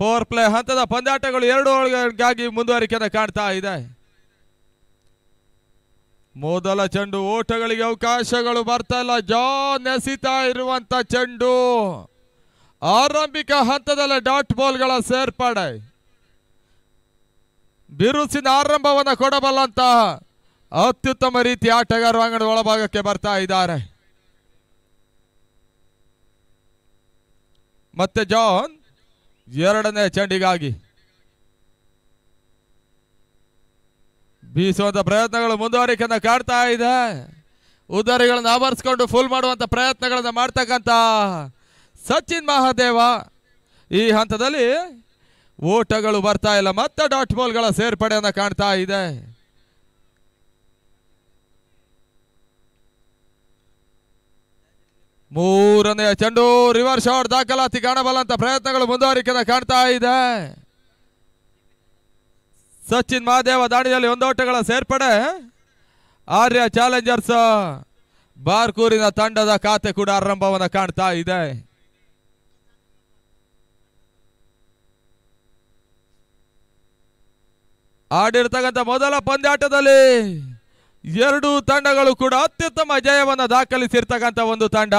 Power play ಹಂತದ ಪಂದ್ಯಾಟಗಳು ಎರಡು ಒಳಗಾಗಿ ಮುಂದುವರಿಕೆಯನ್ನು ಕಾಣ್ತಾ ಇದೆ ಮೊದಲ ಚೆಂಡು ಓಟಗಳಿಗೆ ಅವಕಾಶಗಳು ಬರ್ತಾ ಇಲ್ಲ ಜಾನ್ ನೆಸಿತಾ ಇರುವಂತ ಚೆಂಡು ಆರಂಭಿಕ ಹಂತದಲ್ಲಿ ಡಾಟ್ ಬಾಲ್ಗಳ ಸೇರ್ಪಡೆ ಬಿರುಸಿನ ಆರಂಭವನ್ನು ಕೊಡಬಲ್ಲಂತ ಅತ್ಯುತ್ತಮ ರೀತಿಯ ಆಟಗಾರರು ಅಂಗಡಿ ಒಳಭಾಗಕ್ಕೆ ಬರ್ತಾ ಇದ್ದಾರೆ ಮತ್ತೆ ಜಾನ್ ಎರಡನೇ ಚೆಂಡಿಗಾಗಿ ಬೀಸುವಂತ ಪ್ರಯತ್ನಗಳು ಮುಂದುವರಿಕೆಯನ್ನು ಕಾಡ್ತಾ ಇದೆ ಉದರಿಗಳನ್ನು ಆವರಿಸಿಕೊಂಡು ಫುಲ್ ಮಾಡುವಂತ ಪ್ರಯತ್ನಗಳನ್ನು ಮಾಡ್ತಕ್ಕಂತ ಸಚಿನ್ ಮಹಾದೇವ ಈ ಹಂತದಲ್ಲಿ ಓಟಗಳು ಬರ್ತಾ ಇಲ್ಲ ಮತ್ತೆ ಡಾಟ್ ಬಾಲ್ಗಳ ಸೇರ್ಪಡೆಯನ್ನು ಕಾಣ್ತಾ ಇದೆ ಮೂರನೆಯ ಚೆಂಡು ರಿವರ್ ಶಾಟ್ ದಾಖಲಾತಿ ಕಾಣಬಲ್ಲಂತ ಪ್ರಯತ್ನಗಳು ಮುಂದುವರಿಕೆ ಕಾಣ್ತಾ ಇದೆ ಸಚಿನ್ ಮಹಾದೇವ ದಾಳಿಯಲ್ಲಿ ಒಂದೋಟಗಳ ಸೇರ್ಪಡೆ ಆರ್ಯ ಚಾಲೆಂಜರ್ಸ್ ಬಾರ್ಕೂರಿನ ತಂಡದ ಖಾತೆ ಕೂಡ ಆರಂಭವನ್ನು ಕಾಣ್ತಾ ಇದೆ ಆಡಿರ್ತಕ್ಕಂಥ ಮೊದಲ ಪಂದ್ಯಾಟದಲ್ಲಿ ಎರಡು ತಂಡಗಳು ಕೂಡ ಅತ್ಯುತ್ತಮ ಜಯವನ್ನು ದಾಖಲಿಸಿರ್ತಕ್ಕಂಥ ಒಂದು ತಂಡ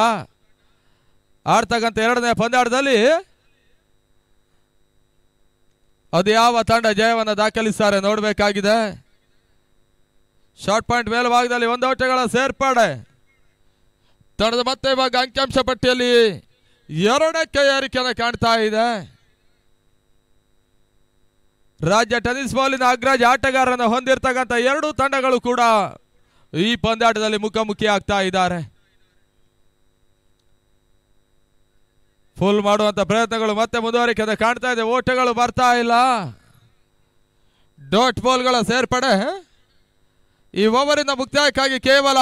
ಆಡ್ತಕ್ಕಂಥ ಎರಡನೇ ಪಂದ್ಯಾಟದಲ್ಲಿ ಅದು ಯಾವ ತಂಡ ಜಯವನ್ನು ದಾಖಲಿಸ್ತಾರೆ ನೋಡಬೇಕಾಗಿದೆ ಶಾರ್ಟ್ ಪಾಯಿಂಟ್ ಮೇಲ್ಭಾಗದಲ್ಲಿ ಒಂದು ಔಟಗಳ ಸೇರ್ಪಡೆ ತಂಡದ ಮತ್ತೆ ಇವಾಗ ಅಂಕಿಅಂಶ ಪಟ್ಟಿಯಲ್ಲಿ ಎರಡಕ್ಕೆ ಏರಿಕೆಯನ್ನು ಕಾಣ್ತಾ ಇದೆ ರಾಜ್ಯ ಟೆನಿಸ್ ಬಾಲಿನ ಅಗ್ರಾಜ್ ಆಟಗಾರರನ್ನು ಹೊಂದಿರತಕ್ಕಂಥ ಎರಡೂ ತಂಡಗಳು ಕೂಡ ಈ ಪಂದ್ಯಾಟದಲ್ಲಿ ಮುಖಾಮುಖಿ ಆಗ್ತಾ ಇದ್ದಾರೆ ಫುಲ್ ಮಾಡುವಂಥ ಪ್ರಯತ್ನಗಳು ಮತ್ತೆ ಮುಂದುವರಿಕೆ ಕಾಣ್ತಾ ಇದೆ ಓಟಗಳು ಬರ್ತಾ ಇಲ್ಲ ಡಾಟ್ ಬಾಲ್ಗಳ ಸೇರ್ಪಡೆ ಈ ಓವರಿನ ಮುಕ್ತಾಯಕ್ಕಾಗಿ ಕೇವಲ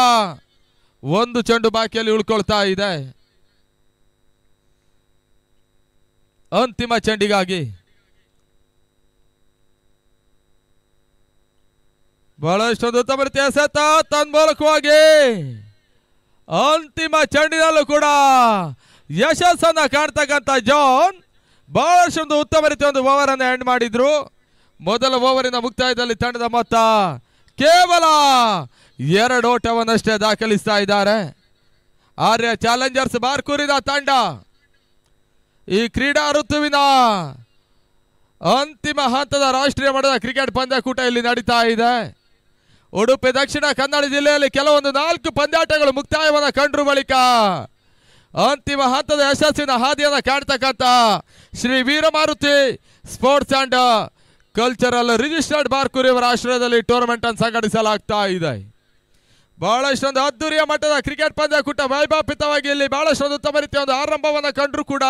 ಒಂದು ಚೆಂಡು ಬಾಕಿಯಲ್ಲಿ ಉಳ್ಕೊಳ್ತಾ ಇದೆ ಅಂತಿಮ ಚೆಂಡಿಗಾಗಿ ಬಹಳಷ್ಟೊಂದು ಉತ್ತಮ ರೀತಿಯ ಸತ ತನ್ಮೂಲಕವಾಗಿ ಅಂತಿಮ ಚೆಂಡಿನಲ್ಲೂ ಕೂಡ ಯಶಸ್ಸನ್ನು ಕಾಣ್ತಕ್ಕಂಥ ಜಾನ್ ಒಂದು ಉತ್ತಮ ರೀತಿಯ ಒಂದು ಓವರ್ ಅನ್ನು ಎಂಡ್ ಮಾಡಿದ್ರು ಮೊದಲ ಓವರಿನ ಮುಕ್ತಾಯದಲ್ಲಿ ತಂಡದ ಮೊತ್ತ ಕೇವಲ ಎರಡು ಓಟವನ್ನಷ್ಟೇ ದಾಖಲಿಸ್ತಾ ಇದ್ದಾರೆ ಆರ್ಯ ಚಾಲೆಂಜರ್ಸ್ ಬಾರ್ಕೂರಿನ ತಂಡ ಈ ಕ್ರೀಡಾ ಋತುವಿನ ಅಂತಿಮ ಹಂತದ ರಾಷ್ಟ್ರೀಯ ಮಟ್ಟದ ಕ್ರಿಕೆಟ್ ಪಂದ್ಯಕೂಟ ಇಲ್ಲಿ ನಡೀತಾ ಇದೆ ಉಡುಪಿ ದಕ್ಷಿಣ ಕನ್ನಡ ಜಿಲ್ಲೆಯಲ್ಲಿ ಕೆಲವೊಂದು ನಾಲ್ಕು ಪಂದ್ಯಾಟಗಳು ಮುಕ್ತಾಯವನ್ನು ಕಂಡ್ರು ಬಳಿಕ ಅಂತಿಮ ಹಂತದ ಯಶಸ್ಸಿನ ಹಾದಿಯನ್ನು ಕಾಣ್ತಕ್ಕಂಥ Shri Veeramaruti sports and cultural registered ಬಾರ್ಕೂರಿ ಅವರ ಆಶ್ರಯದಲ್ಲಿ ಟೂರ್ನಮೆಂಟ್ ಅನ್ನು ಸಂಘಟಿಸಲಾಗ್ತಾ ಇದೆ ಬಹಳಷ್ಟೊಂದು ಅದ್ದೂರಿಯ ಮಟ್ಟದ ಕ್ರಿಕೆಟ್ ಪಂದ್ಯಕೂಟ ವೈಭಾಪಿತವಾಗಿ ಇಲ್ಲಿ ಬಹಳಷ್ಟೊಂದು ಉತ್ತಮ ರೀತಿಯ ಒಂದು ಆರಂಭವನ್ನು ಕಂಡರೂ ಕೂಡ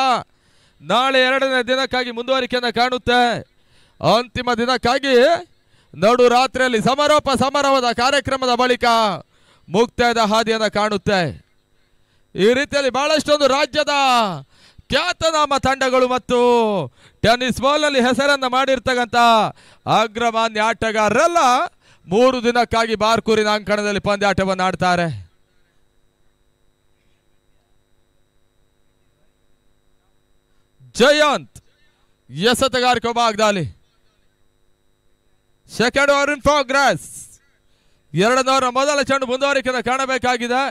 ನಾಳೆ ಎರಡನೇ ದಿನಕ್ಕಾಗಿ ಮುಂದುವರಿಕೆಯನ್ನು ಕಾಣುತ್ತೆ ಅಂತಿಮ ದಿನಕ್ಕಾಗಿ ನಡು ರಾತ್ರಿಯಲ್ಲಿ ಸಮಾರೋಪ ಸಮಾರಂಭದ ಕಾರ್ಯಕ್ರಮದ ಬಳಿಕ ಮುಕ್ತಾಯದ ಹಾದಿಯನ್ನು ಕಾಣುತ್ತೆ ಈ ರೀತಿಯಲ್ಲಿ ಬಹಳಷ್ಟೊಂದು ರಾಜ್ಯದ ಖ್ಯಾತನಾಮ ತಂಡಗಳು ಮತ್ತು ಟೆನ್ನಿಸ್ ಬಾಲ್ನಲ್ಲಿ ಹೆಸರನ್ನು ಮಾಡಿರ್ತಕ್ಕಂಥ ಅಗ್ರಮಾನ್ಯ ಆಟಗಾರರೆಲ್ಲ ಮೂರು ದಿನಕ್ಕಾಗಿ ಬಾರ್ಕೂರಿನ ಅಂಕಣದಲ್ಲಿ ಪಂದ್ಯಾಟವನ್ನು ಆಡ್ತಾರೆ ಜಯಂತ್ ಎಸತಗಾರಿಕೆ ಬಾಗ್ದಾಲಿ ಸೆಕೆಂಡ್ ಓವರ್ ಇನ್ ಪ್ರೋಗ್ರೆಸ್ ನೂರ ಮೊದಲ ಚೆಂಡು ಮುಂದುವರಿಕೆಯನ್ನು ಕಾಣಬೇಕಾಗಿದೆ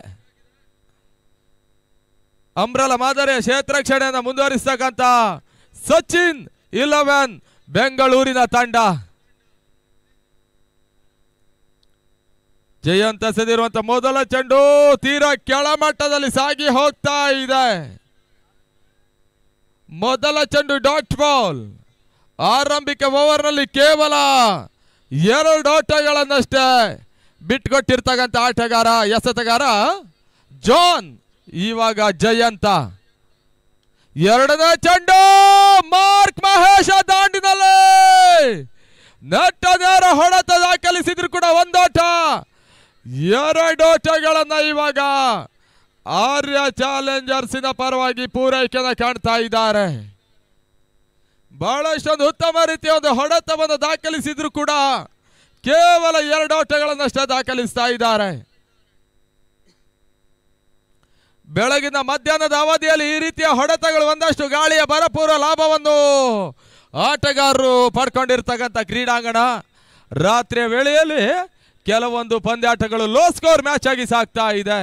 ಅಂಬ್ರಲ ಮಾದರಿಯ ಕ್ಷೇತ್ರಕ್ಷಣೆಯನ್ನು ಮುಂದುವರಿಸತಕ್ಕಂಥ ಸಚಿನ್ ಇಲೆವೆನ್ ಬೆಂಗಳೂರಿನ ತಂಡ ಜಯಂತ ಸೆದಿರುವಂತ ಮೊದಲ ಚೆಂಡು ತೀರಾ ಕೆಳಮಟ್ಟದಲ್ಲಿ ಸಾಗಿ ಹೋಗ್ತಾ ಇದೆ ಮೊದಲ ಚೆಂಡು ಡಾಟ್ ಬಾಲ್ ಆರಂಭಿಕ ಓವರ್ನಲ್ಲಿ ಕೇವಲ ಎರಡು ಓಟಗಳನ್ನಷ್ಟೇ ಬಿಟ್ಕೊಟ್ಟಿರ್ತಕ್ಕಂಥ ಆಟಗಾರ ಎಸತಗಾರ ಜಾನ್ ಇವಾಗ ಜಯಂತ ಎರಡನೇ ಚೆಂಡು ಮಾರ್ಕ್ ಮಹೇಶ ದಾಂಡಿನಲ್ಲಿ ನೆಟ್ಟ ಹೊಡೆತ ದಾಖಲಿಸಿದ್ರು ಕೂಡ ಒಂದೋಟ ಎರಡೋಟಗಳನ್ನ ಇವಾಗ ಆರ್ಯ ಚಾಲೆಂಜರ್ಸಿನ ಪರವಾಗಿ ಪೂರೈಕೆನ ಕಾಣ್ತಾ ಇದ್ದಾರೆ ಬಹಳಷ್ಟೊಂದು ಉತ್ತಮ ರೀತಿಯ ಒಂದು ಹೊಡೆತವನ್ನು ದಾಖಲಿಸಿದ್ರು ಕೂಡ ಕೇವಲ ಎರಡೋಟಗಳನ್ನಷ್ಟೇ ದಾಖಲಿಸ್ತಾ ಇದ್ದಾರೆ ಬೆಳಗಿನ ಮಧ್ಯಾಹ್ನದ ಅವಧಿಯಲ್ಲಿ ಈ ರೀತಿಯ ಹೊಡೆತಗಳು ಒಂದಷ್ಟು ಗಾಳಿಯ ಭರಪೂರ್ವ ಲಾಭವನ್ನು ಆಟಗಾರರು ಪಡ್ಕೊಂಡಿರ್ತಕ್ಕಂಥ ಕ್ರೀಡಾಂಗಣ ರಾತ್ರಿಯ ವೇಳೆಯಲ್ಲಿ ಕೆಲವೊಂದು ಪಂದ್ಯಾಟಗಳು ಲೋ ಸ್ಕೋರ್ ಮ್ಯಾಚ್ ಆಗಿ ಸಾಕ್ತಾ ಇದೆ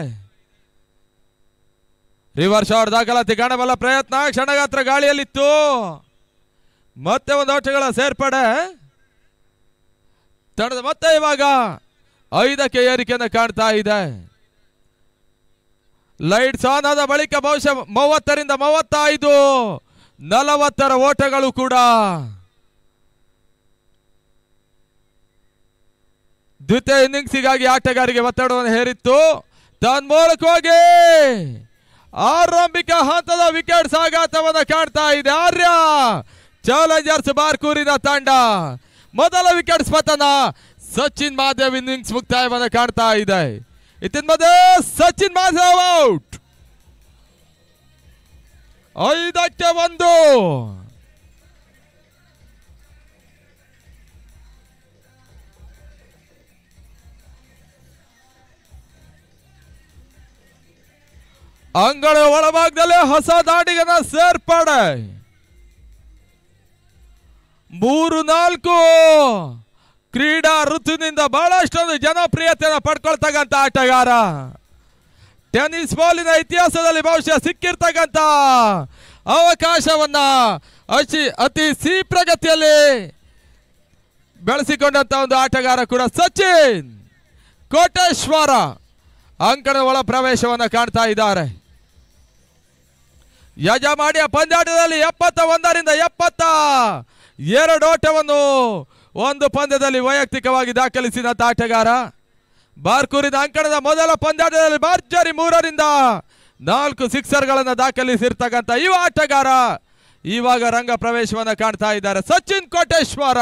ರಿವರ್ಸ್ ಶಾರ್ಟ್ ದಾಖಲಾತಿ ಕಾಣಬಲ್ಲ ಪ್ರಯತ್ನ ಕ್ಷಣಗಾತ್ರ ಗಾಳಿಯಲ್ಲಿತ್ತು ಮತ್ತೆ ಒಂದು ಆಟಗಳ ಸೇರ್ಪಡೆ ತಡೆದು ಮತ್ತೆ ಇವಾಗ ಐದಕ್ಕೆ ಏರಿಕೆಯನ್ನು ಕಾಣ್ತಾ ಇದೆ ಲೈಟ್ಸ್ ಆನ್ ಆದ ಬಳಿಕ ಬಹುಶಃ ಮೂವತ್ತರಿಂದ ಮೂವತ್ತೈದು ನಲವತ್ತರ ಓಟಗಳು ಕೂಡ ದ್ವಿತೀಯ ಇನ್ನಿಂಗ್ಸಿಗಾಗಿ ಆಟಗಾರಿಗೆ ಒತ್ತಡವನ್ನು ಹೇರಿತ್ತು ತನ್ಮೂಲಕ ಹೋಗಿ ಆರಂಭಿಕ ಹಂತದ ವಿಕೆಟ್ ಸಾಗಾತವನ್ನ ಕಾಣ್ತಾ ಇದೆ ಆರ್ಯ ಚಾಲೆಂಜರ್ಸ್ ಬಾರ್ಕೂರಿನ ತಂಡ ಮೊದಲ ವಿಕೆಟ್ ಸ್ಪತನ ಸಚಿನ್ ಮಾಧವ್ ಇನ್ನಿಂಗ್ಸ್ ಮುಕ್ತಾಯವನ್ನು ಕಾಣ್ತಾ ಇದೆ Itin Madas, Sachin Madhav out. ಐದಕ್ಕೆ ಒಂದು ಅಂಗಳ ಒಳಭಾಗದಲ್ಲಿ ಹೊಸ ದಾಟಿಗನ ಸೇರ್ಪಡೆ ಮೂರು ನಾಲ್ಕು ಕ್ರೀಡಾ ಋತುವಿನಿಂದ ಬಹಳಷ್ಟೊಂದು ಜನಪ್ರಿಯತೆಯನ್ನು ಪಡ್ಕೊಳ್ತಕ್ಕಂಥ ಆಟಗಾರ ಟೆನಿಸ್ ಬಾಲಿನ ಇತಿಹಾಸದಲ್ಲಿ ಬಹುಶಃ ಸಿಕ್ಕಿರ್ತಕ್ಕಂಥ ಅವಕಾಶವನ್ನ ಅತಿ ಅತಿ ಪ್ರಗತಿಯಲ್ಲಿ ಬೆಳೆಸಿಕೊಂಡಂತ ಒಂದು ಆಟಗಾರ ಕೂಡ ಸಚಿನ್ ಕೋಟೇಶ್ವರ ಅಂಕಣ ಒಳ ಪ್ರವೇಶವನ್ನು ಕಾಣ್ತಾ ಇದ್ದಾರೆ ಯಜಮಾಡಿಯ ಪಂದ್ಯಾಟದಲ್ಲಿ ಎಪ್ಪತ್ತ ಒಂದರಿಂದ ಎಪ್ಪತ್ತ ಎರಡು ಓಟವನ್ನು ಒಂದು ಪಂದ್ಯದಲ್ಲಿ ವೈಯಕ್ತಿಕವಾಗಿ ದಾಖಲಿಸಿದ ಆಟಗಾರ ಬಾರ್ಕೂರಿನ ಅಂಕಣದ ಮೊದಲ ಪಂದ್ಯದಲ್ಲಿ ಭರ್ಜರಿ ಮೂರರಿಂದ ನಾಲ್ಕು ಸಿಕ್ಸರ್ಗಳನ್ನು ದಾಖಲಿಸಿರ್ತಕ್ಕಂಥ ಯುವ ಆಟಗಾರ ಇವಾಗ ರಂಗ ಪ್ರವೇಶವನ್ನು ಕಾಣ್ತಾ ಇದ್ದಾರೆ ಸಚಿನ್ ಕೋಟೇಶ್ವರ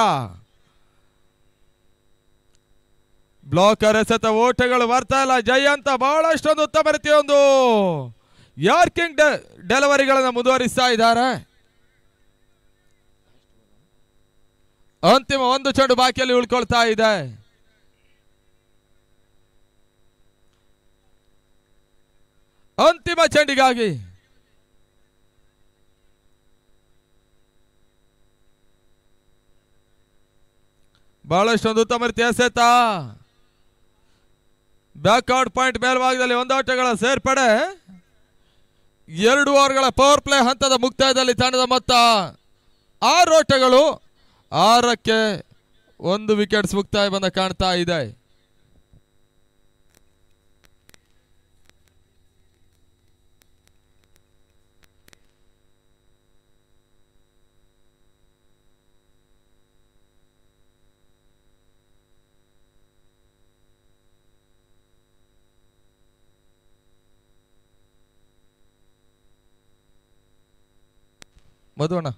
ಬ್ಲಾಕರ್ ಎಸೆತ ಓಟಗಳು ಬರ್ತಾ ಇಲ್ಲ ಜಯಂತ ಬಹಳಷ್ಟೊಂದು ಉತ್ತಮ ರೀತಿಯ ಒಂದು ಯಾರ್ಕಿಂಗ್ ಡೆಲಿವರಿಗಳನ್ನು ಮುಂದುವರಿಸ್ತಾ ಇದ್ದಾರೆ ಅಂತಿಮ ಒಂದು ಚೆಂಡು ಬಾಕಿಯಲ್ಲಿ ಉಳ್ಕೊಳ್ತಾ ಇದೆ ಅಂತಿಮ ಚೆಂಡಿಗಾಗಿ ಬಹಳಷ್ಟೊಂದು ಉತ್ತಮ ರೀತಿ ಎಸೆತ ಬ್ಯಾಕ್ಔಟ್ ಪಾಯಿಂಟ್ ಮೇಲ್ಭಾಗದಲ್ಲಿ ಒಂದಾಟಗಳ ಸೇರ್ಪಡೆ ಎರಡು ಓವರ್ಗಳ ಪವರ್ ಪ್ಲೇ ಹಂತದ ಮುಕ್ತಾಯದಲ್ಲಿ ತಂಡದ ಮೊತ್ತ ಆರು ಓಟಗಳು ಆರಕ್ಕೆ ಒಂದು ವಿಕೆಟ್ಸ್ ಮುಕ್ತಾಯ ಬಂದ ಕಾಣ್ತಾ ಇದೆ ಮಧುವಣ್ಣ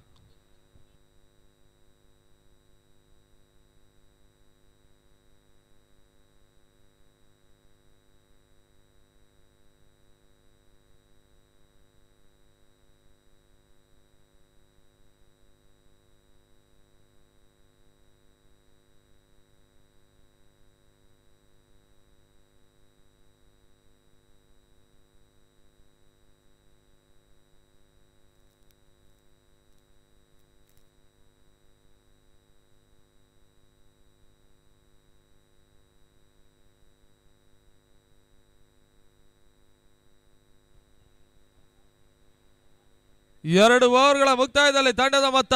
ಎರಡು ಓವರ್ಗಳ ಮುಕ್ತಾಯದಲ್ಲಿ ತಂಡದ ಮೊತ್ತ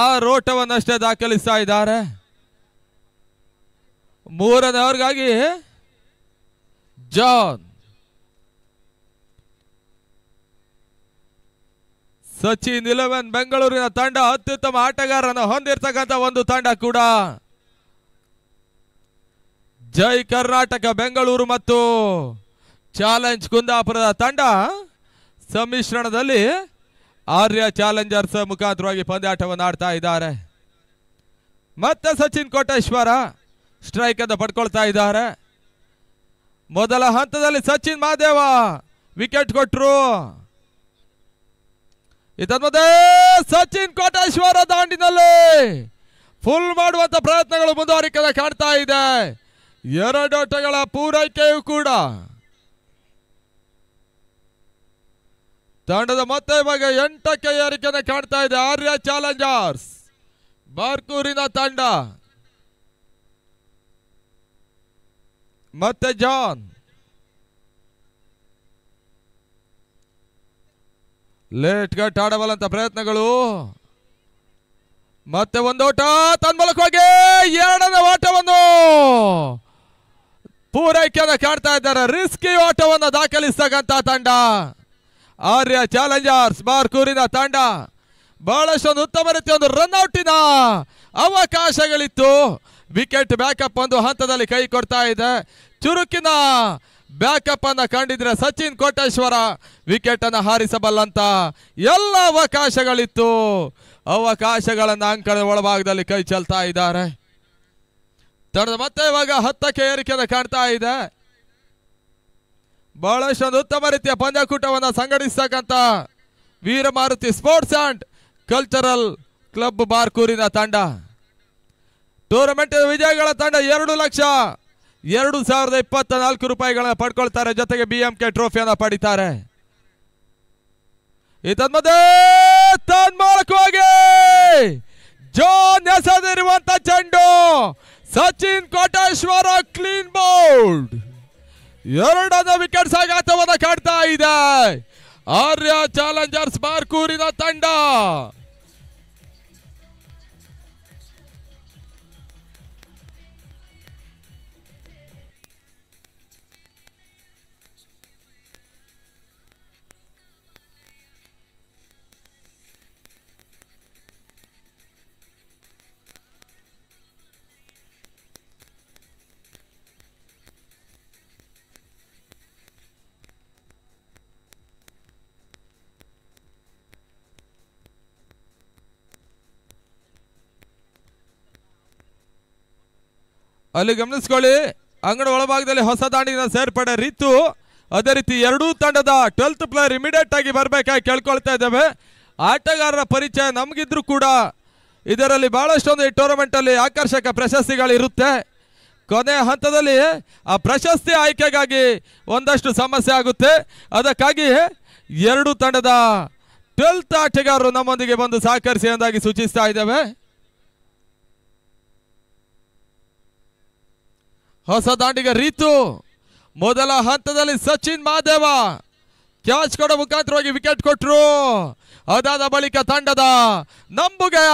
ಆ ರೋಟವನ್ನಷ್ಟೇ ದಾಖಲಿಸ್ತಾ ಇದ್ದಾರೆ ಮೂರನೇ ಓವರ್ಗಾಗಿ ಜಾನ್ ಸಚಿನ್ ಇಲೆವೆನ್ ಬೆಂಗಳೂರಿನ ತಂಡ ಅತ್ಯುತ್ತಮ ಆಟಗಾರರನ್ನು ಹೊಂದಿರತಕ್ಕಂಥ ಒಂದು ತಂಡ ಕೂಡ ಜೈ ಕರ್ನಾಟಕ ಬೆಂಗಳೂರು ಮತ್ತು ಚಾಲೆಂಜ್ ಕುಂದಾಪುರದ ತಂಡ ಸಮ್ಮಿಶ್ರಣದಲ್ಲಿ ಆರ್ಯ ಚಾಲೆಂಜರ್ಸ್ ಮುಖಾಂತರವಾಗಿ ಪಂದ್ಯಾಟವನ್ನು ಆಡ್ತಾ ಇದ್ದಾರೆ ಮತ್ತೆ ಸಚಿನ್ ಕೋಟೇಶ್ವರ ಸ್ಟ್ರೈಕ್ ಅಂತ ಪಡ್ಕೊಳ್ತಾ ಇದ್ದಾರೆ ಮೊದಲ ಹಂತದಲ್ಲಿ ಸಚಿನ್ ಮಹಾದೇವ ವಿಕೆಟ್ ಕೊಟ್ಟರು ಮತ್ತೆ ಸಚಿನ್ ಕೋಟೇಶ್ವರ ದಾಂಡಿನಲ್ಲಿ ಫುಲ್ ಮಾಡುವಂತ ಪ್ರಯತ್ನಗಳು ಮುಂದುವರಿಕೆ ಕಾಣ್ತಾ ಇದೆ ಎರಡೋಟಗಳ ಪೂರೈಕೆಯು ಕೂಡ ತಂಡದ ಮತ್ತೆ ಇವಾಗ ಎಂಟಕ್ಕೆ ಏರಿಕೆಯನ್ನು ಕಾಣ್ತಾ ಇದೆ ಆರ್ಯ ಚಾಲೆಂಜರ್ಸ್ ಬಾರ್ಕೂರಿನ ತಂಡ ಮತ್ತೆ ಜಾನ್ ಲೇಟ್ ಗಟ್ ಆಡಬಲ್ಲಂತ ಪ್ರಯತ್ನಗಳು ಮತ್ತೆ ಒಂದೋಟ ತನ್ನ ಮೂಲಕ ಹೋಗಿ ಎರಡನೇ ಓಟವನ್ನು ಪೂರೈಕೆಯನ್ನು ಕಾಡ್ತಾ ಇದ್ದಾರೆ ರಿಸ್ಕಿ ಓಟವನ್ನು ದಾಖಲಿಸ್ತಕ್ಕಂಥ ತಂಡ ಆರ್ಯ ಚಾಲೆಂಜರ್ಸ್ ಬಾರ್ಕೂರಿನ ತಂಡ ಒಂದು ಉತ್ತಮ ರೀತಿಯ ಒಂದು ರನ್ಔಟಿನ ಅವಕಾಶಗಳಿತ್ತು ವಿಕೆಟ್ ಬ್ಯಾಕಪ್ ಒಂದು ಹಂತದಲ್ಲಿ ಕೈ ಕೊಡ್ತಾ ಇದೆ ಚುರುಕಿನ ಬ್ಯಾಕಪ್ ಅನ್ನ ಕಂಡಿದ್ರೆ ಸಚಿನ್ ಕೋಟೇಶ್ವರ ವಿಕೆಟ್ ಅನ್ನು ಹಾರಿಸಬಲ್ಲಂತ ಎಲ್ಲ ಅವಕಾಶಗಳಿತ್ತು ಅವಕಾಶಗಳನ್ನ ಅಂಕಣದ ಒಳಭಾಗದಲ್ಲಿ ಕೈ ಚೆಲ್ತಾ ಇದ್ದಾರೆ ತಡೆದು ಮತ್ತೆ ಇವಾಗ ಹತ್ತಕ್ಕೆ ಏರಿಕೆಯನ್ನು ಕಾಣ್ತಾ ಇದೆ ಬಹಳಷ್ಟೊಂದು ಉತ್ತಮ ರೀತಿಯ ಪಂದ್ಯಕೂಟವನ್ನು ಸಂಘಟಿಸತಕ್ಕಂತ Veeramaruti sports and cultural club ಬಾರ್ಕೂರಿನ ತಂಡ ಟೂರ್ನಮೆಂಟ್ ವಿಜಯಗಳ ತಂಡ ಎರಡು ಲಕ್ಷ ಎರಡು ಸಾವಿರದ ಇಪ್ಪತ್ತ ನಾಲ್ಕು ರೂಪಾಯಿಗಳನ್ನ ಪಡ್ಕೊಳ್ತಾರೆ ಜೊತೆಗೆ ಬಿ ಎಂ ಕೆ ಟ್ರೋಫಿಯನ್ನು ಪಡಿತಾರೆ ಎಸದಿರುವಂತ ಚೆಂಡು ಸಚಿನ್ ಕೋಟೇಶ್ವರ ಕ್ಲೀನ್ ಬೌಲ್ಡ್ ಎರಡನೇ ವಿಕೆಟ್ ಸಾಗಾಟವನ್ನು ಕಾಡ್ತಾ ಇದೆ ಆರ್ಯ ಚಾಲೆಂಜರ್ಸ್ ಬಾರ್ಕೂರಿನ ತಂಡ ಅಲ್ಲಿ ಗಮನಿಸ್ಕೊಳ್ಳಿ ಅಂಗಡ ಒಳಭಾಗದಲ್ಲಿ ಹೊಸ ದಾಂಡಿನ ಸೇರ್ಪಡೆ ರೀತು ಅದೇ ರೀತಿ ಎರಡೂ ತಂಡದ ಟ್ವೆಲ್ತ್ ಪ್ಲೇಯರ್ ಇಮಿಡಿಯೇಟ್ ಆಗಿ ಬರಬೇಕಾಗಿ ಕೇಳ್ಕೊಳ್ತಾ ಇದ್ದೇವೆ ಆಟಗಾರರ ಪರಿಚಯ ನಮಗಿದ್ರೂ ಕೂಡ ಇದರಲ್ಲಿ ಬಹಳಷ್ಟೊಂದು ಈ ಟೂರ್ನಮೆಂಟಲ್ಲಿ ಆಕರ್ಷಕ ಪ್ರಶಸ್ತಿಗಳಿರುತ್ತೆ ಕೊನೆ ಹಂತದಲ್ಲಿ ಆ ಪ್ರಶಸ್ತಿ ಆಯ್ಕೆಗಾಗಿ ಒಂದಷ್ಟು ಸಮಸ್ಯೆ ಆಗುತ್ತೆ ಅದಕ್ಕಾಗಿ ಎರಡು ತಂಡದ ಟ್ವೆಲ್ತ್ ಆಟಗಾರರು ನಮ್ಮೊಂದಿಗೆ ಬಂದು ಸಹಕರಿಸಿ ಎಂದಾಗಿ ಸೂಚಿಸ್ತಾ ಇದ್ದೇವೆ ಹೊಸ ದಾಂಡಿಗ ರೀತು ಮೊದಲ ಹಂತದಲ್ಲಿ ಸಚಿನ್ ಮಹಾದೇವ ಕ್ಯಾಚ್ ಕೊಡೋ ಮುಖಾಂತರವಾಗಿ ವಿಕೆಟ್ ಕೊಟ್ಟರು ಅದಾದ ಬಳಿಕ ತಂಡದ ನಂಬುಗೆಯ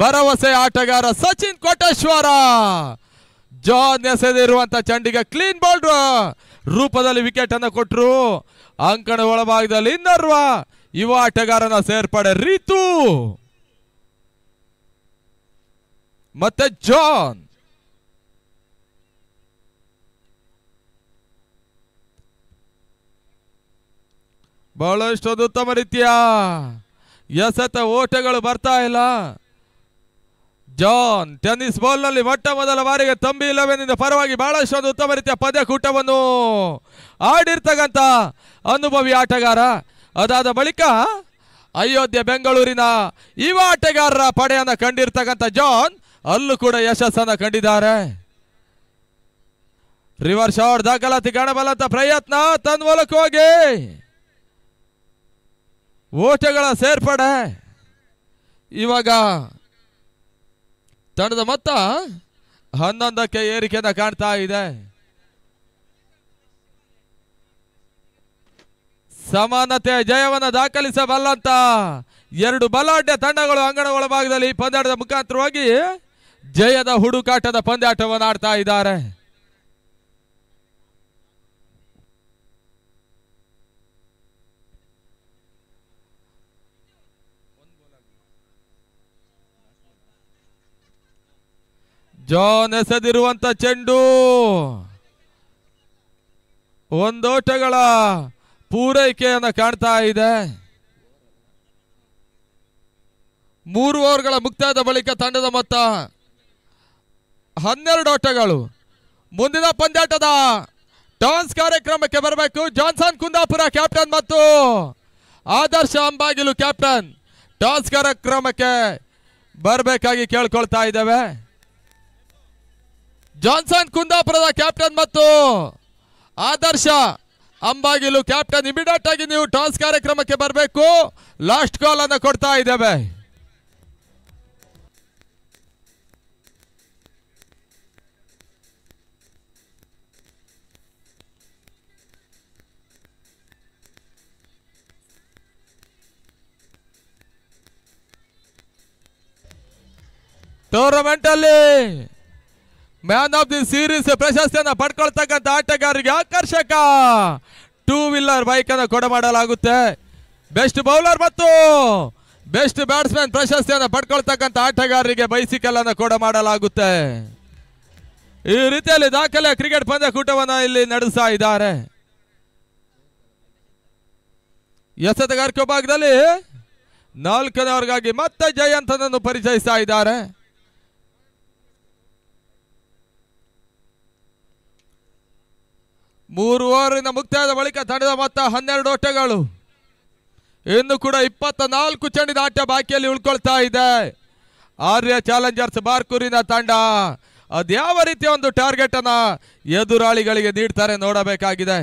ಭರವಸೆ ಆಟಗಾರ ಸಚಿನ್ ಕೋಟೇಶ್ವರ ಜಾನ್ ಎಸೆದಿರುವಂತ ಚಂಡಿಗ ಕ್ಲೀನ್ ಬೌಲ್ಡ್ ರೂಪದಲ್ಲಿ ವಿಕೆಟ್ ಅನ್ನು ಕೊಟ್ಟರು ಅಂಕಣ ಒಳಭಾಗದಲ್ಲಿ ಇನ್ನರ್ವ ಯುವ ಆಟಗಾರನ ಸೇರ್ಪಡೆ ರೀತು ಮತ್ತೆ ಜಾನ್ ಬಹಳಷ್ಟೊಂದು ಉತ್ತಮ ರೀತಿಯ ಎಸೆತ ಓಟಗಳು ಬರ್ತಾ ಇಲ್ಲ ಜಾನ್ ಟೆನ್ನಿಸ್ ಬಾಲ್ನಲ್ಲಿ ಮೊಟ್ಟ ಮೊದಲ ಬಾರಿಗೆ ತಂಬಿ ಇಲ್ಲವೇನಿಂದ ಪರವಾಗಿ ಬಹಳಷ್ಟೊಂದು ಉತ್ತಮ ರೀತಿಯ ಕೂಟವನ್ನು ಆಡಿರ್ತಕ್ಕಂಥ ಅನುಭವಿ ಆಟಗಾರ ಅದಾದ ಬಳಿಕ ಅಯೋಧ್ಯೆ ಬೆಂಗಳೂರಿನ ಯುವ ಆಟಗಾರರ ಪಡೆಯನ್ನು ಕಂಡಿರ್ತಕ್ಕಂಥ ಜಾನ್ ಅಲ್ಲೂ ಕೂಡ ಯಶಸ್ಸನ್ನು ಕಂಡಿದ್ದಾರೆ ರಿವರ್ ಅವರ್ ದಾಖಲಾತಿ ಕಾಣಬಲ್ಲಂತ ಪ್ರಯತ್ನ ಹೋಗಿ ಓಟಗಳ ಸೇರ್ಪಡೆ ಇವಾಗ ತಂಡದ ಮೊತ್ತ ಹನ್ನೊಂದಕ್ಕೆ ಏರಿಕೆಯನ್ನು ಕಾಣ್ತಾ ಇದೆ ಸಮಾನತೆ ಜಯವನ್ನು ದಾಖಲಿಸಬಲ್ಲಂತ ಎರಡು ಬಲಾಢ್ಯ ತಂಡಗಳು ಅಂಗಣ ಒಳಭಾಗದಲ್ಲಿ ಪಂದ್ಯಾಟದ ಮುಖಾಂತರವಾಗಿ ಜಯದ ಹುಡುಕಾಟದ ಪಂದ್ಯಾಟವನ್ನು ಆಡ್ತಾ ಇದ್ದಾರೆ ಜಾನ್ ಎಸೆದಿರುವಂತ ಚೆಂಡು ಒಂದೋಟಗಳ ಪೂರೈಕೆಯನ್ನು ಕಾಣ್ತಾ ಇದೆ ಮೂರು ಓವರ್ಗಳ ಮುಕ್ತಾಯದ ಬಳಿಕ ತಂಡದ ಮೊತ್ತ ಹನ್ನೆರಡು ಓಟಗಳು ಮುಂದಿನ ಪಂದ್ಯಾಟದ ಟಾನ್ಸ್ ಕಾರ್ಯಕ್ರಮಕ್ಕೆ ಬರಬೇಕು ಜಾನ್ಸನ್ ಕುಂದಾಪುರ ಕ್ಯಾಪ್ಟನ್ ಮತ್ತು ಆದರ್ಶ ಅಂಬಾಗಿಲು ಕ್ಯಾಪ್ಟನ್ ಟಾನ್ಸ್ ಕಾರ್ಯಕ್ರಮಕ್ಕೆ ಬರಬೇಕಾಗಿ ಕೇಳ್ಕೊಳ್ತಾ ಇದ್ದೇವೆ ಜಾನ್ಸನ್ ಕುಂದಾಪುರದ ಕ್ಯಾಪ್ಟನ್ ಮತ್ತು ಆದರ್ಶ ಅಂಬಾಗಿಲು ಕ್ಯಾಪ್ಟನ್ ಇಮಿಡಿಯೇಟ್ ಆಗಿ ನೀವು ಟಾಸ್ ಕಾರ್ಯಕ್ರಮಕ್ಕೆ ಬರಬೇಕು ಲಾಸ್ಟ್ ಕಾಲ್ ಅನ್ನು ಕೊಡ್ತಾ ಇದ್ದೇವೆ ಟೂರ್ನಮೆಂಟ್ ಅಲ್ಲಿ ಮ್ಯಾನ್ ಆಫ್ ದಿ ಸೀರೀಸ್ ಪ್ರಶಸ್ತಿಯನ್ನು ಪಡ್ಕೊಳ್ತಕ್ಕಂಥ ಆಟಗಾರರಿಗೆ ಆಕರ್ಷಕ ಟೂ ವೀಲರ್ ಬೈಕ್ ಅನ್ನು ಕೊಡ ಮಾಡಲಾಗುತ್ತೆ ಬೆಸ್ಟ್ ಬೌಲರ್ ಮತ್ತು ಬೆಸ್ಟ್ ಬ್ಯಾಟ್ಸ್ಮನ್ ಪ್ರಶಸ್ತಿಯನ್ನು ಪಡ್ಕೊಳ್ತಕ್ಕಂಥ ಆಟಗಾರರಿಗೆ ಬೈಸಿಕಲ್ ಅನ್ನು ಕೊಡ ಮಾಡಲಾಗುತ್ತೆ ಈ ರೀತಿಯಲ್ಲಿ ದಾಖಲೆ ಕ್ರಿಕೆಟ್ ಪಂದ್ಯಕೂಟವನ್ನು ಇಲ್ಲಿ ನಡೆಸ್ತಾ ಇದ್ದಾರೆ ಎಸೆತಗಾರಿಕೆ ಭಾಗದಲ್ಲಿ ನಾಲ್ಕನೇವರೆಗಾಗಿ ಮತ್ತೆ ಜಯಂತನನ್ನು ಪರಿಚಯಿಸ್ತಾ ಇದ್ದಾರೆ ಮೂರು ಓವರಿಂದ ಮುಕ್ತಾಯದ ಬಳಿಕ ತಂಡದ ಮೊತ್ತ ಹನ್ನೆರಡು ಓಟಗಳು ಇನ್ನು ಕೂಡ ಇಪ್ಪತ್ತ ನಾಲ್ಕು ಚೆಂಡಿದ ಆಟ ಬಾಕಿಯಲ್ಲಿ ಉಳ್ಕೊಳ್ತಾ ಇದೆ ಆರ್ಯ ಚಾಲೆಂಜರ್ಸ್ ಬಾರ್ಕೂರಿನ ತಂಡ ಅದ್ಯಾವ ರೀತಿಯ ಒಂದು ಟಾರ್ಗೆಟ್ ಅನ್ನ ಎದುರಾಳಿಗಳಿಗೆ ನೀಡ್ತಾರೆ ನೋಡಬೇಕಾಗಿದೆ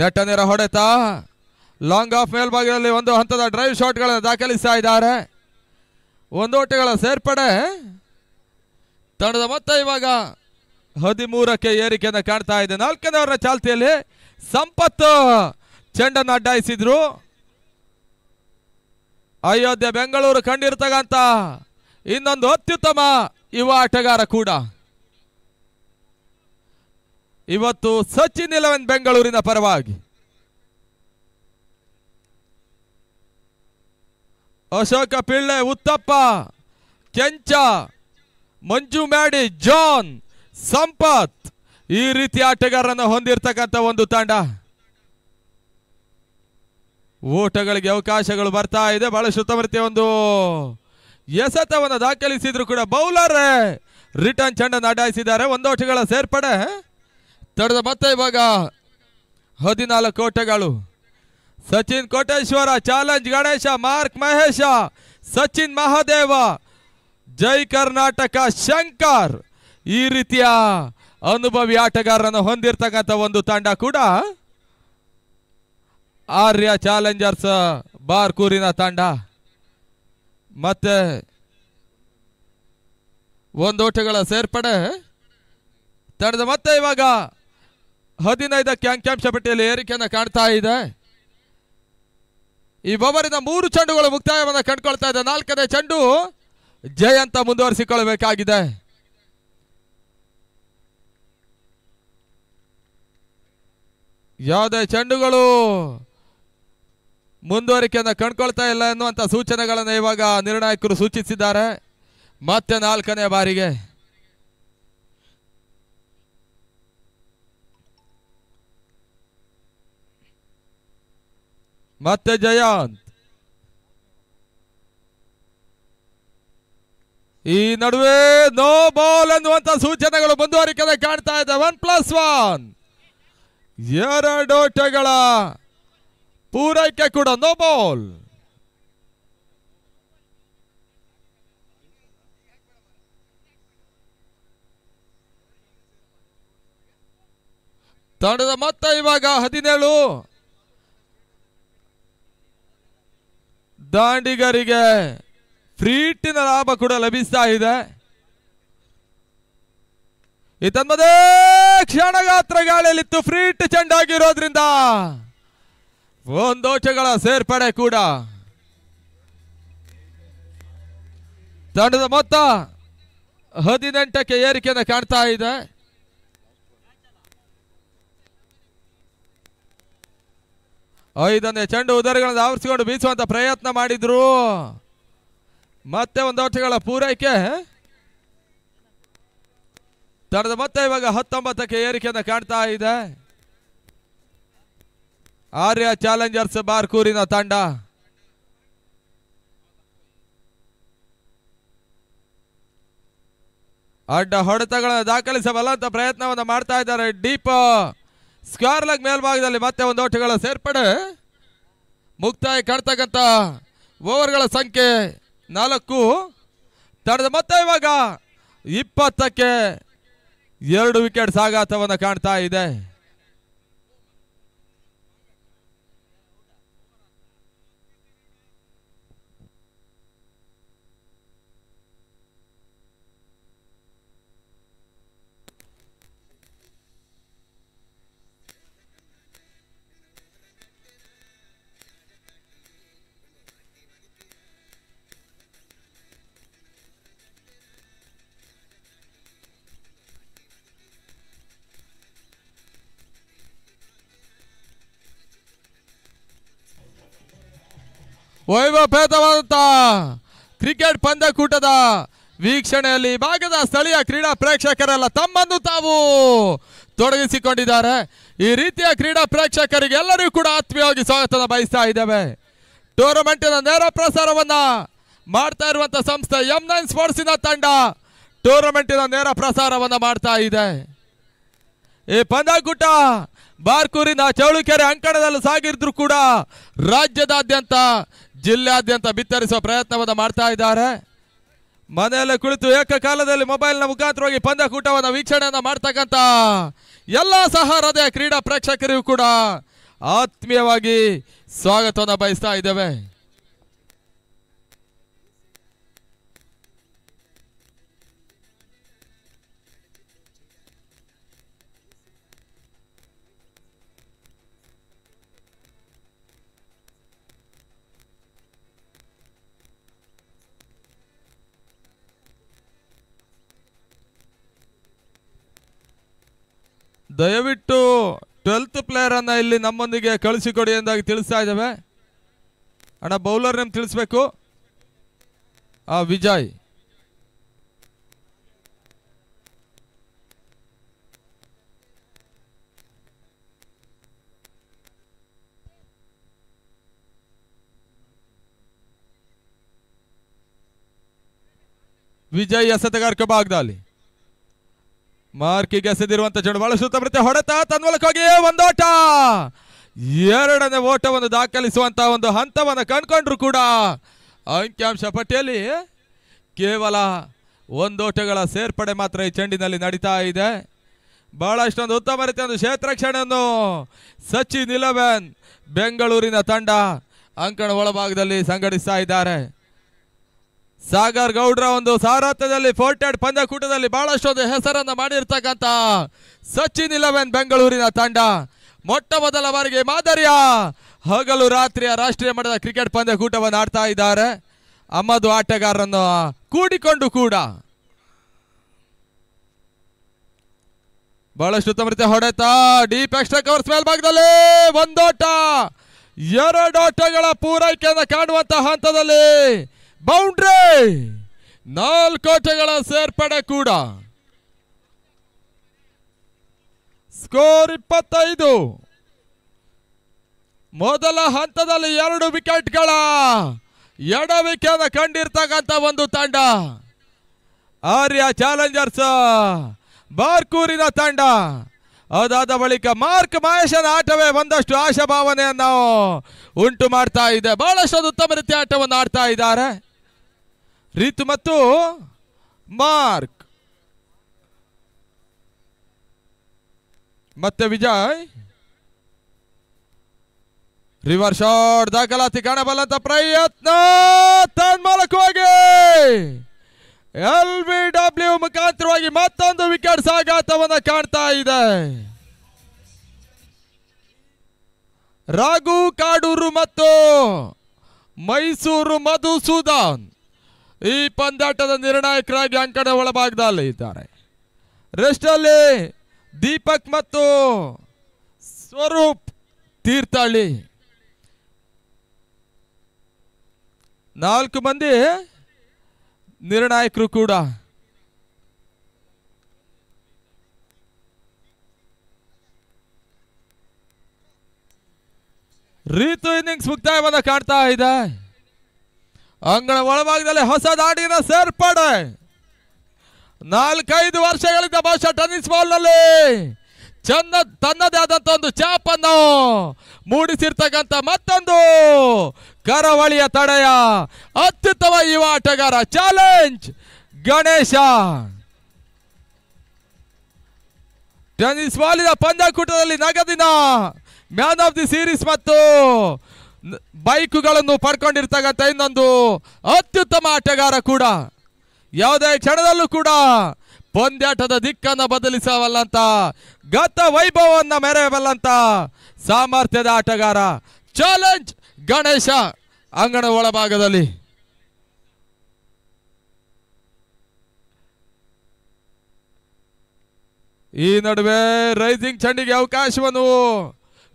ನೆಟ್ಟನೇರ ಹೊಡೆತ ಲಾಂಗ್ ಆಫ್ ಮೇಲ್ಭಾಗದಲ್ಲಿ ಒಂದು ಹಂತದ ಡ್ರೈವ್ ಶಾಟ್ಗಳನ್ನು ದಾಖಲಿಸ್ತಾ ಇದ್ದಾರೆ ಒಂದು ಓಟಗಳ ಸೇರ್ಪಡೆ ತಂಡದ ಮೊತ್ತ ಇವಾಗ ಹದಿಮೂರಕ್ಕೆ ಏರಿಕೆಯನ್ನು ಕಾಣ್ತಾ ಇದೆ ನಾಲ್ಕನೇವರ ಚಾಲ್ತಿಯಲ್ಲಿ ಸಂಪತ್ತು ಚೆಂಡನ್ನು ಅಡ್ಡಾಯಿಸಿದ್ರು ಅಯೋಧ್ಯೆ ಬೆಂಗಳೂರು ಕಂಡಿರ್ತಕ್ಕಂತ ಇನ್ನೊಂದು ಅತ್ಯುತ್ತಮ ಯುವ ಆಟಗಾರ ಕೂಡ ಇವತ್ತು ಸಚಿನ್ ಇಲೆವೆನ್ ಬೆಂಗಳೂರಿನ ಪರವಾಗಿ ಅಶೋಕ ಪಿಳ್ಳೆ ಉತ್ತಪ್ಪ ಕೆಂಚ ಮಂಜು ಮ್ಯಾಡಿ ಜಾನ್ ಸಂಪತ್ ಈ ರೀತಿ ಆಟಗಾರರನ್ನು ಹೊಂದಿರತಕ್ಕಂಥ ಒಂದು ತಂಡ ಓಟಗಳಿಗೆ ಅವಕಾಶಗಳು ಬರ್ತಾ ಇದೆ ಬಹಳ ಉತ್ತಮ ಒಂದು ಎಸೆತವನ್ನು ದಾಖಲಿಸಿದ್ರು ಕೂಡ ಬೌಲರ್ ರಿಟರ್ನ್ ಚೆಂಡನ್ನು ಅಡಾಯಿಸಿದ್ದಾರೆ ಒಂದು ಓಟಗಳ ಸೇರ್ಪಡೆ ತಡೆದ ಮತ್ತೆ ಇವಾಗ ಹದಿನಾಲ್ಕು ಓಟಗಳು ಸಚಿನ್ ಕೋಟೇಶ್ವರ ಚಾಲೆಂಜ್ ಗಣೇಶ ಮಾರ್ಕ್ ಮಹೇಶ ಸಚಿನ್ ಮಹಾದೇವ ಜೈ ಕರ್ನಾಟಕ ಶಂಕರ್ ಈ ರೀತಿಯ ಅನುಭವಿ ಆಟಗಾರರನ್ನು ಹೊಂದಿರತಕ್ಕಂಥ ಒಂದು ತಂಡ ಕೂಡ ಆರ್ಯ ಚಾಲೆಂಜರ್ಸ್ ಬಾರ್ಕೂರಿನ ತಂಡ ಮತ್ತೆ ಒಂದು ಓಟಗಳ ಸೇರ್ಪಡೆ ತಂಡದ ಮತ್ತೆ ಇವಾಗ ಹದಿನೈದಕ್ಕೆ ಅಂಕ್ಯಾಂಶ ಪಟ್ಟಿಯಲ್ಲಿ ಏರಿಕೆಯನ್ನು ಕಾಣ್ತಾ ಇದೆ ಈ ಬವರಿನ ಮೂರು ಚೆಂಡುಗಳು ಮುಕ್ತಾಯವನ್ನು ಕಂಡುಕೊಳ್ತಾ ಇದೆ ನಾಲ್ಕನೇ ಚೆಂಡು ಜಯಂತ ಮುಂದುವರಿಸಿಕೊಳ್ಳಬೇಕಾಗಿದೆ ಯಾವುದೇ ಚೆಂಡುಗಳು ಮುಂದುವರಿಕೆಯನ್ನು ಕಂಡುಕೊಳ್ತಾ ಇಲ್ಲ ಎನ್ನುವಂಥ ಸೂಚನೆಗಳನ್ನು ಇವಾಗ ನಿರ್ಣಾಯಕರು ಸೂಚಿಸಿದ್ದಾರೆ ಮತ್ತೆ ನಾಲ್ಕನೇ ಬಾರಿಗೆ ಮತ್ತೆ ಜಯಾಂತ್ ಈ ನಡುವೆ ನೋ ಬಾಲ್ ಎನ್ನುವಂತ ಸೂಚನೆಗಳು ಮುಂದುವರಿಕೆ ಕಾಣ್ತಾ ಇದೆ ಒನ್ ಪ್ಲಸ್ ಒನ್ ಎರಡೋಟೆಗಳ ಪೂರೈಕೆ ಕೂಡ ನೋ ಬಾಲ್ ತಂಡದ ಮೊತ್ತ ಇವಾಗ ಹದಿನೇಳು ದಾಂಡಿಗರಿಗೆ ಫ್ರೀಟಿನ ಲಾಭ ಕೂಡ ಲಭಿಸ್ತಾ ಇದೆ ಕ್ಷಣ ಗಾತ್ರ ಗಾಳಿಯಲ್ಲಿತ್ತು ಫ್ರೀಟ್ ಚೆಂಡಾಗಿರೋದ್ರಿಂದ ಒಂದೋಚಗಳ ಸೇರ್ಪಡೆ ಕೂಡ ತಂಡದ ಮೊತ್ತ ಹದಿನೆಂಟಕ್ಕೆ ಏರಿಕೆಯನ್ನು ಕಾಣ್ತಾ ಇದೆ ಐದನೇ ಚೆಂಡು ಉದರಗಳನ್ನು ಆವರಿಸಿಕೊಂಡು ಬೀಸುವಂತ ಪ್ರಯತ್ನ ಮಾಡಿದ್ರು ಮತ್ತೆ ಒಂದು ವರ್ಷಗಳ ಪೂರೈಕೆ ತಡೆದ ಮತ್ತೆ ಇವಾಗ ಹತ್ತೊಂಬತ್ತಕ್ಕೆ ಏರಿಕೆಯನ್ನು ಕಾಣ್ತಾ ಇದೆ ಆರ್ಯ ಚಾಲೆಂಜರ್ಸ್ ಬಾರ್ಕೂರಿನ ತಂಡ ಅಡ್ಡ ಹೊಡೆತಗಳನ್ನು ದಾಖಲಿಸಬಲ್ಲಂತ ಪ್ರಯತ್ನವನ್ನು ಮಾಡ್ತಾ ಇದ್ದಾರೆ ಡೀಪ್ ಲಗ್ ಮೇಲ್ಭಾಗದಲ್ಲಿ ಮತ್ತೆ ಒಂದು ಓಟಗಳ ಸೇರ್ಪಡೆ ಮುಕ್ತಾಯ ಕಾಣ್ತಕ್ಕಂತ ಓವರ್ಗಳ ಸಂಖ್ಯೆ ನಾಲ್ಕು ತಡೆದ ಮತ್ತೆ ಇವಾಗ ಇಪ್ಪತ್ತಕ್ಕೆ ಎರಡು ವಿಕೆಟ್ ಸಾಗಾತವನ್ನು ಕಾಣ್ತಾ ಇದೆ ವೈಭವಪೇತವಾದಂಥ ಕ್ರಿಕೆಟ್ ಪಂದ್ಯಕೂಟದ ವೀಕ್ಷಣೆಯಲ್ಲಿ ಭಾಗದ ಸ್ಥಳೀಯ ಕ್ರೀಡಾ ಪ್ರೇಕ್ಷಕರೆಲ್ಲ ತಮ್ಮನ್ನು ತಾವು ತೊಡಗಿಸಿಕೊಂಡಿದ್ದಾರೆ ಈ ರೀತಿಯ ಕ್ರೀಡಾ ಪ್ರೇಕ್ಷಕರಿಗೆ ಎಲ್ಲರಿಗೂ ಕೂಡ ಆತ್ಮೀಯವಾಗಿ ಸ್ವಾಗತ ಬಯಸ್ತಾ ಇದ್ದೇವೆ ಟೂರ್ನಮೆಂಟ್ನ ನೇರ ಪ್ರಸಾರವನ್ನ ಮಾಡ್ತಾ ಇರುವಂತಹ ಸಂಸ್ಥೆ ಎಂ ನೈನ್ ಸ್ಪೋರ್ಟ್ಸಿನ ತಂಡ ಟೂರ್ನಮೆಂಟಿನ ನೇರ ಪ್ರಸಾರವನ್ನ ಮಾಡ್ತಾ ಇದೆ ಈ ಪಂದ್ಯಕೂಟ ಬಾರ್ಕೂರಿನ ಚೌಳಿಕೆರೆ ಅಂಕಣದಲ್ಲಿ ಸಾಗಿದ್ರು ಕೂಡ ರಾಜ್ಯದಾದ್ಯಂತ ಜಿಲ್ಲಾದ್ಯಂತ ಬಿತ್ತರಿಸುವ ಪ್ರಯತ್ನವನ್ನು ಮಾಡ್ತಾ ಇದ್ದಾರೆ ಮನೆಯಲ್ಲೇ ಕುಳಿತು ಏಕಕಾಲದಲ್ಲಿ ಮೊಬೈಲ್ನ ಮುಖಾಂತರವಾಗಿ ಪಂದ್ಯಕೂಟವನ್ನು ವೀಕ್ಷಣೆಯನ್ನು ಮಾಡ್ತಕ್ಕಂಥ ಎಲ್ಲ ಸಹಾರದ ಕ್ರೀಡಾ ಪ್ರೇಕ್ಷಕರಿಗೂ ಕೂಡ ಆತ್ಮೀಯವಾಗಿ ಸ್ವಾಗತವನ್ನು ಬಯಸ್ತಾ ಇದ್ದೇವೆ ದಯವಿಟ್ಟು ಟ್ವೆಲ್ತ್ ಪ್ಲೇಯರ್ ಅನ್ನ ಇಲ್ಲಿ ನಮ್ಮೊಂದಿಗೆ ಕಳಿಸಿಕೊಡಿ ಎಂದಾಗಿ ತಿಳಿಸ್ತಾ ಇದ್ದಾವೆ ಅಣ್ಣ ಬೌಲರ್ ನಿಮ್ ತಿಳಿಸ್ಬೇಕು ಆ ವಿಜಯ್ ವಿಜಯ್ ಎಸೆತಗಾರಕ ಭಾಗದಲ್ಲಿ ಮಾರ್ಕಿಗೆ ಎಸೆದಿರುವಂತ ಚೆಂಡು ಬಹಳ ಬರುತ್ತೆ ಹೊಡೆತ ತನ್ಮೂಲಕವಾಗಿ ಒಂದೋಟ ಎರಡನೇ ಓಟವನ್ನು ದಾಖಲಿಸುವಂತ ಒಂದು ಹಂತವನ್ನು ಕಂಡ್ಕೊಂಡ್ರು ಕೂಡ ಅಂಕಿಅಂಶ ಪಟ್ಟಿಯಲ್ಲಿ ಕೇವಲ ಒಂದೋಟಗಳ ಸೇರ್ಪಡೆ ಮಾತ್ರ ಈ ಚೆಂಡಿನಲ್ಲಿ ನಡೀತಾ ಇದೆ ಬಹಳಷ್ಟೊಂದು ಉತ್ತಮ ರೀತಿಯ ಒಂದು ಕ್ಷೇತ್ರಕ್ಷಣೆಯನ್ನು ಸಚಿನ್ ಇಲೆವೆನ್ ಬೆಂಗಳೂರಿನ ತಂಡ ಅಂಕಣ ಒಳಭಾಗದಲ್ಲಿ ಸಂಘಟಿಸ್ತಾ ಇದ್ದಾರೆ ಸಾಗರ್ ಗೌಡ್ರ ಒಂದು ಸಾರಥ್ಯದಲ್ಲಿ ಫೋರ್ಟೆಡ್ ಪಂದ್ಯಕೂಟದಲ್ಲಿ ಬಹಳಷ್ಟೊಂದು ಹೆಸರನ್ನು ಮಾಡಿರ್ತಕ್ಕಂತ ಸಚಿನ್ ಇಲೆವೆನ್ ಬೆಂಗಳೂರಿನ ತಂಡ ಮೊಟ್ಟ ಮೊದಲ ಬಾರಿಗೆ ಮಾದರಿಯ ಹಗಲು ರಾತ್ರಿಯ ರಾಷ್ಟ್ರೀಯ ಮಟ್ಟದ ಕ್ರಿಕೆಟ್ ಪಂದ್ಯಕೂಟವನ್ನು ಆಡ್ತಾ ಇದ್ದಾರೆ ಅಮ್ಮದು ಆಟಗಾರರನ್ನು ಕೂಡಿಕೊಂಡು ಕೂಡ ಬಹಳಷ್ಟು ಉತ್ತಮ ರೀತಿಯ ಹೊಡೆತ ಡೀಪ್ ಎಕ್ಸ್ಟ್ರಾ ಕವರ್ಸ್ ಮೇಲ್ಭಾಗದಲ್ಲಿ ಒಂದೋಟ ಎರಡೋಟಗಳ ಪೂರೈಕೆಯನ್ನು ಕಾಣುವಂತಹ ಹಂತದಲ್ಲಿ ಬೌಂಡ್ರಿ ನಾಲ್ಕೋಟೆಗಳ ಸೇರ್ಪಡೆ ಕೂಡ ಸ್ಕೋರ್ ಇಪ್ಪತ್ತೈದು ಮೊದಲ ಹಂತದಲ್ಲಿ ಎರಡು ವಿಕೆಟ್ಗಳ ವಿಕೆಟ್ ಕಂಡಿರ್ತಕ್ಕಂಥ ಒಂದು ತಂಡ ಆರ್ಯ ಚಾಲೆಂಜರ್ಸ್ ಬಾರ್ಕೂರಿನ ತಂಡ ಅದಾದ ಬಳಿಕ ಮಾರ್ಕ್ ಮಹೇಶನ ಆಟವೇ ಒಂದಷ್ಟು ಆಶಾಭಾವನೆಯನ್ನು ಉಂಟು ಮಾಡ್ತಾ ಇದೆ ಬಹಳಷ್ಟು ಉತ್ತಮ ರೀತಿಯ ಆಟವನ್ನು ಆಡ್ತಾ ಇದ್ದಾರೆ ರೀತು ಮತ್ತು ಮಾರ್ಕ್ ಮತ್ತೆ ವಿಜಯ್ ರಿವರ್ ಶಾಟ್ ದಾಖಲಾತಿ ಕಾಣಬಲ್ಲಂತ ಪ್ರಯತ್ನ ತನ್ಮೂಲಕವಾಗಿ ಎಲ್ ವಿ ಡಬ್ಲ್ಯೂ ಮುಖಾಂತರವಾಗಿ ಮತ್ತೊಂದು ವಿಕೆಟ್ ಸಾಗಾತವನ್ನ ಕಾಣ್ತಾ ಇದೆ ರಾಘು ಕಾಡೂರು ಮತ್ತು ಮೈಸೂರು ಮಧುಸೂದನ್ ಈ ಪಂದಾಟದ ನಿರ್ಣಾಯಕರಾಗಿ ಅಂಕಣ ಒಳಭಾಗದಲ್ಲಿ ಇದ್ದಾರೆ ಅಲ್ಲಿ ದೀಪಕ್ ಮತ್ತು ಸ್ವರೂಪ್ ತೀರ್ಥಹಳ್ಳಿ ನಾಲ್ಕು ಮಂದಿ ನಿರ್ಣಾಯಕರು ಕೂಡ ರೀತು ಇನ್ನಿಂಗ್ಸ್ ಮುಕ್ತಾಯವನ್ನು ಕಾಣ್ತಾ ಇದೆ ಅಂಗಣ ಒಳಭಾಗದಲ್ಲಿ ಹೊಸ ದಾಡಿನ ಸೇರ್ಪಡೆ ನಾಲ್ಕೈದು ವರ್ಷಗಳಿಂದ ಬಹುಶಃ ಟೆನ್ನಿಸ್ ನಲ್ಲಿ ಚಂದ ತನ್ನದೇ ಆದಂತ ಒಂದು ಚಾಪನ್ನು ಮೂಡಿಸಿರ್ತಕ್ಕಂಥ ಮತ್ತೊಂದು ಕರಾವಳಿಯ ತಡೆಯ ಅತ್ಯುತ್ತಮ ಯುವ ಆಟಗಾರ ಚಾಲೆಂಜ್ ಗಣೇಶ ಟೆನ್ನಿಸ್ ಬಾಲಿನ ಪಂದ್ಯಕೂಟದಲ್ಲಿ ನಗದಿನ ಮ್ಯಾನ್ ಆಫ್ ದಿ ಸೀರೀಸ್ ಮತ್ತು ಬೈಕುಗಳನ್ನು ಪಡ್ಕೊಂಡಿರ್ತಕ್ಕಂಥ ಇನ್ನೊಂದು ಅತ್ಯುತ್ತಮ ಆಟಗಾರ ಕೂಡ ಯಾವುದೇ ಕ್ಷಣದಲ್ಲೂ ಕೂಡ ಪಂದ್ಯಾಟದ ದಿಕ್ಕನ್ನು ಬದಲಿಸಬಲ್ಲಂತ ಗತ ವೈಭವವನ್ನು ಮೆರೆಯಬಲ್ಲಂತ ಸಾಮರ್ಥ್ಯದ ಆಟಗಾರ ಚಾಲೆಂಜ್ ಗಣೇಶ ಅಂಗಣ ಒಳಭಾಗದಲ್ಲಿ ಈ ನಡುವೆ ರೈಸಿಂಗ್ ಚಂಡಿಗೆ ಅವಕಾಶವನ್ನು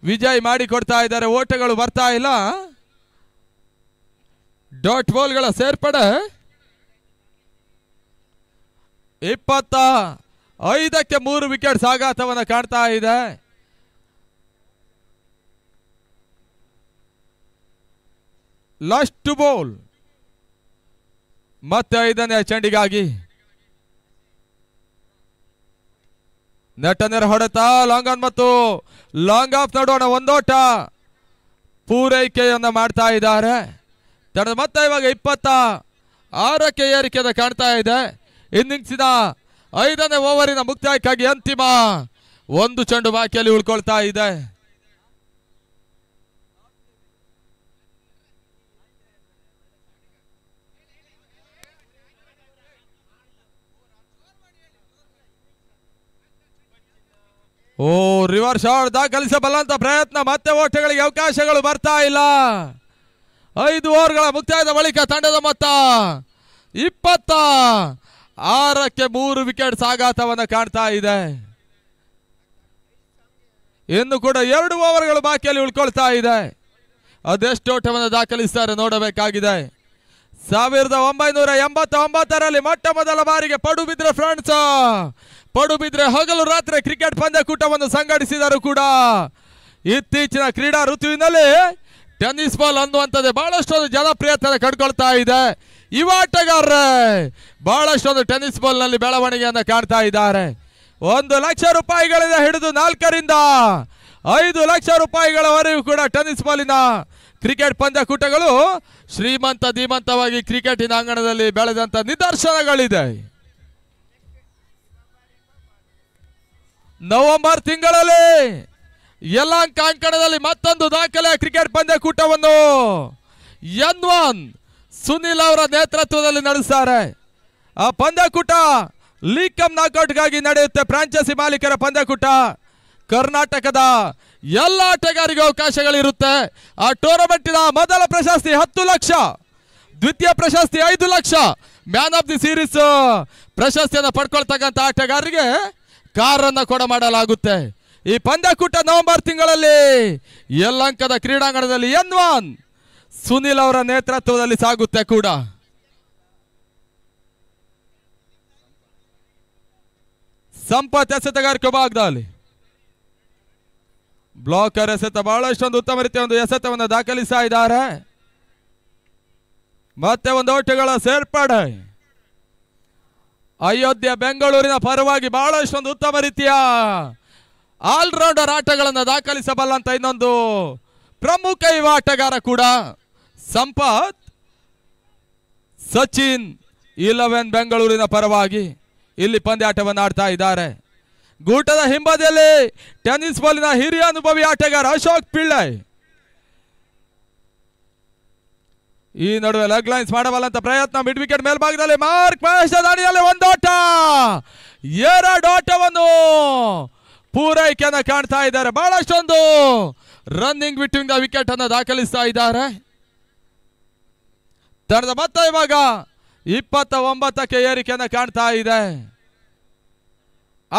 ವಿಜಯ್ ಮಾಡಿ ಕೊಡ್ತಾ ಇದ್ದಾರೆ ಓಟಗಳು ಬರ್ತಾ ಇಲ್ಲ ಡಾಟ್ ಬಾಲ್ಗಳ ಸೇರ್ಪಡೆ ಇಪ್ಪತ್ತ ಐದಕ್ಕೆ ಮೂರು ವಿಕೆಟ್ ಸಾಗಾತವನ್ನು ಕಾಣ್ತಾ ಇದೆ ಲಾಸ್ಟ್ ಬೋಲ್ ಮತ್ತೆ ಐದನೇ ಚಂಡಿಗಾಗಿ ನಟನೆರ ಹೊಡೆತ ಲಾಂಗನ್ ಮತ್ತು ಲಾಂಗ್ ಆಫ್ ನೋಡೋಣ ಒಂದೋಟ ಪೂರೈಕೆಯನ್ನು ಮಾಡ್ತಾ ಇದ್ದಾರೆ ತಡೆದ ಮತ್ತೆ ಇವಾಗ ಇಪ್ಪತ್ತ ಆರಕ್ಕೆ ಏರಿಕೆಯನ್ನು ಕಾಣ್ತಾ ಇದೆ ಇನ್ನಿಂಗ್ಸಿನ ಐದನೇ ಓವರಿನ ಮುಕ್ತಾಯಕ್ಕಾಗಿ ಅಂತಿಮ ಒಂದು ಚೆಂಡು ಬಾಕಿಯಲ್ಲಿ ಉಳ್ಕೊಳ್ತಾ ಇದೆ ಓ ರಿವರ್ ಶಾರ್ಟ್ ದಾಖಲಿಸಬಲ್ಲಂತ ಪ್ರಯತ್ನ ಮತ್ತೆ ಓಟಗಳಿಗೆ ಅವಕಾಶಗಳು ಬರ್ತಾ ಇಲ್ಲ ಐದು ಓವರ್ಗಳ ಮುಕ್ತಾಯದ ಬಳಿಕ ತಂಡದ ಮೊತ್ತ ಇಪ್ಪತ್ತ ಆರಕ್ಕೆ ಮೂರು ವಿಕೆಟ್ ಸಾಗಾತವನ್ನು ಕಾಣ್ತಾ ಇದೆ ಇನ್ನು ಕೂಡ ಎರಡು ಓವರ್ಗಳು ಬಾಕಿಯಲ್ಲಿ ಉಳ್ಕೊಳ್ತಾ ಇದೆ ಅದೆಷ್ಟು ಓಟವನ್ನು ದಾಖಲಿಸ್ತಾರೆ ನೋಡಬೇಕಾಗಿದೆ ಸಾವಿರದ ಒಂಬೈನೂರ ಎಂಬತ್ತ ಒಂಬತ್ತರಲ್ಲಿ ಮೊಟ್ಟ ಮೊದಲ ಬಾರಿಗೆ ಪಡುಬಿದ್ರೆ ಫ್ರೆಂಡ್ಸ್ ಪಡುಬಿದ್ರೆ ಹಗಲು ರಾತ್ರಿ ಕ್ರಿಕೆಟ್ ಪಂದ್ಯಕೂಟವನ್ನು ಸಂಘಟಿಸಿದರು ಕೂಡ ಇತ್ತೀಚಿನ ಕ್ರೀಡಾ ಋತುವಿನಲ್ಲಿ ಟೆನ್ನಿಸ್ ಬಾಲ್ ಅನ್ನುವಂಥದ್ದು ಬಹಳಷ್ಟೊಂದು ಜನಪ್ರಿಯತೆ ಕಂಡುಕೊಳ್ತಾ ಇದೆ ಯುವ ಆಟಗಾರರೇ ಬಹಳಷ್ಟೊಂದು ಟೆನ್ನಿಸ್ ಬಾಲ್ನಲ್ಲಿ ಬೆಳವಣಿಗೆಯನ್ನು ಕಾಣ್ತಾ ಇದ್ದಾರೆ ಒಂದು ಲಕ್ಷ ರೂಪಾಯಿಗಳಿಂದ ಹಿಡಿದು ನಾಲ್ಕರಿಂದ ಐದು ಲಕ್ಷ ರೂಪಾಯಿಗಳವರೆಗೂ ಕೂಡ ಟೆನ್ನಿಸ್ ಬಾಲಿನ ಕ್ರಿಕೆಟ್ ಪಂದ್ಯಕೂಟಗಳು ಶ್ರೀಮಂತ ಧೀಮಂತವಾಗಿ ಕ್ರಿಕೆಟಿನ ಅಂಗಣದಲ್ಲಿ ಬೆಳೆದಂಥ ನಿದರ್ಶನಗಳಿದೆ ನವೆಂಬರ್ ತಿಂಗಳಲ್ಲಿ ಎಲ್ಲ ಕಾಂಕಣದಲ್ಲಿ ಮತ್ತೊಂದು ದಾಖಲೆ ಕ್ರಿಕೆಟ್ ಪಂದ್ಯಕೂಟವನ್ನು ಎನ್ ಒನ್ ಸುನಿಲ್ ಅವರ ನೇತೃತ್ವದಲ್ಲಿ ನಡೆಸ್ತಾರೆ ಆ ಪಂದ್ಯಕೂಟ ಲೀಗ್ ಕಪ್ ನಾಕೌಟ್ಗಾಗಿ ನಡೆಯುತ್ತೆ ಫ್ರಾಂಚೈಸಿ ಮಾಲೀಕರ ಪಂದ್ಯಕೂಟ ಕರ್ನಾಟಕದ ಎಲ್ಲ ಆಟಗಾರಿಗೆ ಅವಕಾಶಗಳಿರುತ್ತೆ ಆ ಟೂರ್ನಮೆಂಟಿನ ಮೊದಲ ಪ್ರಶಸ್ತಿ ಹತ್ತು ಲಕ್ಷ ದ್ವಿತೀಯ ಪ್ರಶಸ್ತಿ ಐದು lakh man of the series ಪ್ರಶಸ್ತಿಯನ್ನು ಪಡ್ಕೊಳ್ತಕ್ಕಂಥ ಆಟಗಾರರಿಗೆ ಕಾರನ್ನು ಕೂಡ ಮಾಡಲಾಗುತ್ತೆ ಈ ಪಂದ್ಯಕೂಟ ನವೆಂಬರ್ ತಿಂಗಳಲ್ಲಿ ಯಲ್ಲಂಕದ ಕ್ರೀಡಾಂಗಣದಲ್ಲಿ ಎನ್ ಒನ್ ಸುನಿಲ್ ಅವರ ನೇತೃತ್ವದಲ್ಲಿ ಸಾಗುತ್ತೆ ಕೂಡ ಸಂಪತ್ ಎಸೆತಗಾರಿಕೆ ಭಾಗದಲ್ಲಿ ಬ್ಲಾಕರ್ ಎಸೆತ ಬಹಳಷ್ಟೊಂದು ಉತ್ತಮ ರೀತಿಯ ಒಂದು ಎಸೆತವನ್ನು ದಾಖಲಿಸ್ತಾ ಇದ್ದಾರೆ ಮತ್ತೆ ಒಂದು ಓಟಗಳ ಸೇರ್ಪಡೆ ಅಯೋಧ್ಯೆ ಬೆಂಗಳೂರಿನ ಪರವಾಗಿ ಬಹಳಷ್ಟೊಂದು ಉತ್ತಮ ರೀತಿಯ ಆಲ್ರೌಂಡರ್ ಆಟಗಳನ್ನು ದಾಖಲಿಸಬಲ್ಲಂತ ಇನ್ನೊಂದು ಪ್ರಮುಖ ಯುವ ಆಟಗಾರ ಕೂಡ ಸಂಪತ್ ಸಚಿನ್ ಇಲೆವೆನ್ ಬೆಂಗಳೂರಿನ ಪರವಾಗಿ ಇಲ್ಲಿ ಪಂದ್ಯಾಟವನ್ನು ಆಡ್ತಾ ಇದ್ದಾರೆ ಗೂಟದ ಹಿಂಬದಿಯಲ್ಲಿ ಟೆನಿಸ್ ಬಾಲಿನ ಹಿರಿಯ ಅನುಭವಿ ಆಟಗಾರ ಅಶೋಕ್ ಪಿಳ್ಳೈ ಈ ನಡುವೆ ಲೆಗ್ ಲೈನ್ಸ್ ಮಾಡಬಲ್ಲಂತ ಪ್ರಯತ್ನ ಮಿಡ್ ವಿಕೆಟ್ ಮೇಲ್ಭಾಗದಲ್ಲಿ ಮಾರ್ಕ್ ಮಹೇಶ್ ದಾಡಿಯಲ್ಲಿ ಒಂದೋಟ ಎರಡೋಟವನ್ನು ಪೂರೈಕೆಯನ್ನು ಕಾಣ್ತಾ ಇದ್ದಾರೆ ಬಹಳಷ್ಟೊಂದು ರನ್ನಿಂಗ್ ಬಿಟ್ವಿಂಗ್ ದ ವಿಕೆಟ್ ಅನ್ನು ದಾಖಲಿಸ್ತಾ ಇದ್ದಾರೆ ತರದ ಮತ್ತೆ ಇವಾಗ ಇಪ್ಪತ್ತ ಒಂಬತ್ತಕ್ಕೆ ಏರಿಕೆಯನ್ನು ಕಾಣ್ತಾ ಇದೆ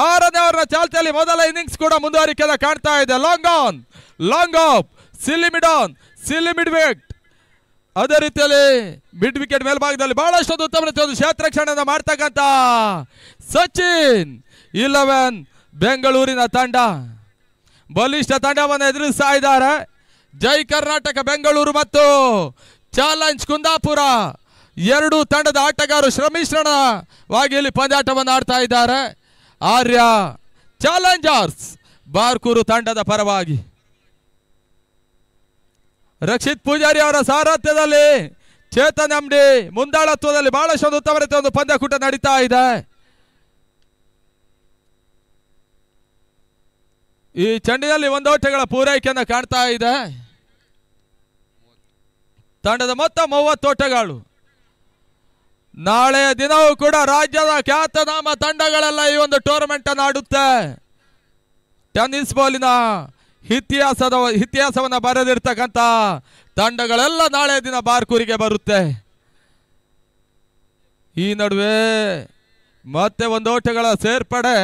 ಆರನೇ ಅವರ ಚಾಲ್ತಿಯಲ್ಲಿ ಮೊದಲ ಇನ್ನಿಂಗ್ಸ್ ಕೂಡ ಮುಂದುವರಿಕೆಯನ್ನು ಕಾಣ್ತಾ ಇದೆ long on long off silly on silly mid ಅದೇ ರೀತಿಯಲ್ಲಿ ಮಿಡ್ ವಿಕೆಟ್ ಮೇಲ್ಭಾಗದಲ್ಲಿ ಬಹಳಷ್ಟು ಉತ್ತಮ ಕ್ಷೇತ್ರ ಕ್ಷೇತ್ರಕ್ಷಣದ ಮಾಡ್ತಕ್ಕಂಥ ಸಚಿನ್ ಇಲೆವೆನ್ ಬೆಂಗಳೂರಿನ ತಂಡ ಬಲಿಷ್ಠ ತಂಡವನ್ನು ಎದುರಿಸ್ತಾ ಇದ್ದಾರೆ ಜೈ ಕರ್ನಾಟಕ ಬೆಂಗಳೂರು ಮತ್ತು ಚಾಲೆಂಜ್ ಕುಂದಾಪುರ ಎರಡು ತಂಡದ ಆಟಗಾರರು ಶ್ರಮಿಶ್ರಣವಾಗಿ ಇಲ್ಲಿ ಪಂದ್ಯಾಟವನ್ನು ಆಡ್ತಾ ಇದ್ದಾರೆ ಆರ್ಯ ಚಾಲೆಂಜರ್ಸ್ ಬಾರ್ಕೂರು ತಂಡದ ಪರವಾಗಿ ರಕ್ಷಿತ್ ಪೂಜಾರಿ ಅವರ ಸಾರಥ್ಯದಲ್ಲಿ ಚೇತನ್ ಅಂಬಡಿ ಮುಂದಾಳತ್ವದಲ್ಲಿ ಬಹಳಷ್ಟು ಒಂದು ಉತ್ತಮ ರೀತಿಯ ಒಂದು ಪಂದ್ಯಕೂಟ ನಡೀತಾ ಇದೆ ಈ ಒಂದು ಓಟಗಳ ಪೂರೈಕೆಯನ್ನು ಕಾಣ್ತಾ ಇದೆ ತಂಡದ ಮೊತ್ತ ಮೂವತ್ತು ಓಟಗಳು ನಾಳೆಯ ದಿನವೂ ಕೂಡ ರಾಜ್ಯದ ಖ್ಯಾತನಾಮ ತಂಡಗಳೆಲ್ಲ ಈ ಒಂದು ಟೂರ್ನಮೆಂಟ್ ಅನ್ನು ಆಡುತ್ತೆ ಟೆನ್ನಿಸ್ ಬಾಲಿನ ಇತಿಹಾಸದ ಇತಿಹಾಸವನ್ನು ಬರೆದಿರ್ತಕ್ಕಂಥ ತಂಡಗಳೆಲ್ಲ ನಾಳೆ ದಿನ ಬಾರ್ಕೂರಿಗೆ ಬರುತ್ತೆ ಈ ನಡುವೆ ಮತ್ತೆ ಒಂದು ಓಟಗಳ ಸೇರ್ಪಡೆ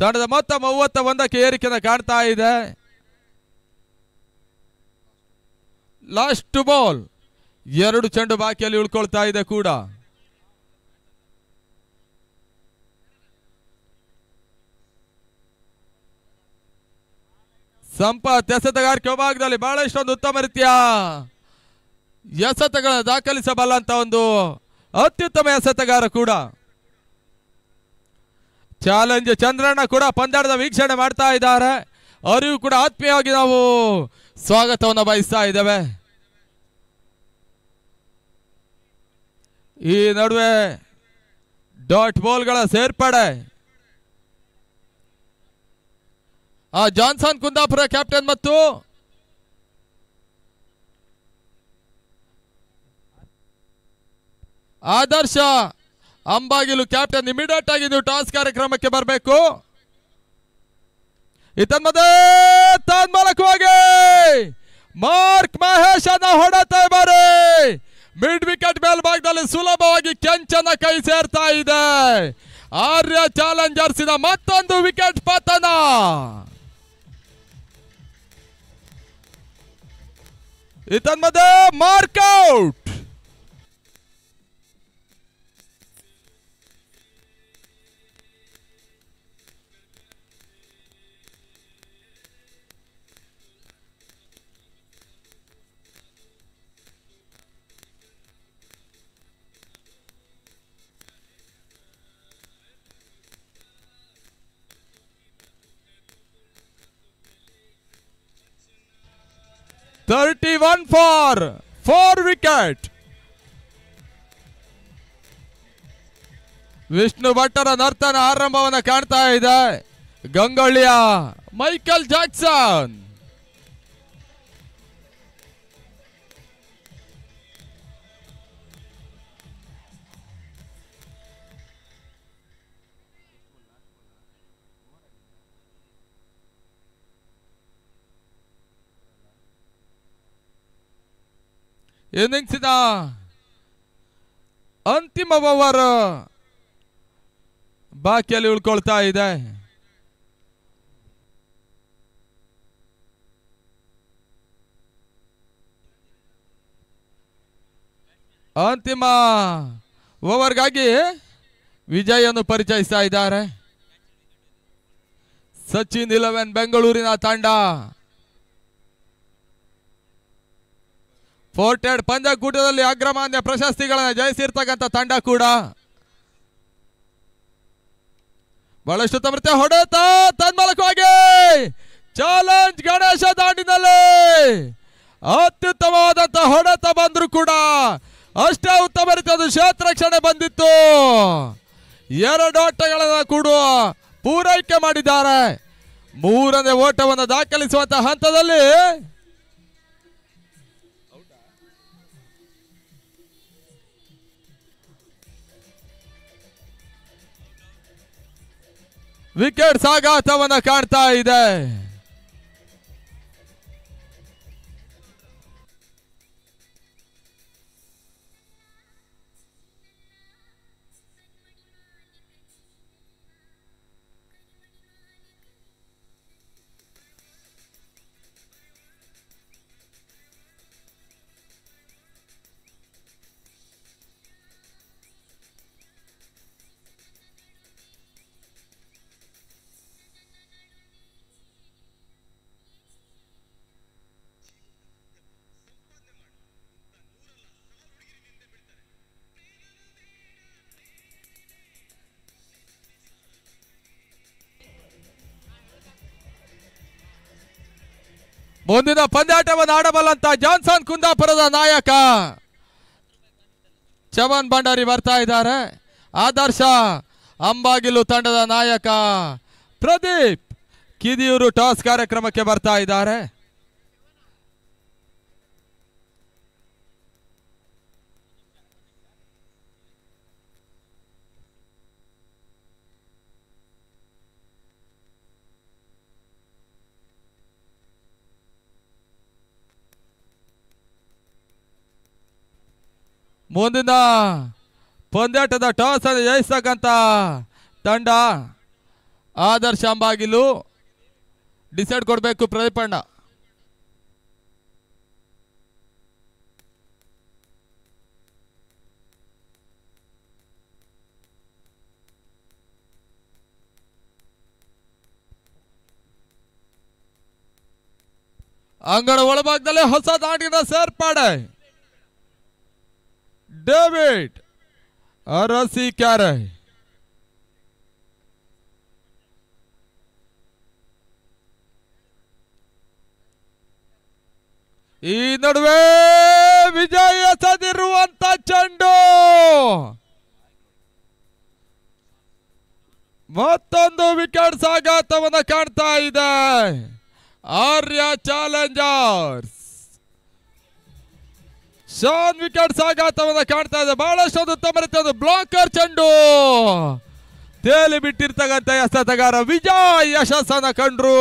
ತಂಡದ ಮೊತ್ತ ಮೂವತ್ತ ಒಂದಕ್ಕೆ ಏರಿಕೆನ ಕಾಣ್ತಾ ಇದೆ ಲಾಸ್ಟ್ ಬಾಲ್ ಎರಡು ಚೆಂಡು ಬಾಕಿಯಲ್ಲಿ ಉಳ್ಕೊಳ್ತಾ ಇದೆ ಕೂಡ ಸಂಪತ್ ಎಸೆತಗಾರಿಕೆ ವಿಭಾಗದಲ್ಲಿ ಬಹಳಷ್ಟೊಂದು ಉತ್ತಮ ರೀತಿಯ ಎಸೆತಗಳ ದಾಖಲಿಸಬಲ್ಲಂತ ಒಂದು ಅತ್ಯುತ್ತಮ ಎಸೆತಗಾರ ಕೂಡ ಚಾಲೆಂಜ್ ಚಂದ್ರಣ್ಣ ಕೂಡ ಪಂದ್ಯದ ವೀಕ್ಷಣೆ ಮಾಡ್ತಾ ಇದ್ದಾರೆ ಅವರಿಗೂ ಕೂಡ ಆತ್ಮೀಯವಾಗಿ ನಾವು ಸ್ವಾಗತವನ್ನು ಬಯಸ್ತಾ ಇದ್ದೇವೆ ಈ ನಡುವೆ ಡಾಟ್ ಬೋಲ್ಗಳ ಸೇರ್ಪಡೆ ಆ ಜಾನ್ಸನ್ ಕುಂದಾಪುರ ಕ್ಯಾಪ್ಟನ್ ಮತ್ತು ಆದರ್ಶ ಅಂಬಾಗಿಲು ಕ್ಯಾಪ್ಟನ್ ಇಮಿಡಿಯೇಟ್ ಆಗಿ ನೀವು ಟಾಸ್ ಕಾರ್ಯಕ್ರಮಕ್ಕೆ ಬರಬೇಕು ಇತನ್ಮದೇ ತನ್ಮೂಲಕವಾಗಿ ಮಾರ್ಕ್ ಮಹೇಶ್ ಅನ್ನ ಹೊಡತಾ ಇದ್ದಾರೆ ಮಿಡ್ ವಿಕೆಟ್ ಮೇಲ್ಭಾಗದಲ್ಲಿ ಸುಲಭವಾಗಿ ಕೆಂಚನ ಕೈ ಸೇರ್ತಾ ಇದೆ ಆರ್ಯ ಚಾಲೆಂಜರ್ಸಿನ ಮತ್ತೊಂದು ವಿಕೆಟ್ ಪತನ Itan Mada, mark out! 31 for 4 wicket. Vishnu ಭಟ್ಟರ ನರ್ತನ ಆರಂಭವನ್ನ ಕಾಣ್ತಾ ಇದೆ ಗಂಗೊಳ್ಳಿಯ ಮೈಕೆಲ್ ಜಾಕ್ಸನ್ ಇನ್ನಿಂಗ್ಸಿನ ಅಂತಿಮ ಓವರ್ ಬಾಕಿಯಲ್ಲಿ ಉಳ್ಕೊಳ್ತಾ ಇದೆ ಅಂತಿಮ ಓವರ್ಗಾಗಿ ವಿಜಯನ್ನು ಪರಿಚಯಿಸ್ತಾ ಇದ್ದಾರೆ ಸಚಿನ್ ಇಲೆವೆನ್ ಬೆಂಗಳೂರಿನ ತಂಡ ಫೋರ್ಟೆಡ್ ಪಂದ್ಯಕೂಟದಲ್ಲಿ ಅಗ್ರಮಾನ್ಯ ಪ್ರಶಸ್ತಿಗಳನ್ನು ಜಯಿಸಿರ್ತಕ್ಕಂಥ ತಂಡ ಕೂಡ ಬಹಳಷ್ಟು ತಮೃತ್ಯ ಹೊಡೆತ ತನ್ಮಲಕವಾಗಿ ಚಾಲೆಂಜ್ ಗಣೇಶ ದಾಂಡಿನಲ್ಲಿ ಅತ್ಯುತ್ತಮವಾದಂತಹ ಹೊಡೆತ ಬಂದರೂ ಕೂಡ ಅಷ್ಟೇ ಉತ್ತಮ ರೀತಿಯ ಕ್ಷೇತ್ರ ರಕ್ಷಣೆ ಬಂದಿತ್ತು ಎರಡು ಓಟಗಳನ್ನು ಕೂಡ ಪೂರೈಕೆ ಮಾಡಿದ್ದಾರೆ ಮೂರನೇ ಓಟವನ್ನು ದಾಖಲಿಸುವಂತಹ ಹಂತದಲ್ಲಿ ವಿಕೆಟ್ ಸಾಗಾತವನ್ನ ಕಾಣ್ತಾ ಇದೆ ಮುಂದಿನ ಪಂದ್ಯಾಟವನ್ನು ಆಡಬಲ್ಲಂತ ಜಾನ್ಸನ್ ಕುಂದಾಪುರದ ನಾಯಕ ಚವನ್ ಭಂಡಾರಿ ಬರ್ತಾ ಇದ್ದಾರೆ ಆದರ್ಶ ಅಂಬಾಗಿಲು ತಂಡದ ನಾಯಕ ಪ್ರದೀಪ್ ಕಿದಿಯೂರು ಟಾಸ್ ಕಾರ್ಯಕ್ರಮಕ್ಕೆ ಬರ್ತಾ ಇದ್ದಾರೆ ಮುಂದಿನ ಪಂದ್ಯಾಟದ ಟಾಸ್ ಅನ್ನು ಜಯಿಸ್ತಕ್ಕಂಥ ತಂಡ ಆದರ್ಶ ಅಂಬಾಗಿಲು ಡಿಸೈಡ್ ಕೊಡಬೇಕು ಪ್ರದೀಪಣ್ಣ ಅಂಗಡ ಒಳಭಾಗದಲ್ಲಿ ಹೊಸ ದಾಟಿನ ಸೇರ್ಪಾಡೆ डेबिट और अस्सी क्या रहे नडवे विजय चंडो मत विकेट सगत आर्य चालेजर्स ಶಾನ್ ವಿಕೆಟ್ ಸಾಗಾತವನ್ನ ಕಾಣ್ತಾ ಇದೆ ಬಹಳಷ್ಟು ಉತ್ತಮ ರೀತಿಯ ಬ್ಲಾಕರ್ ಚೆಂಡು ತೇಲಿ ಬಿಟ್ಟಿರ್ತಕ್ಕಂಥ ಎಸ್ತಗಾರ ವಿಜಯ್ ಯಶಸ್ಸನ್ನ ಕಂಡ್ರು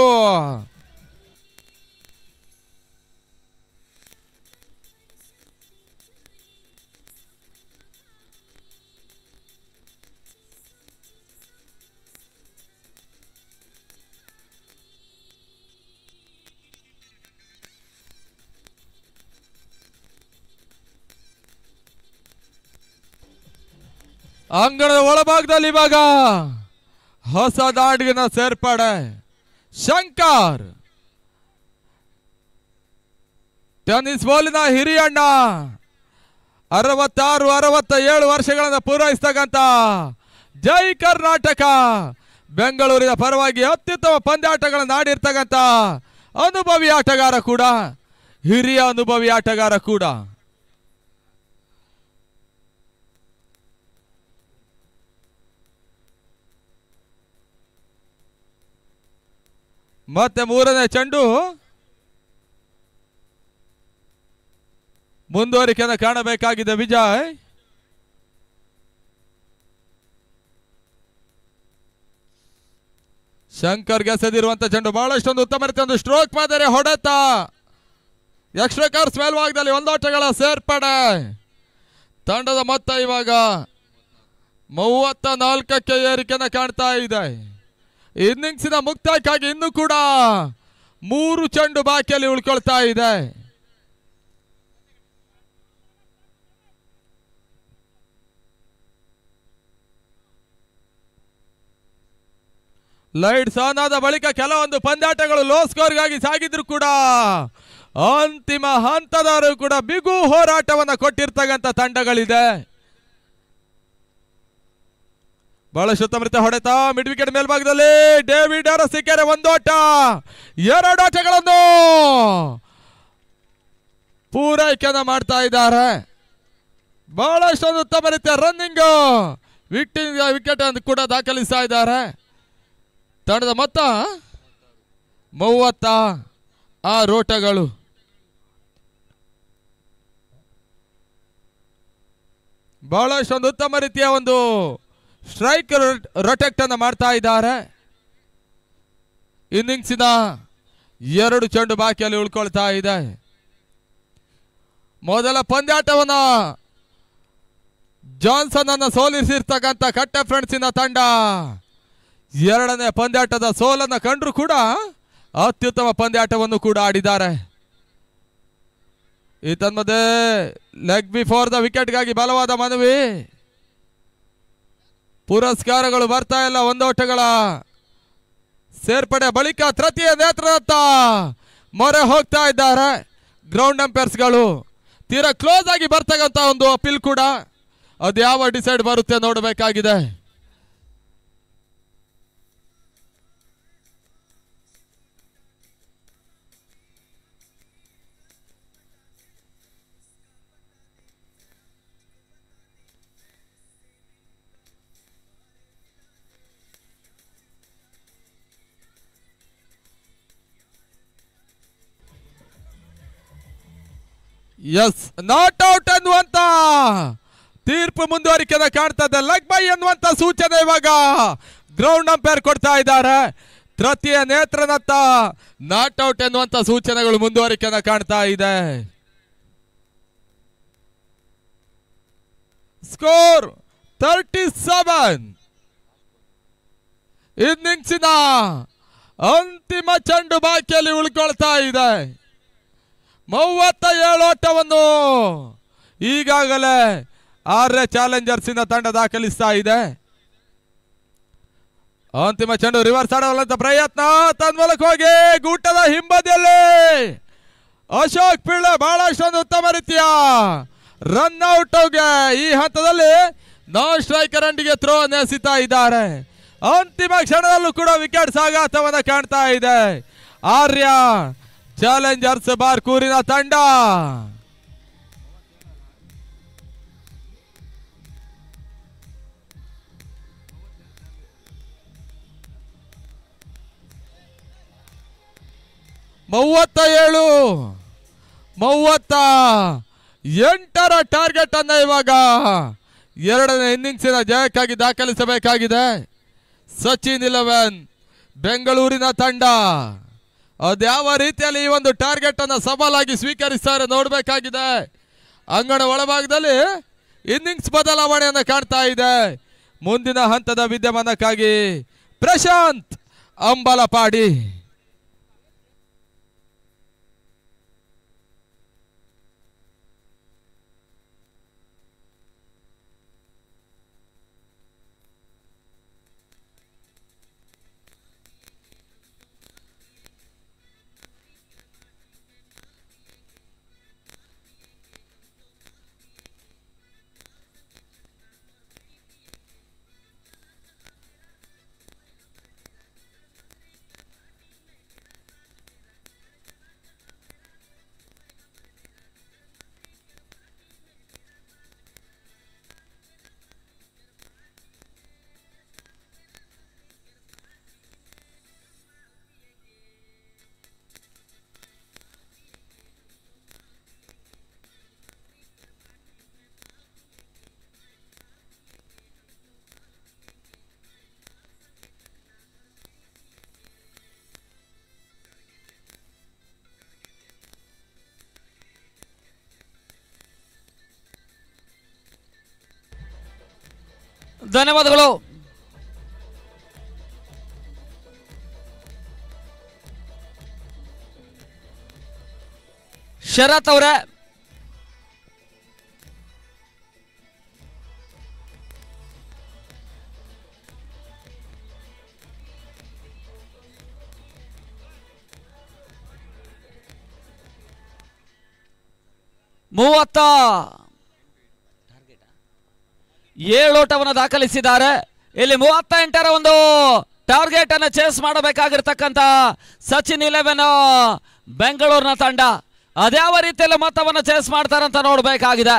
ಅಂಗಣದ ಒಳಭಾಗದಲ್ಲಿ ಇವಾಗ ಹೊಸ ದಾಡಿನ ಸೇರ್ಪಡೆ ಶಂಕರ್ ಟೆನಿಸ್ ಬಾಲಿನ ಹಿರಿಯಣ್ಣ ಅರವತ್ತಾರು ಅರವತ್ತ ಏಳು ವರ್ಷಗಳನ್ನು ಪೂರೈಸ್ತಕ್ಕಂಥ ಜೈ ಕರ್ನಾಟಕ ಬೆಂಗಳೂರಿನ ಪರವಾಗಿ ಅತ್ಯುತ್ತಮ ಪಂದ್ಯಾಟಗಳನ್ನು ಆಡಿರ್ತಕ್ಕಂಥ ಅನುಭವಿ ಆಟಗಾರ ಕೂಡ ಹಿರಿಯ ಅನುಭವಿ ಆಟಗಾರ ಕೂಡ ಮತ್ತೆ ಮೂರನೇ ಚೆಂಡು ಮುಂದುವರಿಕೆಯನ್ನು ಕಾಣಬೇಕಾಗಿದೆ ವಿಜಯ್ ಶಂಕರ್ಗೆ ಎಸೆದಿರುವಂತ ಚೆಂಡು ಬಹಳಷ್ಟೊಂದು ಉತ್ತಮ ರೀತಿಯ ಒಂದು ಸ್ಟ್ರೋಕ್ ಮಾದರಿ ಹೊಡೆತ ಯಕ್ಷಕಾರ ಮೇಲ್ಭಾಗದಲ್ಲಿ ಒಂದೋಟಗಳ ಸೇರ್ಪಡೆ ತಂಡದ ಮೊತ್ತ ಇವಾಗ ಮೂವತ್ತ ನಾಲ್ಕಕ್ಕೆ ಏರಿಕೆನ ಕಾಣ್ತಾ ಇದೆ ಇನ್ನಿಂಗ್ಸಿನ ಮುಕ್ತಾಯಕ್ಕಾಗಿ ಇನ್ನೂ ಕೂಡ ಮೂರು ಚೆಂಡು ಬಾಕಿಯಲ್ಲಿ ಉಳ್ಕೊಳ್ತಾ ಇದೆ ಲೈಟ್ಸ್ ಆನ್ ಆದ ಬಳಿಕ ಕೆಲವೊಂದು ಪಂದ್ಯಾಟಗಳು ಲೋ ಸ್ಕೋರ್ಗಾಗಿ ಸಾಗಿದ್ರು ಕೂಡ ಅಂತಿಮ ಹಂತದವರು ಕೂಡ ಬಿಗು ಹೋರಾಟವನ್ನು ಕೊಟ್ಟಿರ್ತಕ್ಕಂಥ ತಂಡಗಳಿದೆ ಬಹಳಷ್ಟು ಶುತ್ತಮೃತ ಹೊಡೆತ ಮಿಡ್ ವಿಕೆಟ್ ಮೇಲ್ಭಾಗದಲ್ಲಿ ಡೇವಿಡ್ ಸಿಕ್ಕರೆ ಎರಡು ಆಟಗಳನ್ನು ಪೂರೈಕೆಯನ್ನು ಮಾಡ್ತಾ ಇದ್ದಾರೆ ಬಹಳಷ್ಟೊಂದು ಉತ್ತಮ ರೀತಿಯ ರನ್ನಿಂಗ್ ವಿಕೆಟ್ ಅಂತ ಕೂಡ ದಾಖಲಿಸ್ತಾ ಇದ್ದಾರೆ ತಂಡದ ಮೊತ್ತ ಮೂವತ್ತ ಆರು ಓಟಗಳು ಬಹಳಷ್ಟೊಂದು ಉತ್ತಮ ರೀತಿಯ ಒಂದು ಸ್ಟ್ರೈಕ್ ರೊಟೆಕ್ಟ್ ಅನ್ನು ಮಾಡ್ತಾ ಇದ್ದಾರೆ ಇನ್ನಿಂಗ್ಸಿನ ಎರಡು ಚೆಂಡು ಬಾಕಿಯಲ್ಲಿ ಉಳ್ಕೊಳ್ತಾ ಇದೆ ಮೊದಲ ಪಂದ್ಯಾಟವನ್ನ ಜಾನ್ಸನ್ ಅನ್ನು ಸೋಲಿಸಿರ್ತಕ್ಕಂಥ ಕಟ್ಟೆ ಫ್ರೆಂಡ್ಸಿನ ತಂಡ ಎರಡನೇ ಪಂದ್ಯಾಟದ ಸೋಲನ್ನು ಕಂಡ್ರು ಕೂಡ ಅತ್ಯುತ್ತಮ ಪಂದ್ಯಾಟವನ್ನು ಕೂಡ ಆಡಿದ್ದಾರೆ ಈ ತನ್ನದೇ ಲೆಗ್ ಬಿಫೋರ್ ದ ವಿಕೆಟ್ಗಾಗಿ ಬಲವಾದ ಮನವಿ ಪುರಸ್ಕಾರಗಳು ಬರ್ತಾ ಇಲ್ಲ ಒಂದೋಟಗಳ ಸೇರ್ಪಡೆ ಬಳಿಕ ತೃತೀಯ ನೇತ್ರದತ್ತ ಮೊರೆ ಹೋಗ್ತಾ ಇದ್ದಾರೆ ಗ್ರೌಂಡ್ ಅಂಪೈರ್ಸ್ಗಳು ತೀರಾ ಕ್ಲೋಸ್ ಆಗಿ ಬರ್ತಕ್ಕಂಥ ಒಂದು ಅಪೀಲ್ ಕೂಡ ಅದು ಯಾವ ಡಿಸೈಡ್ ಬರುತ್ತೆ ನೋಡಬೇಕಾಗಿದೆ ಎಸ್ ನಾಟ್ ಔಟ್ ಅನ್ನುವಂತ ತೀರ್ಪು ಮುಂದುವರಿಕೆನ ಕಾಣ್ತಾ ಇದೆ ಲಗ್ ಬೈ ಅನ್ನುವಂತ ಸೂಚನೆ ಇವಾಗ ಗ್ರೌಂಡ್ ಅಂಪೈರ್ ಕೊಡ್ತಾ ಇದ್ದಾರೆ ತೃತೀಯ ನೇತ್ರನತ್ತ ನಾಟ್ ಔಟ್ ಎನ್ನುವಂತ ಸೂಚನೆಗಳು ಮುಂದುವರಿಕೆ ಕಾಣ್ತಾ ಇದೆ ಸ್ಕೋರ್ ತರ್ಟಿ ಸೆವೆನ್ ಇನ್ನಿಂಗ್ಸಿನ ಅಂತಿಮ ಚಂಡು ಬಾಕಿಯಲ್ಲಿ ಉಳ್ಕೊಳ್ತಾ ಇದೆ ಮೂವತ್ತ ಏಳೋಟವನ್ನು ಈಗಾಗಲೇ ಆರ್ಯ ಚಾಲೆಂಜರ್ಸ್ ಇಂದ ತಂಡ ದಾಖಲಿಸ್ತಾ ಇದೆ ಅಂತಿಮ ಚೆಂಡು ರಿವರ್ಸ್ ಆಡೋಲ್ಲಂತ ಪ್ರಯತ್ನ ತನ್ ಮೂಲಕ ಹೋಗಿ ಗೂಟದ ಹಿಂಬದಿಯಲ್ಲಿ ಅಶೋಕ್ ಪಿಳ್ಳೆ ಬಹಳಷ್ಟೊಂದು ಉತ್ತಮ ರೀತಿಯ ರನ್ ಔಟ್ ಈ ಹಂತದಲ್ಲಿ ನಾನ್ ಸ್ಟ್ರೈಕರ್ ಅಂಡಿಗೆ ಥ್ರೋ ನೆಸಿತಾ ಇದ್ದಾರೆ ಅಂತಿಮ ಕ್ಷಣದಲ್ಲೂ ಕೂಡ ವಿಕೆಟ್ ಸಾಗಾತವನ್ನ ಕಾಣ್ತಾ ಇದೆ ಆರ್ಯ ಚಾಲೆಂಜರ್ಸ್ ಬಾರ್ಕೂರಿನ ತಂಡ ಮೂವತ್ತ ಏಳು ಮೂವತ್ತ ಎಂಟರ ಟಾರ್ಗೆಟ್ ಅನ್ನ ಇವಾಗ ಎರಡನೇ ಇನ್ನಿಂಗ್ಸಿನ ಜಯಕ್ಕಾಗಿ ದಾಖಲಿಸಬೇಕಾಗಿದೆ ಸಚಿನ್ ಇಲೆವೆನ್ ಬೆಂಗಳೂರಿನ ತಂಡ ಯಾವ ರೀತಿಯಲ್ಲಿ ಈ ಒಂದು ಟಾರ್ಗೆಟ್ ಅನ್ನು ಸವಾಲಾಗಿ ಸ್ವೀಕರಿಸ್ತಾರೆ ನೋಡಬೇಕಾಗಿದೆ ಅಂಗಣ ಒಳಭಾಗದಲ್ಲಿ ಇನ್ನಿಂಗ್ಸ್ ಬದಲಾವಣೆಯನ್ನು ಕಾಣ್ತಾ ಇದೆ ಮುಂದಿನ ಹಂತದ ವಿದ್ಯಮಾನಕ್ಕಾಗಿ ಪ್ರಶಾಂತ್ ಅಂಬಲಪಾಡಿ ಧನ್ಯವಾದಗಳು ಶರತ್ ಅವರೇ ಆಟವನ್ನು ದಾಖಲಿಸಿದ್ದಾರೆ ಇಲ್ಲಿ ಮೂವತ್ತ ಎಂಟರ ಒಂದು ಟಾರ್ಗೆಟ್ ಅನ್ನು ಚೇಸ್ ಮಾಡಬೇಕಾಗಿರ್ತಕ್ಕಂಥ ಸಚಿನ್ ಇಲೆವೆನ್ ಬೆಂಗಳೂರಿನ ತಂಡ ಅದ್ಯಾವ ರೀತಿಯಲ್ಲಿ ಮೊತ್ತವನ್ನು ಚೇಸ್ ಮಾಡ್ತಾರಂತ ನೋಡಬೇಕಾಗಿದೆ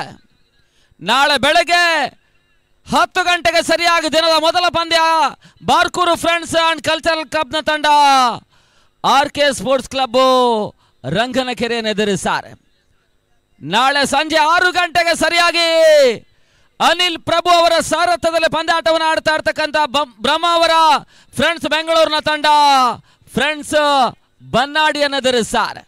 ನಾಳೆ ಬೆಳಗ್ಗೆ ಹತ್ತು ಗಂಟೆಗೆ ಸರಿಯಾಗಿ ದಿನದ ಮೊದಲ ಪಂದ್ಯ ಬಾರ್ಕೂರು ಫ್ರೆಂಡ್ಸ್ ಅಂಡ್ ಕಲ್ಚರಲ್ ನ ತಂಡ ಆರ್ ಕೆ ಸ್ಪೋರ್ಟ್ಸ್ ಕ್ಲಬ್ಬು ರಂಗನಕೆರೆಯನ್ನು ಎದುರಿಸ್ತಾರೆ ನಾಳೆ ಸಂಜೆ ಆರು ಗಂಟೆಗೆ ಸರಿಯಾಗಿ ಅನಿಲ್ ಪ್ರಭು ಅವರ ಸಾರಥ್ಯದಲ್ಲಿ ಪಂದ್ಯಾಟವನ್ನು ಆಡ್ತಾ ಬ್ರಹ್ಮ ಅವರ ಫ್ರೆಂಡ್ಸ್ ಬೆಂಗಳೂರಿನ ತಂಡ ಫ್ರೆಂಡ್ಸ್ ಬನ್ನಾಡಿಯನ್ನು ಧರಿಸ್ತಾರೆ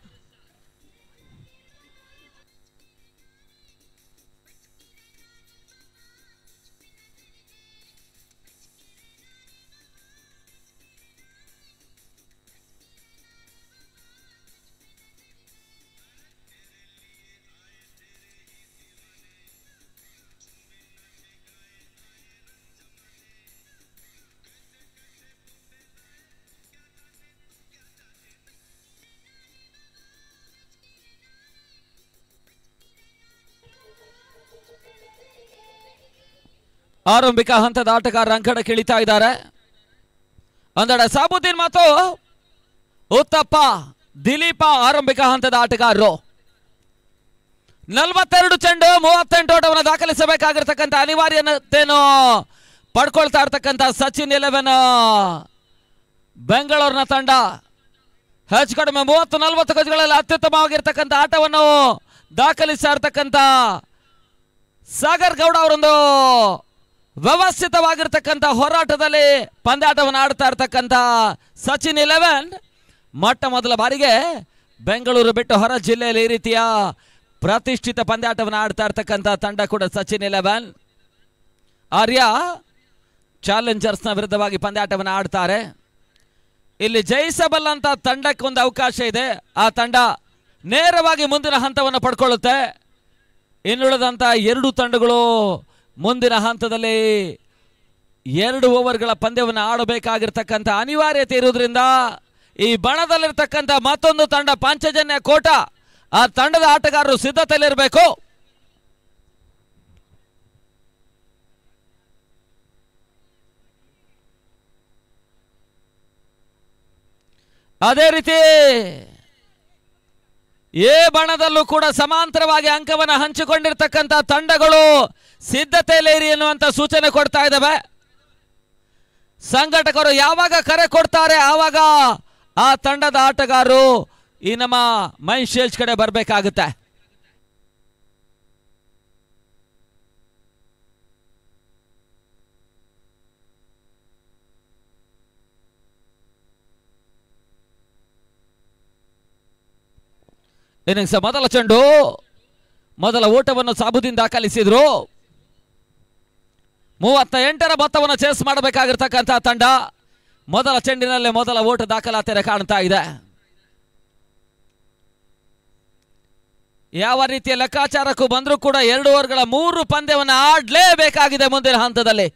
ಆರಂಭಿಕ ಹಂತದ ಆಟಗಾರರ ಅಂಕಣ ಕಿಳಿತಾ ಇದ್ದಾರೆ ಒಂದೆಡೆ ಸಾಬುದ್ದೀನ್ ಮತ್ತು ಉತ್ತಪ್ಪ ದಿಲೀಪ ಆರಂಭಿಕ ಹಂತದ ಆಟಗಾರರು ನಲವತ್ತೆರಡು ಚೆಂಡು ಮೂವತ್ತೆಂಟು ಓಟವನ್ನು ದಾಖಲಿಸಬೇಕಾಗಿರ್ತಕ್ಕಂಥ ಅನಿವಾರ್ಯತೆಯನ್ನು ಪಡ್ಕೊಳ್ತಾ ಇರ್ತಕ್ಕಂಥ ಸಚಿನ್ ಎಲೆವೆನ್ ಬೆಂಗಳೂರಿನ ತಂಡ ಹೆಚ್ಚು ಕಡಿಮೆ ಮೂವತ್ತು ನಲವತ್ತು ಗಜಗಳಲ್ಲಿ ಅತ್ಯುತ್ತಮವಾಗಿರ್ತಕ್ಕಂಥ ಆಟವನ್ನು ದಾಖಲಿಸ್ತಾ ಇರ್ತಕ್ಕಂಥ ಸಾಗರ್ ಗೌಡ ಅವರೊಂದು ವ್ಯವಸ್ಥಿತವಾಗಿರ್ತಕ್ಕಂಥ ಹೋರಾಟದಲ್ಲಿ ಪಂದ್ಯಾಟವನ್ನು ಆಡ್ತಾ ಇರ್ತಕ್ಕಂಥ ಸಚಿನ್ ಇಲೆವೆನ್ ಮೊಟ್ಟ ಮೊದಲ ಬಾರಿಗೆ ಬೆಂಗಳೂರು ಬಿಟ್ಟು ಹೊರ ಜಿಲ್ಲೆಯಲ್ಲಿ ಈ ರೀತಿಯ ಪ್ರತಿಷ್ಠಿತ ಪಂದ್ಯಾಟವನ್ನು ಆಡ್ತಾ ಇರ್ತಕ್ಕಂಥ ತಂಡ ಕೂಡ ಸಚಿನ್ ಇಲೆವೆನ್ ಆರ್ಯ ಚಾಲೆಂಜರ್ಸ್ನ ವಿರುದ್ಧವಾಗಿ ಪಂದ್ಯಾಟವನ್ನು ಆಡ್ತಾರೆ ಇಲ್ಲಿ ಜಯಿಸಬಲ್ಲಂಥ ತಂಡಕ್ಕೊಂದು ಅವಕಾಶ ಇದೆ ಆ ತಂಡ ನೇರವಾಗಿ ಮುಂದಿನ ಹಂತವನ್ನು ಪಡ್ಕೊಳ್ಳುತ್ತೆ ಇನ್ನುಳಿದಂಥ ಎರಡು ತಂಡಗಳು ಮುಂದಿನ ಹಂತದಲ್ಲಿ ಎರಡು ಓವರ್ಗಳ ಪಂದ್ಯವನ್ನು ಆಡಬೇಕಾಗಿರ್ತಕ್ಕಂಥ ಅನಿವಾರ್ಯತೆ ಇರುವುದರಿಂದ ಈ ಬಣದಲ್ಲಿರ್ತಕ್ಕಂಥ ಮತ್ತೊಂದು ತಂಡ ಪಾಂಚಜನ್ಯ ಕೋಟ ಆ ತಂಡದ ಆಟಗಾರರು ಸಿದ್ಧತೆಯಲ್ಲಿರಬೇಕು ಅದೇ ರೀತಿ ಎ ಬಣದಲ್ಲೂ ಕೂಡ ಸಮಾಂತರವಾಗಿ ಅಂಕವನ್ನು ಹಂಚಿಕೊಂಡಿರ್ತಕ್ಕಂಥ ತಂಡಗಳು ಸಿದ್ಧತೆಯಲ್ಲಿರಿ ಎನ್ನುವಂತ ಸೂಚನೆ ಕೊಡ್ತಾ ಇದ್ದಾವೆ ಸಂಘಟಕರು ಯಾವಾಗ ಕರೆ ಕೊಡ್ತಾರೆ ಆವಾಗ ಆ ತಂಡದ ಆಟಗಾರರು ಈ ನಮ್ಮ ಮೈನ್ ಶೇಲ್ಸ್ ಕಡೆ ಬರಬೇಕಾಗುತ್ತೆ ಇನ್ನಿಂಗ್ಸ್ ಮೊದಲ ಚೆಂಡು ಮೊದಲ ಓಟವನ್ನು ಸಾಬುದಿಂದ ಕಲಿಸಿದ್ರು ಮೂವತ್ತ ಎಂಟರ ಮೊತ್ತವನ್ನು ಚೇಸ್ ಮಾಡಬೇಕಾಗಿರ್ತಕ್ಕಂಥ ತಂಡ ಮೊದಲ ಚೆಂಡಿನಲ್ಲೇ ಮೊದಲ ಓಟ ದಾಖಲಾತಿಯನ್ನು ಕಾಣ್ತಾ ಇದೆ ಯಾವ ರೀತಿಯ ಲೆಕ್ಕಾಚಾರಕ್ಕೂ ಬಂದರೂ ಕೂಡ ಎರಡು ಓವರ್ಗಳ ಮೂರು ಪಂದ್ಯವನ್ನು ಆಡಲೇಬೇಕಾಗಿದೆ ಮುಂದಿನ ಹಂತದಲ್ಲಿ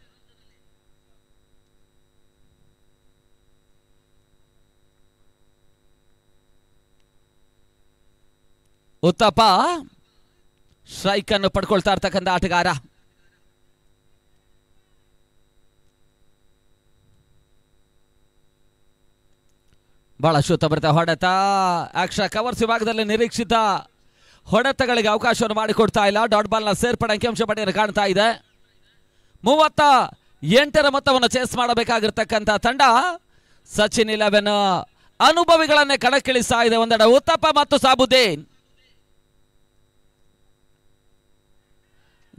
ಉತ್ತಪ್ಪ ಸ್ಟ್ರೈಕ್ ಅನ್ನು ಪಡ್ಕೊಳ್ತಾ ಇರ್ತಕ್ಕಂಥ ಆಟಗಾರ ಬಹಳ ಶೂತ ಬರುತ್ತೆ ಹೊಡೆತ ಆಕ್ಷ ಕವರ್ಸ್ ವಿಭಾಗದಲ್ಲಿ ನಿರೀಕ್ಷಿತ ಹೊಡೆತಗಳಿಗೆ ಅವಕಾಶವನ್ನು ಮಾಡಿಕೊಡ್ತಾ ಇಲ್ಲ ಡಾಟ್ ಬಾಲ್ನ ಸೇರ್ಪಡೆ ಅಂಕಿಅಂಶ ಪಡೆಯನ್ನು ಕಾಣ್ತಾ ಇದೆ ಮೂವತ್ತ ಎಂಟರ ಮೊತ್ತವನ್ನು ಚೇಸ್ ಮಾಡಬೇಕಾಗಿರ್ತಕ್ಕಂಥ ತಂಡ ಸಚಿನ್ ಇಲೆವೆನ್ ಅನುಭವಿಗಳನ್ನೇ ಕಣಕ್ಕಿಳಿಸ್ತಾ ಇದೆ ಒಂದೆಡೆ ಉತ್ತಪ್ಪ ಮತ್ತು ಸಾಬುದ್ದೀನ್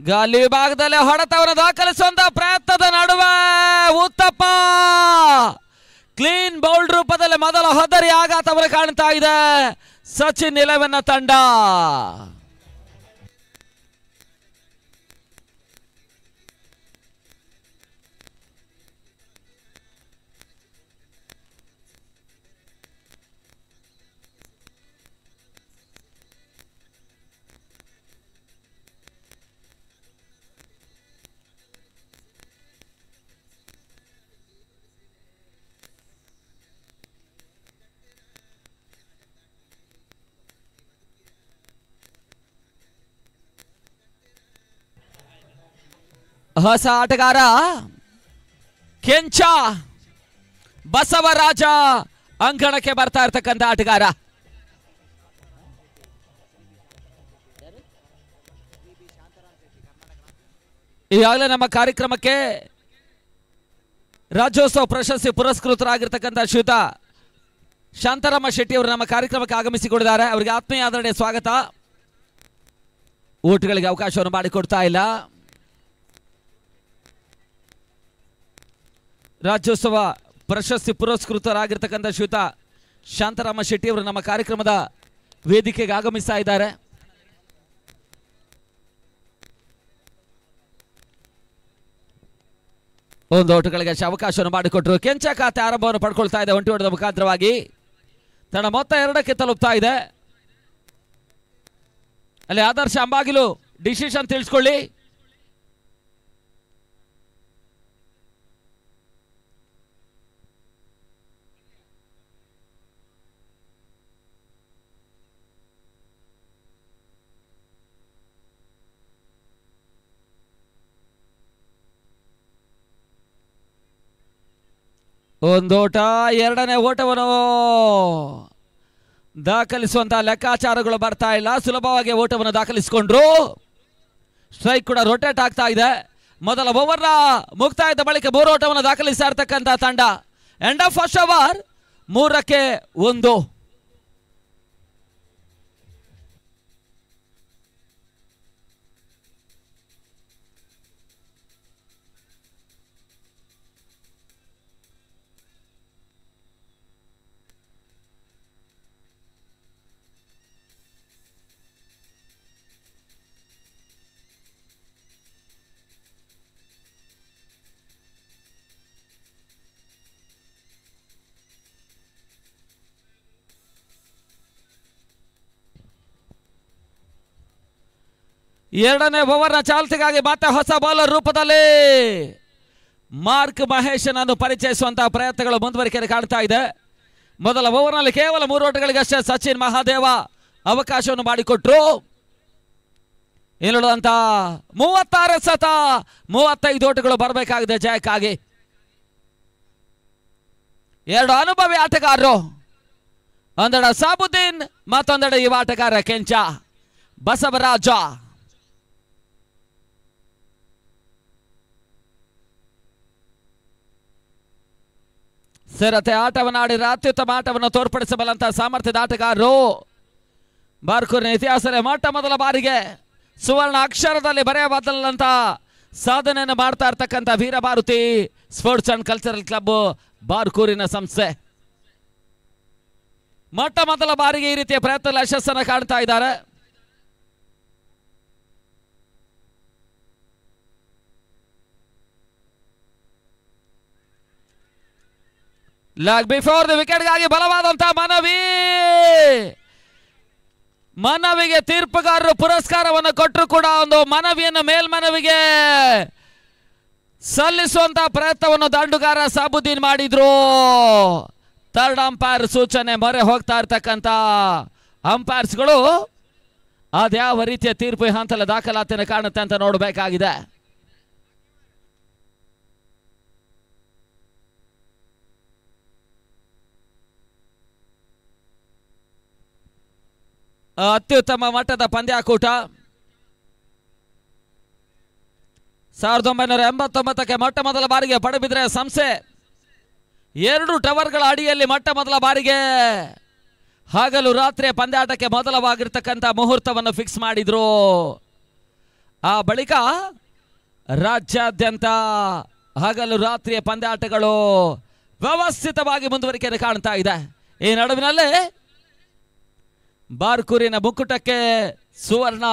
ಗಾಲಿ ವಿಭಾಗದಲ್ಲಿ ಹೊಡೆತವನ್ನು ದಾಖಲಿಸುವಂತ ಪ್ರಯತ್ನದ ನಡುವೆ ಉತ್ತಪ್ಪ ಕ್ಲೀನ್ ಬೌಲ್ಡ್ ರೂಪದಲ್ಲಿ ಮೊದಲ ಹೊದರಿ ಆಘಾತವರು ಕಾಣ್ತಾ ಇದೆ ಸಚಿನ್ ನಿಲವನ್ನ ತಂಡ ಹೊಸ ಆಟಗಾರ ಕೆಂಚ ಬಸವರಾಜ ಅಂಗಣಕ್ಕೆ ಬರ್ತಾ ಇರ್ತಕ್ಕಂಥ ಆಟಗಾರ ಈಗಾಗಲೇ ನಮ್ಮ ಕಾರ್ಯಕ್ರಮಕ್ಕೆ ರಾಜ್ಯೋತ್ಸವ ಪ್ರಶಸ್ತಿ ಪುರಸ್ಕೃತರಾಗಿರ್ತಕ್ಕಂಥ ಶ್ರೀತ ಶಾಂತಾರಾಮ ಶೆಟ್ಟಿ ಅವರು ನಮ್ಮ ಕಾರ್ಯಕ್ರಮಕ್ಕೆ ಆಗಮಿಸಿಕೊಂಡಿದ್ದಾರೆ ಅವರಿಗೆ ಆತ್ಮೀಯ ಆದರಣೆ ಸ್ವಾಗತ ಓಟ್ಗಳಿಗೆ ಅವಕಾಶವನ್ನು ಮಾಡಿಕೊಡ್ತಾ ಇಲ್ಲ ರಾಜ್ಯೋತ್ಸವ ಪ್ರಶಸ್ತಿ ಪುರಸ್ಕೃತರಾಗಿರ್ತಕ್ಕಂಥ ಶ್ರೀತ ಶಾಂತರಾಮ ಶೆಟ್ಟಿ ಅವರು ನಮ್ಮ ಕಾರ್ಯಕ್ರಮದ ವೇದಿಕೆಗೆ ಆಗಮಿಸ್ತಾ ಇದ್ದಾರೆ ಒಂದು ಓಟುಗಳಿಗೆ ಅವಕಾಶವನ್ನು ಮಾಡಿಕೊಟ್ಟರು ಕೆಂಚ ಖಾತೆ ಆರಂಭವನ್ನು ಪಡ್ಕೊಳ್ತಾ ಇದೆ ಒಂಟಿ ಹೊಡೆದ ಮುಖಾಂತರವಾಗಿ ತನ್ನ ಮೊತ್ತ ಎರಡಕ್ಕೆ ತಲುಪ್ತಾ ಇದೆ ಅಲ್ಲಿ ಆದರ್ಶ ಅಂಬಾಗಿಲು ಡಿಸಿಷನ್ ತಿಳಿಸ್ಕೊಳ್ಳಿ ಓಟ ಎರಡನೇ ಓಟವನ್ನು ದಾಖಲಿಸುವಂತ ಲೆಕ್ಕಾಚಾರಗಳು ಬರ್ತಾ ಇಲ್ಲ ಸುಲಭವಾಗಿ ಓಟವನ್ನು ದಾಖಲಿಸಿಕೊಂಡ್ರು ಸ್ಟ್ರೈಕ್ ಕೂಡ ರೊಟೇಟ್ ಆಗ್ತಾ ಇದೆ ಮೊದಲ ಓವರ್ನ ಮುಕ್ತಾಯದ ಬಳಿಕ ಮೂರು ಓಟವನ್ನು ದಾಖಲಿಸ್ತಾ ತಂಡ ಎಂಡ್ ಆಫ್ ಫಸ್ಟ್ ಅವರ್ ಮೂರಕ್ಕೆ ಒಂದು ಎರಡನೇ ಓವರ್ನ ಚಾಲ್ತಿಗಾಗಿ ಮತ್ತೆ ಹೊಸ ಬಾಲರ್ ರೂಪದಲ್ಲಿ ಮಾರ್ಕ್ ಮಹೇಶನನ್ನು ಪರಿಚಯಿಸುವಂತಹ ಪ್ರಯತ್ನಗಳು ಮುಂದುವರಿಕೆಯಲ್ಲಿ ಕಾಣ್ತಾ ಇದೆ ಮೊದಲ ಓವರ್ನಲ್ಲಿ ಕೇವಲ ಮೂರು ಓಟಗಳಿಗಷ್ಟೇ ಸಚಿನ್ ಮಹಾದೇವ ಅವಕಾಶವನ್ನು ಮಾಡಿಕೊಟ್ರು ಇಲ್ಲಿಡುವಂತ ಮೂವತ್ತಾರ ಸತ ಮೂವತ್ತೈದು ಓಟಗಳು ಬರಬೇಕಾಗಿದೆ ಜಯಕ್ಕಾಗಿ ಎರಡು ಅನುಭವಿ ಆಟಗಾರರು ಒಂದೆಡೆ ಸಾಬುದ್ದೀನ್ ಮತ್ತೊಂದೆಡೆ ಯುವ ಆಟಗಾರ ಕೆಂಚ ಬಸವರಾಜ ಸರತೆ ಆಟವನ್ನು ಆಡಿರ ಅತ್ಯುತ್ತಮ ಆಟವನ್ನು ತೋರ್ಪಡಿಸಬಲ್ಲಂತಹ ಸಾಮರ್ಥ್ಯದ ಆಟಗಾರರು ಬಾರ್ಕೂರಿನ ಇತಿಹಾಸದಲ್ಲಿ ಮೊಟ್ಟ ಮೊದಲ ಬಾರಿಗೆ ಸುವರ್ಣ ಅಕ್ಷರದಲ್ಲಿ ಬರೆಯಬಲ್ಲಂತ ಸಾಧನೆಯನ್ನು ಮಾಡ್ತಾ ಇರ್ತಕ್ಕಂಥ Veerabharati sports and cultural club ಬಾರ್ಕೂರಿನ ಸಂಸ್ಥೆ ಮೊಟ್ಟ ಮೊದಲ ಬಾರಿಗೆ ಈ ರೀತಿಯ ಪ್ರಯತ್ನ ಯಶಸ್ಸನ್ನು ಕಾಣ್ತಾ ಇದ್ದಾರೆ ಲಾಗ್ ಬಿಫೋರ್ ವಿಕೆಟ್ ಗಾಗಿ ಬಲವಾದಂತಹ ಮನವಿ ಮನವಿಗೆ ತೀರ್ಪುಗಾರರು ಪುರಸ್ಕಾರವನ್ನು ಕೊಟ್ಟರು ಕೂಡ ಒಂದು ಮನವಿಯನ್ನು ಮೇಲ್ಮನವಿಗೆ ಸಲ್ಲಿಸುವಂತ ಪ್ರಯತ್ನವನ್ನು ದಂಡುಗಾರ ಸಾಬುದ್ದೀನ್ ಮಾಡಿದ್ರು ಥರ್ಡ್ ಅಂಪೈರ್ ಸೂಚನೆ ಮೊರೆ ಹೋಗ್ತಾ ಇರ್ತಕ್ಕಂಥ ಅಂಪೈರ್ಸ್ಗಳು ಅದ್ಯಾವ ರೀತಿಯ ತೀರ್ಪು ಹಂತಲ ದಾಖಲಾತಿನ ದಾಖಲಾತಿಯನ್ನು ಕಾಣುತ್ತೆ ಅಂತ ನೋಡಬೇಕಾಗಿದೆ ಅತ್ಯುತ್ತಮ ಮಟ್ಟದ ಪಂದ್ಯಾಕೂಟ ಸಾವಿರದ ಒಂಬೈನೂರ ಎಂಬತ್ತೊಂಬತ್ತಕ್ಕೆ ಮೊಟ್ಟ ಮೊದಲ ಬಾರಿಗೆ ಪಡಬಿದ್ರೆ ಸಂಸ್ಥೆ ಎರಡು ಟವರ್ಗಳ ಅಡಿಯಲ್ಲಿ ಮೊಟ್ಟ ಮೊದಲ ಬಾರಿಗೆ ಹಗಲು ರಾತ್ರಿಯ ಪಂದ್ಯಾಟಕ್ಕೆ ಮೊದಲವಾಗಿರ್ತಕ್ಕಂಥ ಮುಹೂರ್ತವನ್ನು ಫಿಕ್ಸ್ ಮಾಡಿದ್ರು ಆ ಬಳಿಕ ರಾಜ್ಯಾದ್ಯಂತ ಹಗಲು ರಾತ್ರಿಯ ಪಂದ್ಯಾಟಗಳು ವ್ಯವಸ್ಥಿತವಾಗಿ ಮುಂದುವರಿಕೆಯನ್ನು ಕಾಣ್ತಾ ಇದೆ ಈ ನಡುವಿನಲ್ಲಿ ಬಾರ್ಕೂರಿನ ಮುಕುಟಕ್ಕೆ ಸುವರ್ಣ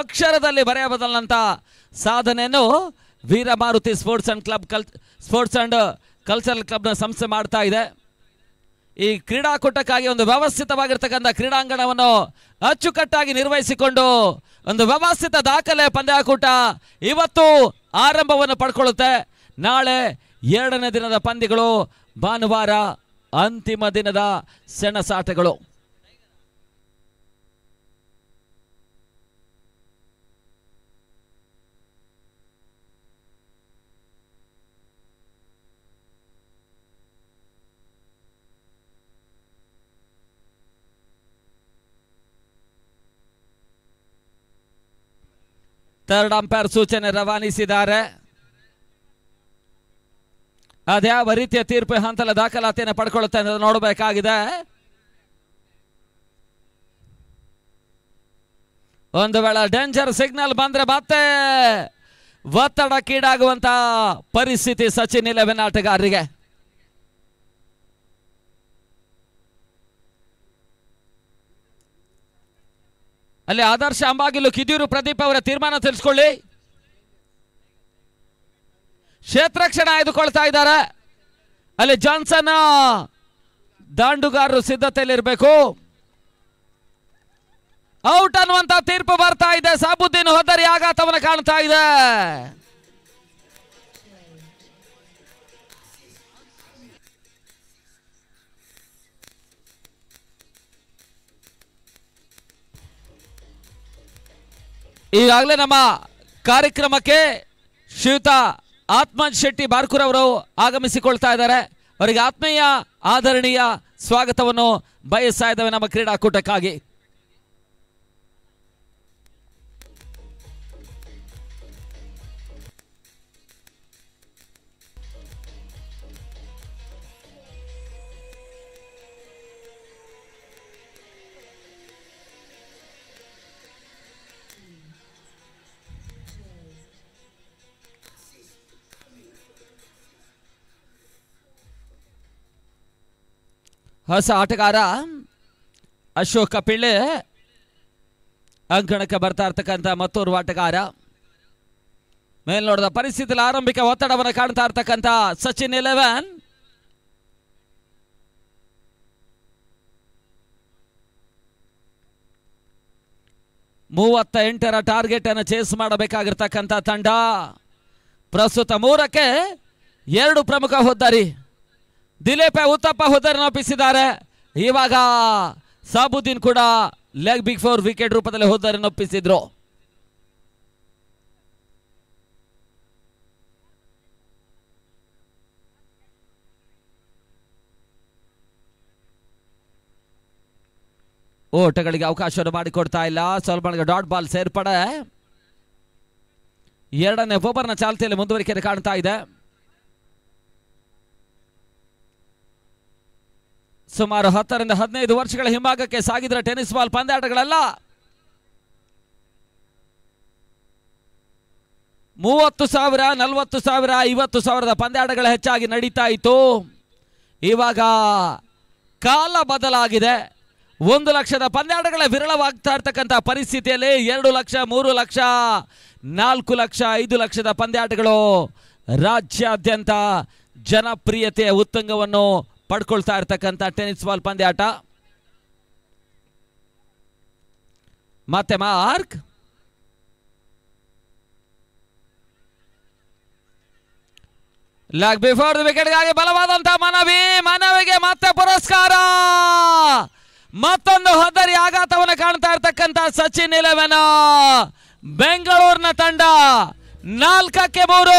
ಅಕ್ಷರದಲ್ಲಿ ಬರೆಯಬದಲಂತ ಸಾಧನೆಯನ್ನು Veera Maruti sports and club ಕಲ್ ಸ್ಪೋರ್ಟ್ಸ್ ಆ್ಯಂಡ್ ಕಲ್ಚರಲ್ ಕ್ಲಬ್ನ ಸಂಸ್ಥೆ ಮಾಡ್ತಾ ಇದೆ ಈ ಕ್ರೀಡಾಕೂಟಕ್ಕಾಗಿ ಒಂದು ವ್ಯವಸ್ಥಿತವಾಗಿರ್ತಕ್ಕಂಥ ಕ್ರೀಡಾಂಗಣವನ್ನು ಅಚ್ಚುಕಟ್ಟಾಗಿ ನಿರ್ವಹಿಸಿಕೊಂಡು ಒಂದು ವ್ಯವಸ್ಥಿತ ದಾಖಲೆ ಪಂದ್ಯಾಕೂಟ ಇವತ್ತು ಆರಂಭವನ್ನು ಪಡ್ಕೊಳ್ಳುತ್ತೆ ನಾಳೆ ಎರಡನೇ ದಿನದ ಪಂದ್ಯಗಳು ಭಾನುವಾರ ಅಂತಿಮ ದಿನದ ಸೆಣಸಾಟಗಳು ಥರ್ಡ್ ಅಂಪೈರ್ ಸೂಚನೆ ರವಾನಿಸಿದ್ದಾರೆ ಅದ್ಯಾವ ರೀತಿಯ ತೀರ್ಪು ಹಂತಲ ದಾಖಲಾತಿಯನ್ನು ಪಡ್ಕೊಳ್ಳುತ್ತೆ ಅನ್ನೋದು ನೋಡಬೇಕಾಗಿದೆ ಒಂದು ವೇಳೆ ಡೇಂಜರ್ ಸಿಗ್ನಲ್ ಬಂದ್ರೆ ಮತ್ತೆ ಒತ್ತಡಕ್ಕೀಡಾಗುವಂತಹ ಪರಿಸ್ಥಿತಿ ಸಚಿನ್ ಇಲೆವೆನ್ ಆಟಗಾರರಿಗೆ ಅಲ್ಲಿ ಆದರ್ಶ ಅಂಬಾಗಿಲು ಕಿದಿರು ಪ್ರದೀಪ್ ಅವರ ತೀರ್ಮಾನ ತಿಳಿಸ್ಕೊಳ್ಳಿ ಕ್ಷೇತ್ರ ಕ್ಷಣ ಆಯ್ದುಕೊಳ್ತಾ ಇದ್ದಾರೆ ಅಲ್ಲಿ ಜಾನ್ಸನ್ ದಾಂಡುಗಾರರು ಸಿದ್ಧತೆಯಲ್ಲಿರಬೇಕು ಔಟ್ ಅನ್ನುವಂತ ತೀರ್ಪು ಬರ್ತಾ ಇದೆ ಸಾಬುದ್ದೀನ್ ಹೊದರಿ ಆಘಾತವನ್ನು ಕಾಣ್ತಾ ಇದೆ ಈಗಾಗಲೇ ನಮ್ಮ ಕಾರ್ಯಕ್ರಮಕ್ಕೆ ಶ್ರೀಯುತ ಆತ್ಮನ್ ಶೆಟ್ಟಿ ಬಾರ್ಕೂರ್ ಅವರು ಆಗಮಿಸಿಕೊಳ್ತಾ ಇದ್ದಾರೆ ಅವರಿಗೆ ಆತ್ಮೀಯ ಆಧರಣೀಯ ಸ್ವಾಗತವನ್ನು ಬಯಸ್ತಾ ಇದ್ದಾವೆ ನಮ್ಮ ಕ್ರೀಡಾಕೂಟಕ್ಕಾಗಿ ಹೊಸ ಆಟಗಾರ ಅಶೋಕ ಪಿಳ್ಳೆ ಅಂಕಣಕ್ಕೆ ಬರ್ತಾ ಇರ್ತಕ್ಕಂಥ ಮತ್ತೋರ್ವ ಆಟಗಾರ ಮೇಲ್ನೋಡದ ಪರಿಸ್ಥಿತಿಯಲ್ಲಿ ಆರಂಭಿಕ ಒತ್ತಡವನ್ನು ಕಾಣ್ತಾ ಇರ್ತಕ್ಕಂಥ ಸಚಿನ್ ಇಲೆವೆನ್ ಮೂವತ್ತ ಎಂಟರ ಟಾರ್ಗೆಟ್ ಅನ್ನು ಚೇಸ್ ಮಾಡಬೇಕಾಗಿರ್ತಕ್ಕಂಥ ತಂಡ ಪ್ರಸ್ತುತ ಮೂರಕ್ಕೆ ಎರಡು ಪ್ರಮುಖ ಹೊದ್ದಾರಿ ದಿಲೀಪ ಉತ್ತಪ್ಪ ಹುದರ್ನ ಒಪ್ಪಿಸಿದ್ದಾರೆ ಇವಾಗ ಸಾಬುದ್ದೀನ್ ಕೂಡ ಲೆಗ್ ಬಿಗ್ ಫೋರ್ ವಿಕೆಟ್ ರೂಪದಲ್ಲಿ ಹುದ್ದರನ್ನು ಒಪ್ಪಿಸಿದ್ರು ಓಟಗಳಿಗೆ ಅವಕಾಶವನ್ನು ಮಾಡಿಕೊಡ್ತಾ ಇಲ್ಲ ಸಲ್ಮಾನ್ಗೆ ಡಾಟ್ ಬಾಲ್ ಸೇರ್ಪಡೆ ಎರಡನೇ ಓವರ್ನ ಚಾಲ್ತಿಯಲ್ಲಿ ಮುಂದುವರಿಕೆಯನ್ನು ಕಾಣ್ತಾ ಇದೆ ಸುಮಾರು ಹತ್ತರಿಂದ ಹದಿನೈದು ವರ್ಷಗಳ ಹಿಂಭಾಗಕ್ಕೆ ಸಾಗಿದ್ರ ಟೆನಿಸ್ ಬಾಲ್ ಪಂದ್ಯಾಟಗಳಲ್ಲ ಮೂವತ್ತು ಸಾವಿರ ನಲವತ್ತು ಸಾವಿರ ಐವತ್ತು ಸಾವಿರದ ಪಂದ್ಯಾಟಗಳು ಹೆಚ್ಚಾಗಿ ನಡೀತಾ ಇತ್ತು ಇವಾಗ ಕಾಲ ಬದಲಾಗಿದೆ ಒಂದು ಲಕ್ಷದ ಪಂದ್ಯಾಟಗಳ ವಿರಳವಾಗ್ತಾ ಇರ್ತಕ್ಕಂಥ ಪರಿಸ್ಥಿತಿಯಲ್ಲಿ ಎರಡು ಲಕ್ಷ ಮೂರು ಲಕ್ಷ ನಾಲ್ಕು ಲಕ್ಷ ಐದು ಲಕ್ಷದ ಪಂದ್ಯಾಟಗಳು ರಾಜ್ಯಾದ್ಯಂತ ಜನಪ್ರಿಯತೆಯ ಉತ್ತುಂಗವನ್ನು ಪಡ್ಕೊಳ್ತಾ ಇರ್ತಕ್ಕಂಥ ಟೆನಿಸ್ ಬಾಲ್ ಪಂದ್ಯಾಟ ಮತ್ತೆ ಮಾರ್ಕ್ ಲಗ್ ಬಿಫೋರ್ ದ ವಿಕೆಟ್ಗಾಗಿ ಬಲವಾದಂತಹ ಮನವಿ ಮನವಿಗೆ ಮತ್ತೆ ಪುರಸ್ಕಾರ ಮತ್ತೊಂದು ಹದರಿ ಆಘಾತವನ್ನು ಕಾಣ್ತಾ ಇರ್ತಕ್ಕಂಥ ಸಚಿನ್ ಇಲೆವೆನ ಬೆಂಗಳೂರಿನ ತಂಡ ನಾಲ್ಕಕ್ಕೆ ಮೂರು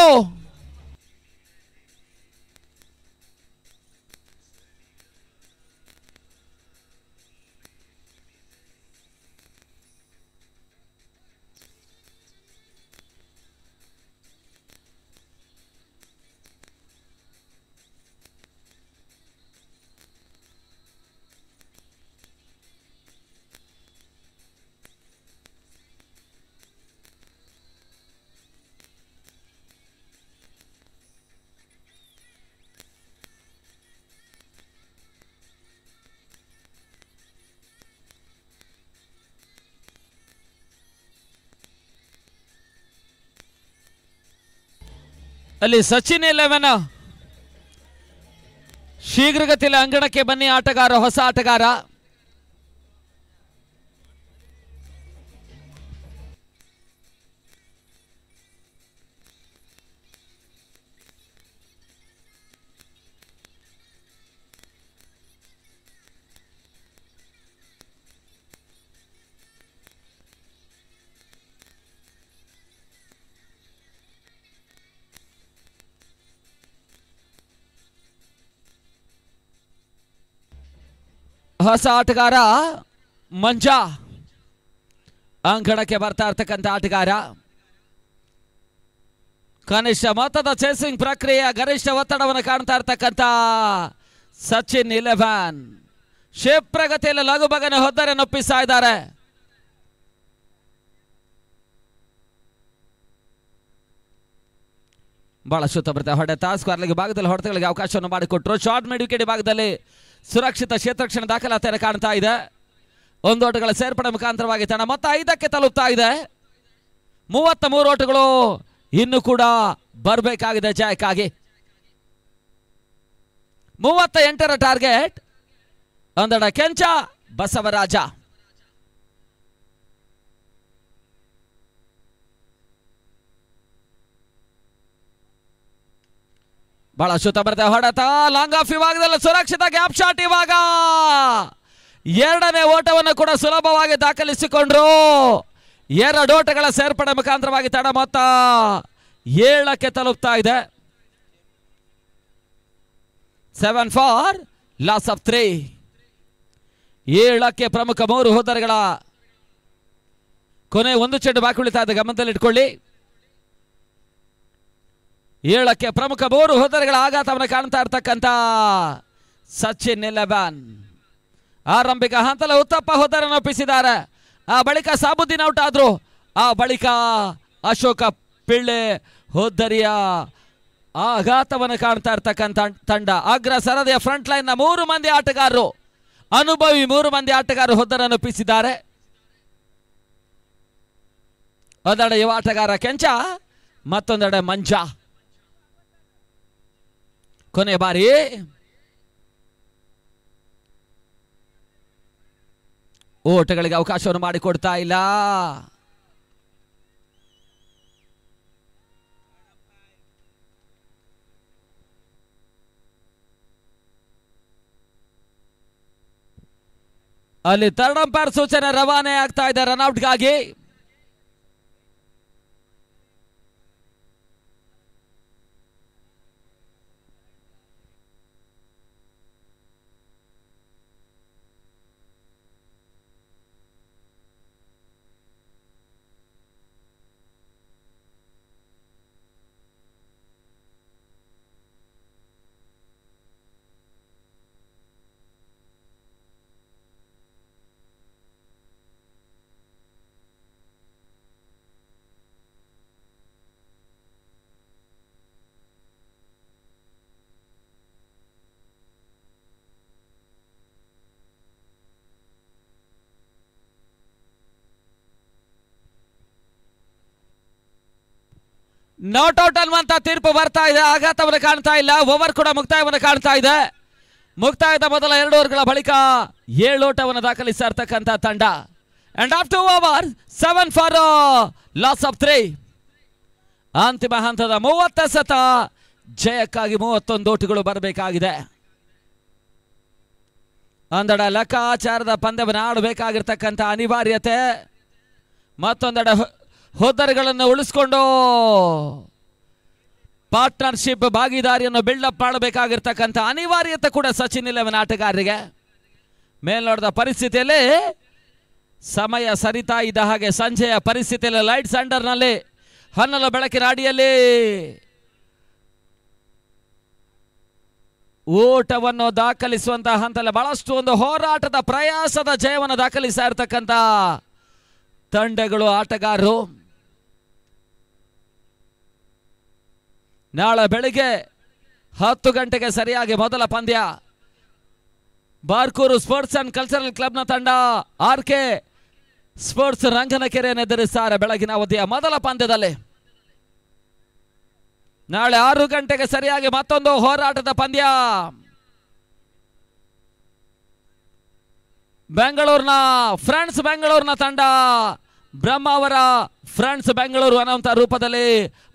ಅಲ್ಲಿ ಸಚಿನ್ ಇಲೆವೆನ್ ಶೀಘ್ರಗತಿಯಲ್ಲಿ ಅಂಗಣಕ್ಕೆ ಬನ್ನಿ ಆಟಗಾರ ಹೊಸ ಆಟಗಾರ ಹೊಸ ಆಟಗಾರ ಮಂಜಾ ಅಂಕಣಕ್ಕೆ ಬರ್ತಾ ಇರ್ತಕ್ಕಂಥ ಆಟಗಾರ ಕನಿಷ್ಠ ಮೊತ್ತದ ಚೇಸಿಂಗ್ ಪ್ರಕ್ರಿಯೆ ಗರಿಷ್ಠ ಒತ್ತಡವನ್ನು ಕಾಣ್ತಾ ಇರ್ತಕ್ಕಂಥ ಸಚಿನ್ ಇಲೆವನ್ ಕ್ಷೇಪ್ರಗತಿಯಲ್ಲಿ ಪ್ರಗತಿಯಲ್ಲಿ ಲಘು ಬಗನೆ ಹೊದ್ದರೆ ನೊಪ್ಪಿಸ್ತಾ ಇದ್ದಾರೆ ಬಹಳ ಶುದ್ಧ ಬರುತ್ತೆ ಹೊಡೆತ ಸ್ಕ್ವಾರ್ಲಿಗೆ ಭಾಗದಲ್ಲಿ ಹೊಡೆತಗಳಿಗೆ ಅವಕಾಶವನ್ನು ಮಾಡಿಕೊಟ್ರು ಶಾರ್ಟ್ ಮಿಡ್ ವಿಕೆಟ್ ಭಾಗದಲ್ಲಿ ಸುರಕ್ಷಿತ ಕ್ಷೇತ್ರಕ್ಷಣ ದಾಖಲಾತಿಯನ್ನು ಕಾಣ್ತಾ ಇದೆ ಒಂದು ಓಟುಗಳ ಸೇರ್ಪಡೆ ಮುಖಾಂತರವಾಗಿ ತನ್ನ ಮತ್ತೆ ಐದಕ್ಕೆ ತಲುಪ್ತಾ ಇದೆ ಮೂವತ್ತ ಮೂರು ಓಟುಗಳು ಇನ್ನು ಕೂಡ ಬರಬೇಕಾಗಿದೆ ಜಯಕ್ಕಾಗಿ ಮೂವತ್ತ ಎಂಟರ ಟಾರ್ಗೆಟ್ ಒಂದಡ ಕೆಂಚ ಬಸವರಾಜ ಬಹಳ ಶುತ ಬರುತ್ತೆ ಹೊಡೆತ ಲಾಂಗ್ ಆಫ್ ವಿಭಾಗದಲ್ಲಿ ಸುರಕ್ಷಿತ ಗ್ಯಾಪ್ ಶಾಟ್ ಇವಾಗ ಎರಡನೇ ಓಟವನ್ನು ಕೂಡ ಸುಲಭವಾಗಿ ದಾಖಲಿಸಿಕೊಂಡ್ರು ಎರಡು ಓಟಗಳ ಸೇರ್ಪಡೆ ಮುಖಾಂತರವಾಗಿ ತಡ ಮೊತ್ತ ಏಳಕ್ಕೆ ತಲುಪ್ತಾ ಇದೆ seven for loss of three ಏಳಕ್ಕೆ ಪ್ರಮುಖ ಮೂರು ಹೋದರಗಳ ಕೊನೆ ಒಂದು ಚೆಂಡು ಬಾಕಿ ಉಳಿತಾ ಇದೆ ಗಮನದಲ್ಲಿಟ್ಕೊಳ್ಳಿ ಏಳಕ್ಕೆ ಪ್ರಮುಖ ಮೂರು ಹೋದರೆಗಳ ಆಘಾತವನ್ನು ಕಾಣ್ತಾ ಇರ್ತಕ್ಕಂಥ ಸಚಿನ್ ಲೆಬಾನ್ ಆರಂಭಿಕ ಹಂತಲ ಉತ್ತಪ್ಪ ಹೋದರನ್ನು ಒಪ್ಪಿಸಿದ್ದಾರೆ ಆ ಬಳಿಕ ಸಾಬುದ್ದೀನ್ ಔಟ್ ಆದ್ರು ಆ ಬಳಿಕ ಅಶೋಕ ಪಿಳ್ಳೆ ಹೋದ್ದರಿಯ ಆಘಾತವನ್ನು ಕಾಣ್ತಾ ಇರ್ತಕ್ಕಂಥ ತಂಡ ಅಗ್ರ ಸರದಿಯ ಫ್ರಂಟ್ ಲೈನ್ ನ ಮೂರು ಮಂದಿ ಆಟಗಾರರು ಅನುಭವಿ ಮೂರು ಮಂದಿ ಆಟಗಾರರು ಹೋದರನ್ನು ಒಪ್ಪಿಸಿದ್ದಾರೆ ಒಂದೆಡೆ ಯುವ ಆಟಗಾರ ಕೆಂಚ ಮತ್ತೊಂದೆಡೆ ಮಂಜಾ ಕೊನೆ ಬಾರಿ ಓಟಗಳಿಗೆ ಅವಕಾಶವನ್ನು ಮಾಡಿಕೊಡ್ತಾ ಇಲ್ಲ ಅಲ್ಲಿ ತರ್ಡ್ ಅಂಪೈರ್ ಸೂಚನೆ ರವಾನೆ ಆಗ್ತಾ ಇದೆ ರನ್ಔಟ್ಗಾಗಿ ನಾಟ್ ಔಟ್ ಅನ್ನುವಂತ ತೀರ್ಪು ಬರ್ತಾ ಇದೆ ಆಘಾತವನ್ನು ಕಾಣ್ತಾ ಇಲ್ಲ ಓವರ್ ಕೂಡ ಮುಕ್ತಾಯವನ್ನು ಕಾಣ್ತಾ ಇದೆ ಮುಕ್ತಾಯದ ಮೊದಲ ಎರಡು ಓವರ್ಗಳ ಬಳಿಕ ಏಳು ಓಟವನ್ನು ದಾಖಲಿಸಿರ್ತಕ್ಕಂಥ ತಂಡ and after over seven for loss of three ಅಂತಿಮ ಹಂತದ ಮೂವತ್ತ ಸತ ಜಯಕ್ಕಾಗಿ ಮೂವತ್ತೊಂದು ಓಟುಗಳು ಬರಬೇಕಾಗಿದೆ ಒಂದೆಡೆ ಲೆಕ್ಕಾಚಾರದ ಪಂದ್ಯವನ್ನು ಆಡಬೇಕಾಗಿರ್ತಕ್ಕಂಥ ಅನಿವಾರ್ಯತೆ ಮತ್ತೊಂದೆಡೆ ಹೋದರ್ಗಳನ್ನು ಉಳಿಸ್ಕೊಂಡು ಪಾರ್ಟ್ನರ್ಶಿಪ್ ಭಾಗಿದಾರಿಯನ್ನು ಬಿಲ್ಡಪ್ ಮಾಡಬೇಕಾಗಿರ್ತಕ್ಕಂಥ ಅನಿವಾರ್ಯತೆ ಕೂಡ ಸಚಿನ್ ಇಲೆವೆನ್ ಆಟಗಾರರಿಗೆ ಮೇಲ್ನೋಡಿದ ಪರಿಸ್ಥಿತಿಯಲ್ಲಿ ಸಮಯ ಸರಿತಾ ಇದ್ದ ಹಾಗೆ ಸಂಜೆಯ ಪರಿಸ್ಥಿತಿಯಲ್ಲಿ ಲೈಟ್ ಸ್ಯಾಂಡರ್ನಲ್ಲಿ ಹನ್ನಲು ಬೆಳಕಿನ ಅಡಿಯಲ್ಲಿ ಊಟವನ್ನು ದಾಖಲಿಸುವಂತಹ ಹಂತದಲ್ಲಿ ಬಹಳಷ್ಟು ಒಂದು ಹೋರಾಟದ ಪ್ರಯಾಸದ ಜಯವನ್ನು ದಾಖಲಿಸ್ತಾ ಇರತಕ್ಕಂಥ ತಂಡಗಳು ಆಟಗಾರರು ನಾಳೆ ಬೆಳಿಗ್ಗೆ ಹತ್ತು ಗಂಟೆಗೆ ಸರಿಯಾಗಿ ಮೊದಲ ಪಂದ್ಯ ಬಾರ್ಕೂರು ಸ್ಪೋರ್ಟ್ಸ್ ಅಂಡ್ ಕಲ್ಚರಲ್ ಕ್ಲಬ್ನ ತಂಡ ಆರ್ ಕೆ ಸ್ಪೋರ್ಟ್ಸ್ ರಂಗನಕೆರೆಯನ್ನು ಎದುರಿಸ್ತಾರೆ ಬೆಳಗಿನ ಅವಧಿಯ ಮೊದಲ ಪಂದ್ಯದಲ್ಲಿ ನಾಳೆ ಆರು ಗಂಟೆಗೆ ಸರಿಯಾಗಿ ಮತ್ತೊಂದು ಹೋರಾಟದ ಪಂದ್ಯ ಬೆಂಗಳೂರಿನ ಫ್ರೆಂಡ್ಸ್ ಬೆಂಗಳೂರಿನ ತಂಡ ಬ್ರಹ್ಮಾವರ ಫ್ರಾನ್ಸ್ ಬೆಂಗಳೂರು ಅನಂತ ರೂಪದಲ್ಲಿ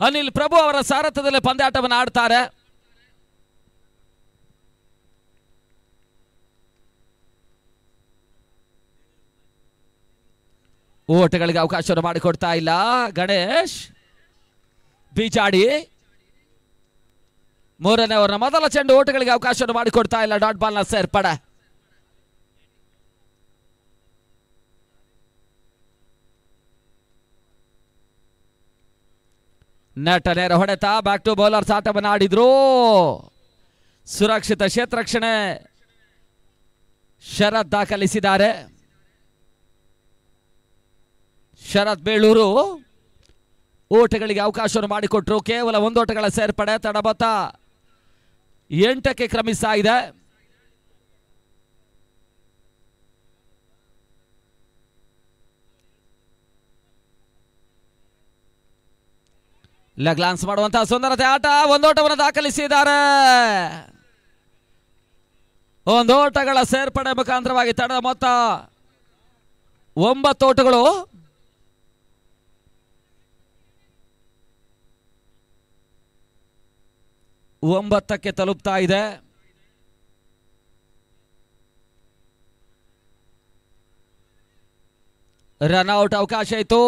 ಅನಿಲ್ ಪ್ರಭು ಅವರ ಸಾರಥ್ಯದಲ್ಲಿ ಪಂದ್ಯಾಟವನ್ನು ಆಡ್ತಾರೆ ಓಟಗಳಿಗೆ ಅವಕಾಶವನ್ನು ಮಾಡಿಕೊಡ್ತಾ ಇಲ್ಲ ಗಣೇಶ್ ಬೀಚಾಡಿ ಮೂರನೇ ಅವರ ಮೊದಲ ಚೆಂಡು ಓಟಗಳಿಗೆ ಅವಕಾಶವನ್ನು ಮಾಡಿಕೊಡ್ತಾ ಇಲ್ಲ ಡಾಟ್ ಬಾಲ್ನ ಸೇರ್ಪಡೆ ನಟ ನೇರ ಹೊಡೆತ ಬ್ಯಾಕ್ ಟು ಬೌಲರ್ಸ್ ಆಟವನ್ನು ಆಡಿದ್ರು ಸುರಕ್ಷಿತ ಕ್ಷೇತ್ರ ರಕ್ಷಣೆ ಶರತ್ ದಾಖಲಿಸಿದ್ದಾರೆ ಶರತ್ ಬೇಳೂರು ಓಟಗಳಿಗೆ ಅವಕಾಶವನ್ನು ಮಾಡಿಕೊಟ್ರು ಕೇವಲ ಒಂದೋಟಗಳ ಓಟಗಳ ಸೇರ್ಪಡೆ ತಡಬತ್ತ ಎಂಟಕ್ಕೆ ಕ್ರಮಿಸ್ತಾ ಇದೆ ಲಗ್ಲಾನ್ಸ್ ಮಾಡುವಂತಹ ಸುಂದರತೆ ಆಟ ಒಂದೋಟವನ್ನು ದಾಖಲಿಸಿದ್ದಾರೆ ಒಂದೋಟಗಳ ಸೇರ್ಪಡೆ ಮುಖಾಂತರವಾಗಿ ತಡೆದ ಮೊತ್ತ ಒಂಬತ್ತೋಟಗಳು ಒಂಬತ್ತಕ್ಕೆ ತಲುಪ್ತಾ ಇದೆ ರನ್ಔಟ್ ಅವಕಾಶ ಇತ್ತು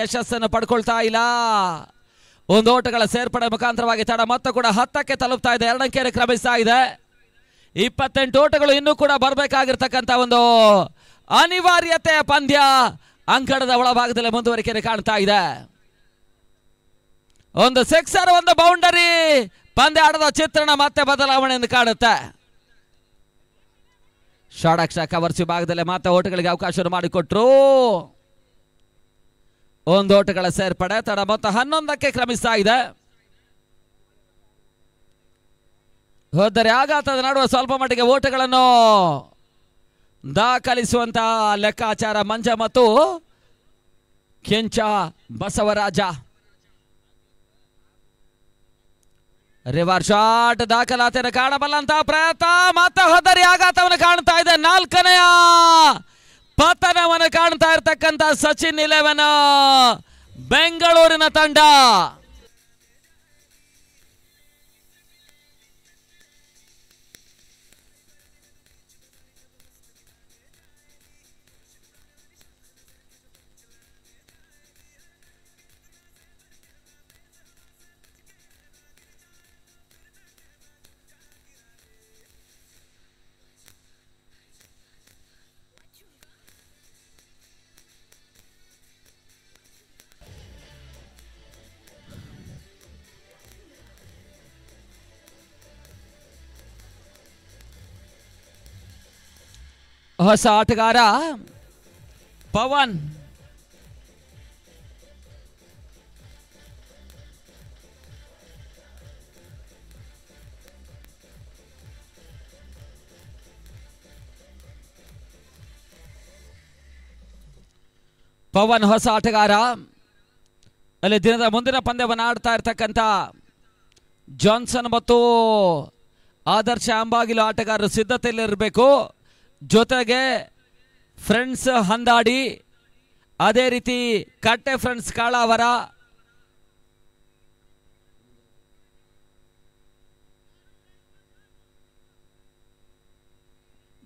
ಯಶಸ್ಸನ್ನು ಪಡ್ಕೊಳ್ತಾ ಇಲ್ಲ ಒಂದು ಓಟಗಳ ಸೇರ್ಪಡೆ ಮುಖಾಂತರವಾಗಿ ತಡ ಮತ್ತೆ ಕೂಡ ಹತ್ತಕ್ಕೆ ತಲುಪ್ತಾ ಇದೆ ಎರಡಂಕೆರೆ ಕ್ರಮಿಸ್ತಾ ಇದೆ ಇಪ್ಪತ್ತೆಂಟು ಓಟಗಳು ಇನ್ನೂ ಕೂಡ ಬರಬೇಕಾಗಿರ್ತಕ್ಕಂಥ ಒಂದು ಅನಿವಾರ್ಯತೆಯ ಪಂದ್ಯ ಅಂಕಣದ ಒಳಭಾಗದಲ್ಲಿ ಮುಂದುವರಿಕೆ ಕಾಣ್ತಾ ಇದೆ ಒಂದು ಸಿಕ್ಸರ್ ಒಂದು ಬೌಂಡರಿ ಪಂದ್ಯ ಆಡದ ಚಿತ್ರಣ ಮತ್ತೆ ಬದಲಾವಣೆಯನ್ನು ಕಾಣುತ್ತೆ ಷಾಡಾಕ್ಷ ಕವರ್ಸಿ ಭಾಗದಲ್ಲಿ ಮತ್ತೆ ಓಟಗಳಿಗೆ ಅವಕಾಶವನ್ನು ಮಾಡಿಕೊಟ್ರು ಓಟಗಳ ಸೇರ್ಪಡೆ ತಡ ಮೊತ್ತ ಹನ್ನೊಂದಕ್ಕೆ ಕ್ರಮಿಸ್ತಾ ಇದೆ ಹೋದರೆ ಆಘಾತದ ನಡುವೆ ಸ್ವಲ್ಪ ಮಟ್ಟಿಗೆ ಓಟಗಳನ್ನು ದಾಖಲಿಸುವಂತಹ ಲೆಕ್ಕಾಚಾರ ಮಂಜ ಮತ್ತು ಕೆಂಚ ಬಸವರಾಜ ರಿವರ್ ಶಾಟ್ ದಾಖಲಾತಿಯನ್ನು ಕಾಣಬಲ್ಲಂತಹ ಪ್ರಯತ್ನ ಮತ್ತೆ ಹೋದರಿ ಆಘಾತವನ್ನು ಕಾಣ್ತಾ ಇದೆ ನಾಲ್ಕನೆಯ ಪತನವನ್ನು ಕಾಣ್ತಾ ಇರತಕ್ಕಂಥ ಸಚಿನ್ ಇಲೆವನ್ ಬೆಂಗಳೂರಿನ ತಂಡ ಹೊಸ ಆಟಗಾರ ಪವನ್ ಪವನ್ ಹೊಸ ಆಟಗಾರ ಅಲ್ಲಿ ದಿನದ ಮುಂದಿನ ಪಂದ್ಯವನ್ನು ಆಡ್ತಾ ಇರ್ತಕ್ಕಂಥ ಜಾನ್ಸನ್ ಮತ್ತು ಆದರ್ಶ ಅಂಬಾಗಿಲು ಆಟಗಾರರು ಸಿದ್ಧತೆಯಲ್ಲಿರಬೇಕು ಜೊತೆಗೆ ಫ್ರೆಂಡ್ಸ್ ಹಂದಾಡಿ ಅದೇ ರೀತಿ ಕಟ್ಟೆ ಫ್ರೆಂಡ್ಸ್ ಕಾಳಾವರ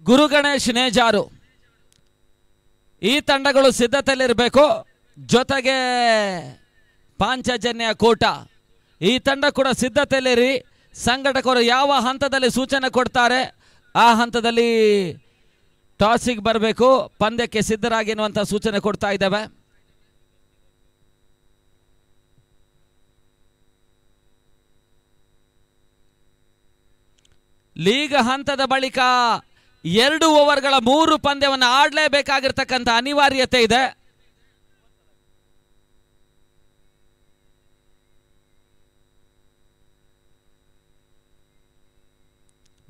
ಗುರುಗಣೇಶ್ ನೇಜಾರು ಈ ತಂಡಗಳು ಸಿದ್ಧತೆಯಲ್ಲಿರಬೇಕು ಜೊತೆಗೆ ಪಾಂಚಜನ್ಯ ಕೂಟ ಈ ತಂಡ ಕೂಡ ಸಿದ್ಧತೆಯಲ್ಲಿರಿ ಸಂಘಟಕರು ಯಾವ ಹಂತದಲ್ಲಿ ಸೂಚನೆ ಕೊಡ್ತಾರೆ ಆ ಹಂತದಲ್ಲಿ ಟಾಸಿಗೆ ಬರಬೇಕು ಪಂದ್ಯಕ್ಕೆ ಸಿದ್ಧರಾಗಿ ಎನ್ನುವಂಥ ಸೂಚನೆ ಕೊಡ್ತಾ ಇದ್ದಾವೆ ಲೀಗ್ ಹಂತದ ಬಳಿಕ ಎರಡು ಓವರ್ಗಳ ಮೂರು ಪಂದ್ಯವನ್ನು ಆಡಲೇಬೇಕಾಗಿರ್ತಕ್ಕಂಥ ಅನಿವಾರ್ಯತೆ ಇದೆ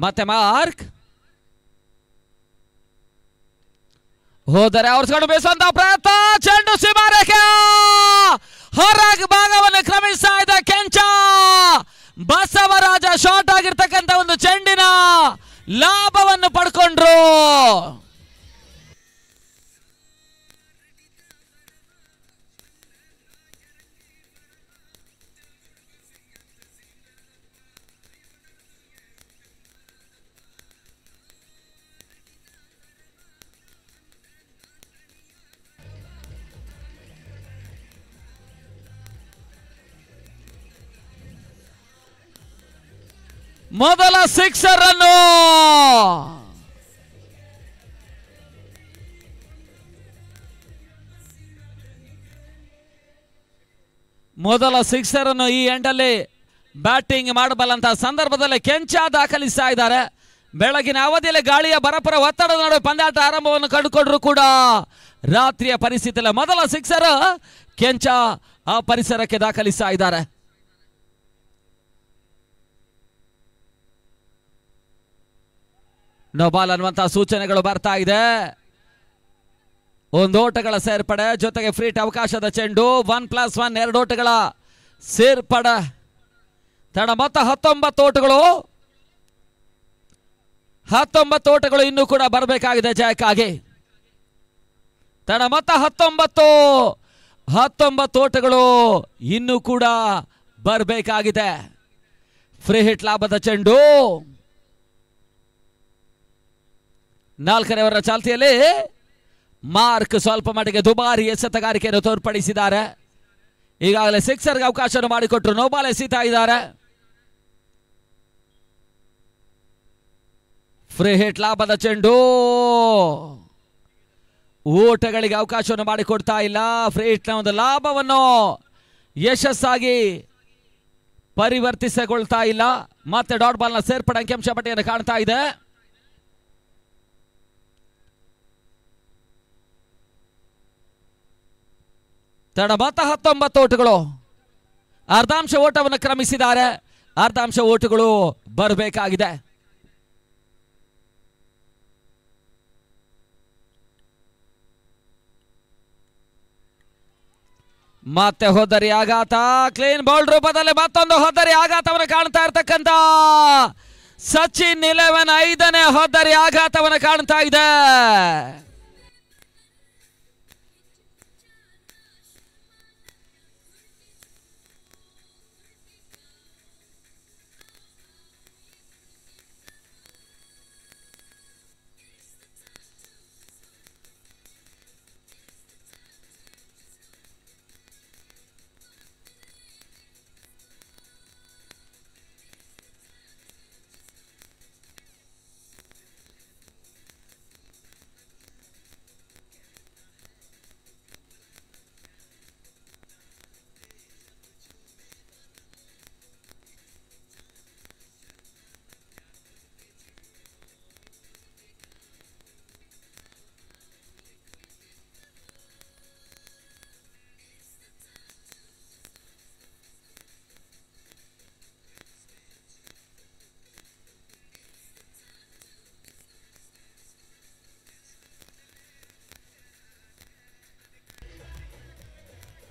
ಮತ್ತೆ ಮಾರ್ಕ್ ಹೋದರೆ ಅವ್ರಿಸ್ಕೊಂಡು ಬೇಸುವಂತ ಪ್ರಯತ್ನ ಚೆಂಡು ಸೀಮಾರೇಖೆ ಹೊರಗೆ ಭಾಗವನ್ನು ಕ್ರಮಿಸ್ತಾ ಇದ್ದ ಕೆಂಚ ಬಸವರಾಜ ಶಾರ್ಟ್ ಆಗಿರ್ತಕ್ಕಂಥ ಒಂದು ಚೆಂಡಿನ ಲಾಭವನ್ನು ಪಡ್ಕೊಂಡ್ರು ಮೊದಲ ಸಿಕ್ಸರ್ ಅನ್ನು ಮೊದಲ ಸಿಕ್ಸರ್ ಅನ್ನು ಈ ಎಂಡಲ್ಲಿ ಬ್ಯಾಟಿಂಗ್ ಮಾಡಬಲ್ಲಂತಹ ಸಂದರ್ಭದಲ್ಲಿ ಕೆಂಚ ದಾಖಲಿಸ್ತಾ ಇದ್ದಾರೆ ಬೆಳಗಿನ ಅವಧಿಯಲ್ಲಿ ಗಾಳಿಯ ಬರಪರ ಒತ್ತಡದ ನಡುವೆ ಪಂದ್ಯಾಟ ಆರಂಭವನ್ನು ಕಂಡುಕೊಂಡ್ರು ಕೂಡ ರಾತ್ರಿಯ ಪರಿಸ್ಥಿತಿಯಲ್ಲಿ ಮೊದಲ ಸಿಕ್ಸರ್ ಕೆಂಚ ಆ ಪರಿಸರಕ್ಕೆ ದಾಖಲಿಸ್ತಾ ಇದ್ದಾರೆ ನೋ ಬಾಲ್ ಅನ್ನುವಂತಹ ಸೂಚನೆಗಳು ಬರ್ತಾ ಇದೆ ಒಂದು ಓಟಗಳ ಸೇರ್ಪಡೆ ಜೊತೆಗೆ ಫ್ರೀ ಫ್ರೀಟ್ ಅವಕಾಶದ ಚೆಂಡು ಒನ್ ಪ್ಲಸ್ ಒನ್ ಎರಡು ಓಟಗಳ ಸೇರ್ಪಡೆ ತಡ ಮತ್ತ ಹತ್ತೊಂಬತ್ತು ಓಟಗಳು ಹತ್ತೊಂಬತ್ತು ಓಟಗಳು ಇನ್ನೂ ಕೂಡ ಬರಬೇಕಾಗಿದೆ ಜಯಕ್ಕಾಗಿ ತಡ ಮತ್ತ ಹತ್ತೊಂಬತ್ತು ಹತ್ತೊಂಬತ್ತು ಓಟಗಳು ಇನ್ನೂ ಕೂಡ ಬರಬೇಕಾಗಿದೆ ಫ್ರೀ ಹಿಟ್ ಲಾಭದ ಚೆಂಡು ನಾಲ್ಕನೇ ಅವರ ಚಾಲ್ತಿಯಲ್ಲಿ ಮಾರ್ಕ್ ಸ್ವಲ್ಪ ಮಟ್ಟಿಗೆ ದುಬಾರಿ ಎಸೆತಗಾರಿಕೆಯನ್ನು ತೋರ್ಪಡಿಸಿದ್ದಾರೆ ಈಗಾಗಲೇ ಗೆ ಅವಕಾಶವನ್ನು ಮಾಡಿಕೊಟ್ಟರು ನೋಬಾಲ್ ಎಸೀತಾ ಇದ್ದಾರೆ ಫ್ರೀ ಹಿಟ್ ಲಾಭದ ಚೆಂಡು ಊಟಗಳಿಗೆ ಅವಕಾಶವನ್ನು ಮಾಡಿಕೊಡ್ತಾ ಇಲ್ಲ ಫ್ರೀ ಹಿಟ್ನ ಒಂದು ಲಾಭವನ್ನು ಯಶಸ್ಸಾಗಿ ಪರಿವರ್ತಿಸಿಕೊಳ್ತಾ ಇಲ್ಲ ಮತ್ತೆ ಡಾಟ್ ಬಾಲ್ನ ಸೇರ್ಪಡೆ ಅಂಕಿಅಂಶ ಪಟ್ಟಿಯನ್ನು ಕಾಣ್ತಾ ಇದೆ ತಡಬಾತ ಹತ್ತೊಂಬತ್ತು ಓಟುಗಳು ಅರ್ಧಾಂಶ ಓಟವನ್ನು ಕ್ರಮಿಸಿದ್ದಾರೆ ಅರ್ಧಾಂಶ ಓಟುಗಳು ಬರಬೇಕಾಗಿದೆ ಮತ್ತೆ ಹೋದರಿ ಆಘಾತ ಕ್ಲೀನ್ ಬೌಲ್ಡ್ ರೂಪದಲ್ಲಿ ಮತ್ತೊಂದು ಹೋದರಿ ಆಘಾತವನ್ನು ಕಾಣ್ತಾ ಇರ್ತಕ್ಕಂತ ಸಚಿನ್ ಇಲೆವೆನ್ ಐದನೇ ಹೋದರಿ ಆಘಾತವನ್ನು ಕಾಣ್ತಾ ಇದೆ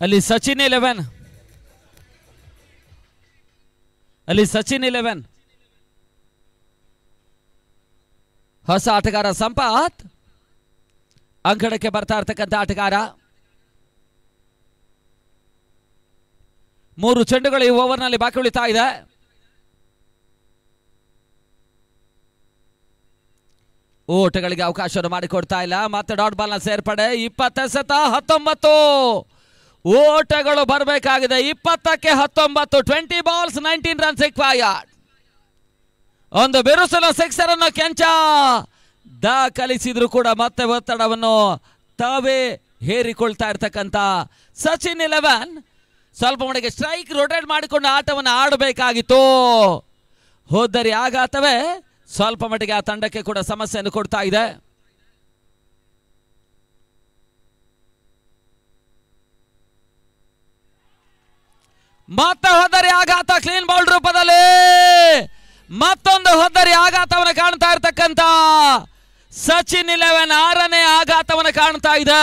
ಅಲ್ಲಿ ಸಚಿನ್ ಇಲೆವೆನ್ ಅಲ್ಲಿ ಸಚಿನ್ ಇಲೆವೆನ್ ಹೊಸ ಆಟಗಾರ ಸಂಪಾತ್ ಅಂಕಣಕ್ಕೆ ಬರ್ತಾ ಇರ್ತಕ್ಕಂಥ ಆಟಗಾರ ಮೂರು ಚೆಂಡುಗಳು ಈ ಓವರ್ನಲ್ಲಿ ಬಾಕಿ ಉಳಿತಾ ಇದೆ ಓಟಗಳಿಗೆ ಅವಕಾಶವನ್ನು ಮಾಡಿಕೊಡ್ತಾ ಇಲ್ಲ ಮತ್ತೆ ಡಾಟ್ ಬಾಲ್ ನ ಸೇರ್ಪಡೆ ಇಪ್ಪತ್ತು ಸತ ಹತ್ತೊಂಬತ್ತು ಓಟಗಳು ಬರಬೇಕಾಗಿದೆ ಇಪ್ಪತ್ತಕ್ಕೆ ಹತ್ತೊಂಬತ್ತು ಟ್ವೆಂಟಿ ಬಾಲ್ಸ್ ನೈನ್ಟೀನ್ ರನ್ ಸಿಕ್ ಒಂದು ಬಿರುಸಿನ ಸಿಕ್ಸರ್ ಅನ್ನು ಕೆಂಚ ದಾಖಲಿಸಿದ್ರು ಕೂಡ ಮತ್ತೆ ಒತ್ತಡವನ್ನು ತಾವೇ ಹೇರಿಕೊಳ್ತಾ ಇರ್ತಕ್ಕಂಥ ಸಚಿನ್ ಇಲೆವೆನ್ ಸ್ವಲ್ಪ ಮಟ್ಟಿಗೆ ಸ್ಟ್ರೈಕ್ ರೊಟೇಟ್ ಮಾಡಿಕೊಂಡು ಆಟವನ್ನು ಆಡಬೇಕಾಗಿತ್ತು ಹೋದರಿ ಆಗಾತವೇ ಸ್ವಲ್ಪ ಮಟ್ಟಿಗೆ ಆ ತಂಡಕ್ಕೆ ಕೂಡ ಸಮಸ್ಯೆಯನ್ನು ಕೊಡ್ತಾ ಇದೆ ಮತ್ತೆ ಹೊದ್ದರಿ ಆಘಾತ ಕ್ಲೀನ್ ಬೌಲ್ ರೂಪದಲ್ಲಿ ಮತ್ತೊಂದು ಹೊದ್ದರಿ ಆಘಾತವನ್ನು ಕಾಣ್ತಾ ಇರತಕ್ಕಂತ ಸಚಿನ್ ಇಲೆವೆನ್ ಆರನೇ ಆಘಾತವನ್ನು ಕಾಣ್ತಾ ಇದೆ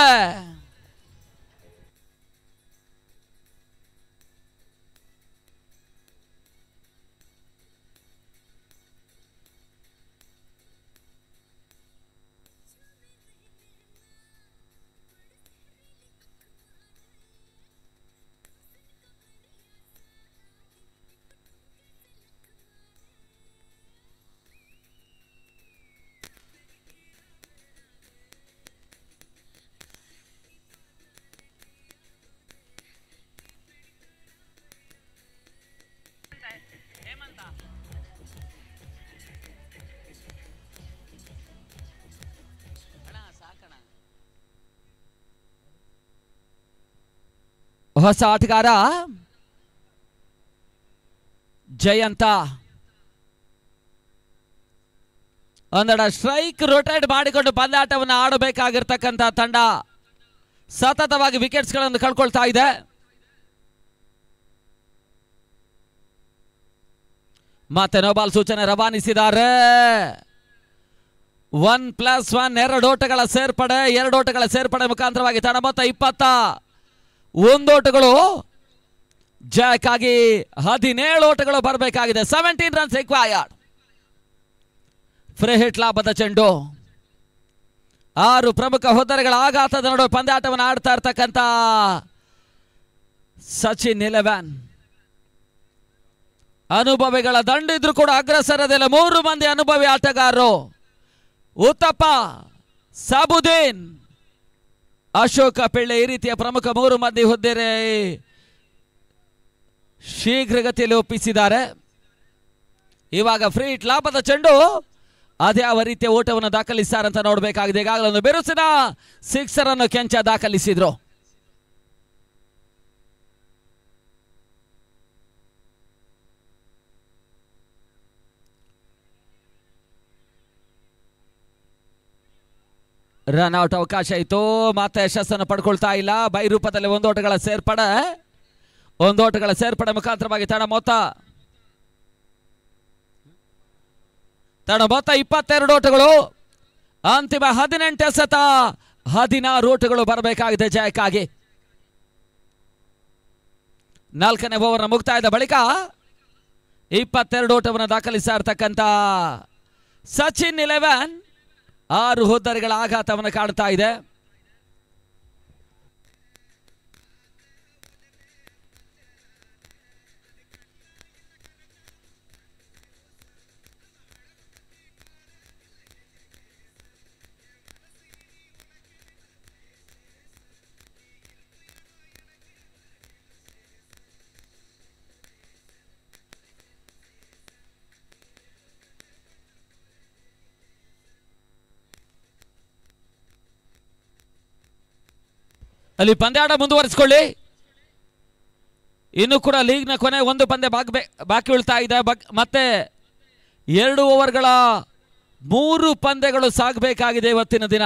ಹೊಸ ಆಟಗಾರ ಜಯಂತ ಒಂದೆಡ ಸ್ಟ್ರೈಕ್ ರೊಟೇಟ್ ಮಾಡಿಕೊಂಡು ಪಂದಾಟವನ್ನು ಆಡಬೇಕಾಗಿರ್ತಕ್ಕಂಥ ತಂಡ ಸತತವಾಗಿ ವಿಕೆಟ್ಸ್ಗಳನ್ನು ಕಳ್ಕೊಳ್ತಾ ಇದೆ ಮತ್ತೆ ನೋಬಾಲ್ ಸೂಚನೆ ರವಾನಿಸಿದ್ದಾರೆ ಒನ್ ಪ್ಲಸ್ ಒನ್ ಎರಡು ಓಟಗಳ ಸೇರ್ಪಡೆ ಎರಡು ಓಟಗಳ ಸೇರ್ಪಡೆ ಮುಖಾಂತರವಾಗಿ ತಂಡ ಮೊತ್ತ ಇಪ್ಪತ್ತ ಒಂದೋಟಗಳು ಜಯಕ್ಕಾಗಿ ಹದಿನೇಳು ಓಟಗಳು ಬರಬೇಕಾಗಿದೆ seventeen runs required free hit ಲಾಭದ ಚೆಂಡು ಆರು ಪ್ರಮುಖ ಹೋದರೆಗಳ ಆಘಾತದ ನಡುವೆ ಪಂದ್ಯಾಟವನ್ನು ಆಡ್ತಾ ಇರ್ತಕ್ಕಂಥ ಸಚಿನ್ ಇಲೆವೆನ್ ಅನುಭವಿಗಳ ದಂಡಿದ್ರು ಇದ್ರೂ ಕೂಡ ಅಗ್ರಸರದಿಲ್ಲ ಮೂರು ಮಂದಿ ಅನುಭವಿ ಆಟಗಾರರು ಉತ್ತಪ್ಪ ಸಾಬುದ್ದೀನ್ ಅಶೋಕ ಪಿಳ್ಳೆ ಈ ರೀತಿಯ ಪ್ರಮುಖ ಮೂರು ಮಂದಿ ಹುದ್ದೆ ಶೀಘ್ರಗತಿಯಲ್ಲಿ ಒಪ್ಪಿಸಿದ್ದಾರೆ ಇವಾಗ ಫ್ರೀ ಇಟ್ ಲಾಭದ ಚೆಂಡು ಅದ್ಯಾವ ರೀತಿಯ ಓಟವನ್ನು ದಾಖಲಿಸ್ತಾರಂತ ನೋಡಬೇಕಾಗಿದೆ ಈಗಾಗಲೇ ಒಂದು ಬಿರುಸಿನ ಸಿಕ್ಸರನ್ನು ಕೆಂಚ ದಾಖಲಿಸಿದ್ರು ರನ್ ಔಟ್ ಅವಕಾಶ ಇತ್ತು ಮತ್ತೆ ಯಶಸ್ಸನ್ನು ಪಡ್ಕೊಳ್ತಾ ಇಲ್ಲ ಬೈ ರೂಪದಲ್ಲಿ ಒಂದೋಟಗಳ ಸೇರ್ಪಡೆ ಒಂದೋಟಗಳ ಸೇರ್ಪಡೆ ಮುಖಾಂತರವಾಗಿ ತಡ ಮೊತ್ತ ತಡ ಮೊತ್ತ ಇಪ್ಪತ್ತೆರಡು ಓಟಗಳು ಅಂತಿಮ ಹದಿನೆಂಟು ಸತ ಹದಿನಾರು ಓಟಗಳು ಬರಬೇಕಾಗಿದೆ ಜಯಕ್ಕಾಗಿ ನಾಲ್ಕನೇ ಓವರ್ನ ಮುಕ್ತಾಯದ ಬಳಿಕ ಇಪ್ಪತ್ತೆರಡು ಓಟವನ್ನು ದಾಖಲಿಸಿರ್ತಕ್ಕಂಥ ಸಚಿನ್ ಇಲೆವೆನ್ ಆರು ಹೋದ್ದಾರಿಗಳ ಆಘಾತವನ್ನು ಕಾಣ್ತಾ ಇದೆ ಅಲ್ಲಿ ಆಡ ಮುಂದುವರಿಸಿಕೊಳ್ಳಿ ಇನ್ನು ಕೂಡ ಲೀಗ್ನ ಕೊನೆ ಒಂದು ಪಂದ್ಯ ಬಾಕಿ ಬಾಕಿ ಉಳ್ತಾ ಇದೆ ಮತ್ತೆ ಎರಡು ಓವರ್ಗಳ ಮೂರು ಪಂದ್ಯಗಳು ಸಾಗಬೇಕಾಗಿದೆ ಇವತ್ತಿನ ದಿನ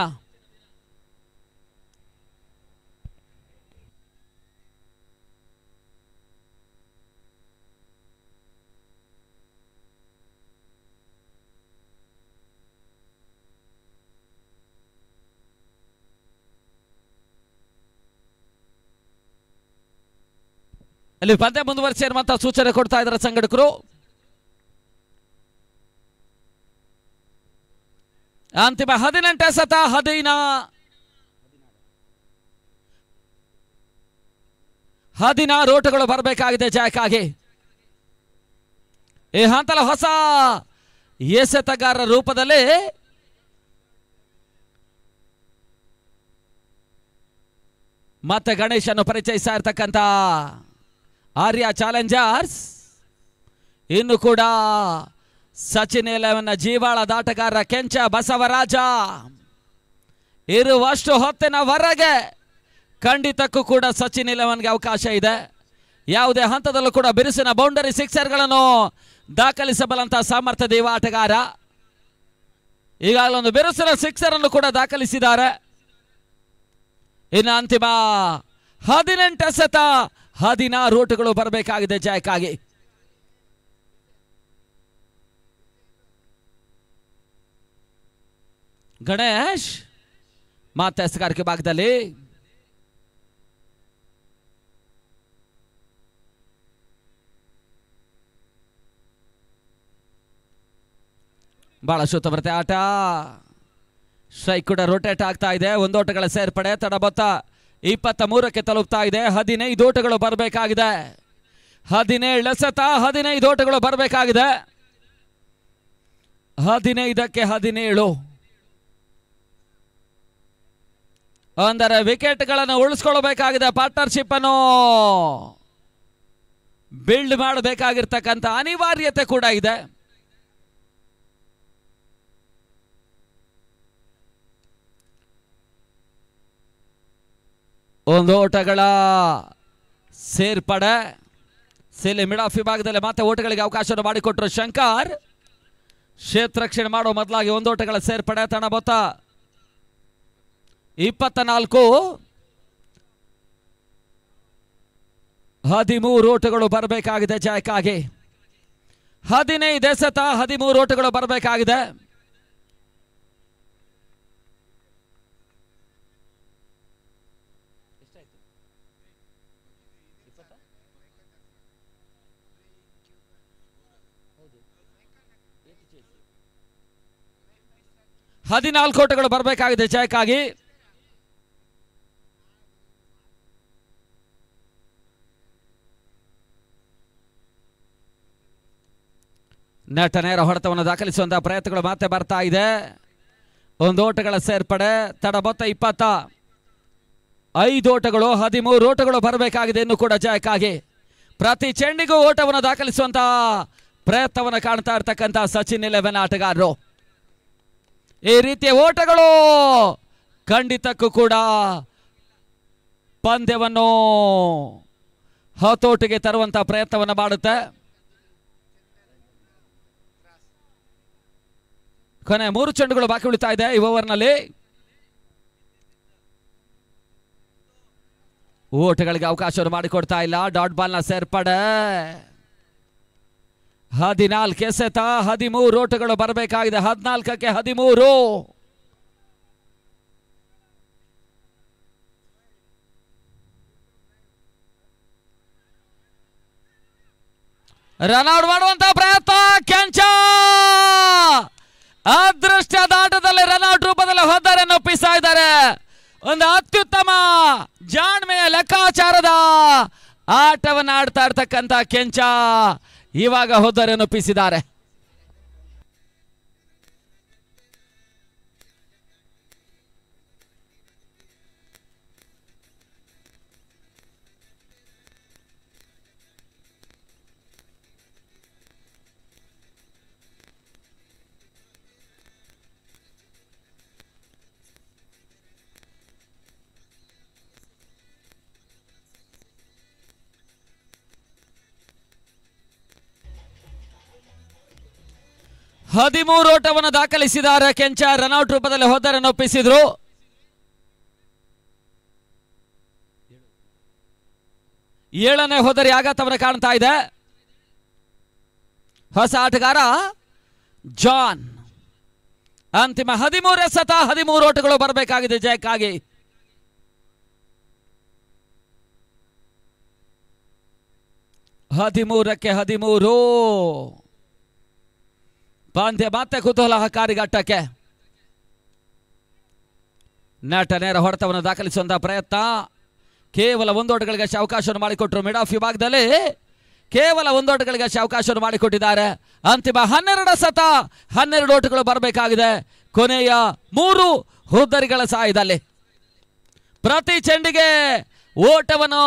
ಅಲ್ಲಿ ಪಂದ್ಯ ಮುಂದುವರಿಸಿ ಅನ್ನುವಂತ ಸೂಚನೆ ಕೊಡ್ತಾ ಇದ್ದಾರೆ ಸಂಘಟಕರು ಅಂತಿಮ ಹದಿನೆಂಟೇ ಸತ ಹದಿನ ಹದಿನಾರು ರೋಟುಗಳು ಬರಬೇಕಾಗಿದೆ ಜಯಕ್ಕಾಗಿ ಈ ಹಂತಲ ಹೊಸ ಎಸೆತಗಾರರ ರೂಪದಲ್ಲಿ ಮತ್ತೆ ಗಣೇಶನ್ನು ಪರಿಚಯಿಸ್ತಾ ಇರ್ತಕ್ಕಂಥ ಆರ್ಯ ಚಾಲೆಂಜರ್ಸ್ ಇನ್ನು ಕೂಡ ಸಚಿನ್ ಎಲೆವನ್ನ ಜೀವಾಳ ದಾಟಗಾರ ಕೆಂಚ ಬಸವರಾಜ ಇರುವಷ್ಟು ಹೊತ್ತಿನ ಹೊರಗೆ ಖಂಡಿತಕ್ಕೂ ಕೂಡ ಸಚಿನ್ ಇಲೆವನ್ಗೆ ಅವಕಾಶ ಇದೆ ಯಾವುದೇ ಹಂತದಲ್ಲೂ ಕೂಡ ಬಿರುಸಿನ ಬೌಂಡರಿ ಸಿಕ್ಸರ್ಗಳನ್ನು ದಾಖಲಿಸಬಲ್ಲಂತಹ ಸಾಮರ್ಥ್ಯದ ಇವ ಆಟಗಾರ ಈಗಾಗಲೇ ಒಂದು ಬಿರುಸಿನ ಸಿಕ್ಸರ್ ಅನ್ನು ಕೂಡ ದಾಖಲಿಸಿದ್ದಾರೆ ಇನ್ನು ಅಂತಿಮ ಹದಿನೆಂಟು ಸತ ಹದಿನಾರು ಓಟುಗಳು ಬರಬೇಕಾಗಿದೆ ಜಯಕ್ಕಾಗಿ ಗಣೇಶ್ ಹೆಸಗಾರಿಕೆ ಭಾಗದಲ್ಲಿ ಬಹಳ ಶುತ ಬರುತ್ತೆ ಆಟ ಸ್ಟ್ರೈಕ್ ಕೂಡ ಆಗ್ತಾ ಇದೆ ಒಂದೋಟಗಳ ಸೇರ್ಪಡೆ ತಡಬತ್ತ ಇಪ್ಪತ್ತ ಮೂರಕ್ಕೆ ತಲುಪ್ತಾ ಇದೆ ಹದಿನೈದು ಓಟಗಳು ಬರಬೇಕಾಗಿದೆ ಹದಿನೇಳು ಸತ ಹದಿನೈದು ಓಟಗಳು ಬರಬೇಕಾಗಿದೆ ಹದಿನೈದಕ್ಕೆ ಹದಿನೇಳು ಅಂದರೆ ವಿಕೆಟ್ಗಳನ್ನು ಉಳಿಸ್ಕೊಳ್ಬೇಕಾಗಿದೆ ಪಾರ್ಟ್ನರ್ಶಿಪ್ ಅನ್ನು ಬಿಲ್ಡ್ ಮಾಡಬೇಕಾಗಿರ್ತಕ್ಕಂಥ ಅನಿವಾರ್ಯತೆ ಕೂಡ ಇದೆ ಒಂದು ಓಟಗಳ ಸೇರ್ಪಡೆ ಸೇಲೆ ಮಿಡಾಫ್ ವಿಭಾಗದಲ್ಲಿ ಮತ್ತೆ ಓಟಗಳಿಗೆ ಅವಕಾಶವನ್ನು ಮಾಡಿಕೊಟ್ಟರು ಶಂಕರ್ ರಕ್ಷಣೆ ಮಾಡೋ ಮೊದಲಾಗಿ ಒಂದು ಓಟಗಳ ಸೇರ್ಪಡೆ ತಣ ಇಪ್ಪತ್ತ ನಾಲ್ಕು ಹದಿಮೂರು ಓಟಗಳು ಬರಬೇಕಾಗಿದೆ ಜಯಕ್ಕಾಗಿ ಹದಿನೈದು ಎಸೆತ ಹದಿಮೂರು ಓಟಗಳು ಬರಬೇಕಾಗಿದೆ ಹದಿನಾಲ್ಕು ಓಟಗಳು ಬರಬೇಕಾಗಿದೆ ಜಯಕ್ಕಾಗಿ ನಟ ನೇರ ಹೊಡೆತವನ್ನು ದಾಖಲಿಸುವಂತಹ ಪ್ರಯತ್ನಗಳು ಮತ್ತೆ ಬರ್ತಾ ಇದೆ ಒಂದು ಓಟಗಳ ಸೇರ್ಪಡೆ ತಡ ಮೊತ್ತ ಇಪ್ಪತ್ತ ಐದು ಓಟಗಳು ಹದಿಮೂರು ಓಟಗಳು ಬರಬೇಕಾಗಿದೆ ಇನ್ನು ಕೂಡ ಜಯಕ್ಕಾಗಿ ಪ್ರತಿ ಚೆಂಡಿಗೂ ಓಟವನ್ನು ದಾಖಲಿಸುವಂತಹ ಪ್ರಯತ್ನವನ್ನು ಕಾಣ್ತಾ ಇರ್ತಕ್ಕಂತಹ ಸಚಿನ್ ಇಲೆವೆನ್ ಆಟಗಾರರು ಈ ರೀತಿಯ ಓಟಗಳು ಖಂಡಿತಕ್ಕೂ ಕೂಡ ಪಂದ್ಯವನ್ನು ಹತೋಟಿಗೆ ತರುವಂತಹ ಪ್ರಯತ್ನವನ್ನು ಮಾಡುತ್ತೆ ಕೊನೆ ಮೂರು ಚೆಂಡುಗಳು ಬಾಕಿ ಉಳಿತಾ ಇದೆ ಈ ಓವರ್ನಲ್ಲಿ ಓಟಗಳಿಗೆ ಅವಕಾಶವನ್ನು ಮಾಡಿಕೊಡ್ತಾ ಇಲ್ಲ ಡಾಟ್ ಬಾಲ್ನ ಸೇರ್ಪಡೆ ಹದಿನಾಲ್ಕು ಎಸೆತ ಹದಿಮೂರು ಓಟಗಳು ಬರಬೇಕಾಗಿದೆ ಹದಿನಾಲ್ಕಕ್ಕೆ ಹದಿಮೂರು ರನ್ಔಟ್ ಮಾಡುವಂತ ಪ್ರಯತ್ನ ಕೆಂಚ ಅದೃಷ್ಟ ದಾಟದಲ್ಲಿ ರನ್ಔಟ್ ರೂಪದಲ್ಲಿ ಹೊದ್ದಾರೆ ಒಪ್ಪಿಸ್ತಾ ಇದ್ದಾರೆ ಒಂದು ಅತ್ಯುತ್ತಮ ಜಾಣ್ಮೆಯ ಲೆಕ್ಕಾಚಾರದ ಆಟವನ್ನು ಆಡ್ತಾ ಇರ್ತಕ್ಕಂತ ಕೆಂಚ ಇವಾಗ ಹೋದರೆನೊಪ್ಪಿಸಿದ್ದಾರೆ ಹದಿಮೂರು ಓಟವನ್ನು ದಾಖಲಿಸಿದ್ದಾರೆ ಕೆಂಚ ರನ್ಔಟ್ ರೂಪದಲ್ಲಿ ಹೋದರನ್ನು ಒಪ್ಪಿಸಿದ್ರು ಏಳನೇ ಹೋದರೆ ಆಘಾತವನ್ನು ಕಾಣ್ತಾ ಇದೆ ಹೊಸ ಆಟಗಾರ ಜಾನ್ ಅಂತಿಮ ಹದಿಮೂರೇ ಸತ ಹದಿಮೂರು ಓಟಗಳು ಬರಬೇಕಾಗಿದೆ ಜಯಕ್ಕಾಗಿ ಹದಿಮೂರಕ್ಕೆ ಹದಿಮೂರು ಪಂದ್ಯ ಮತ್ತೆ ಕುತೂಹಲಕಾರಿ ಘಟ್ಟಕ್ಕೆ ನಟ ನೇರ ಹೊಡೆತವನ್ನು ದಾಖಲಿಸುವಂತಹ ಪ್ರಯತ್ನ ಕೇವಲ ಒಂದೋಟಗಳಿಗೆ ಅವಕಾಶವನ್ನು ಮಾಡಿಕೊಟ್ಟರು ಮಿಡ್ ಆಫ್ ವಿಭಾಗದಲ್ಲಿ ಕೇವಲ ಒಂದೋಟಗಳಿಗೆ ಅವಕಾಶವನ್ನು ಮಾಡಿಕೊಟ್ಟಿದ್ದಾರೆ ಅಂತಿಮ ಹನ್ನೆರಡು ಸತ ಹನ್ನೆರಡು ಓಟುಗಳು ಬರಬೇಕಾಗಿದೆ ಕೊನೆಯ ಮೂರು ಹುದ್ದರಿಗಳ ಸಹಾಯದಲ್ಲಿ ಪ್ರತಿ ಚೆಂಡಿಗೆ ಓಟವನ್ನು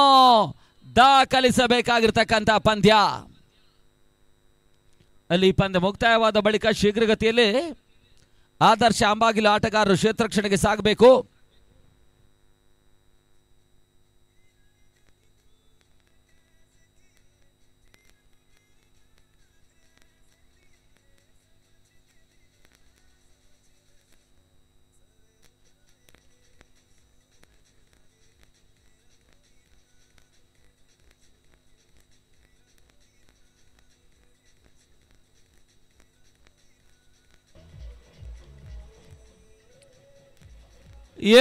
ದಾಖಲಿಸಬೇಕಾಗಿರ್ತಕ್ಕಂಥ ಪಂದ್ಯ ಅಲ್ಲಿ ಪಂದ್ಯ ಮುಕ್ತಾಯವಾದ ಬಳಿಕ ಶೀಘ್ರಗತಿಯಲ್ಲಿ ಆದರ್ಶ ಅಂಬಾಗಿಲು ಆಟಗಾರರು ಕ್ಷೇತ್ರಕ್ಷಣೆಗೆ ಸಾಗಬೇಕು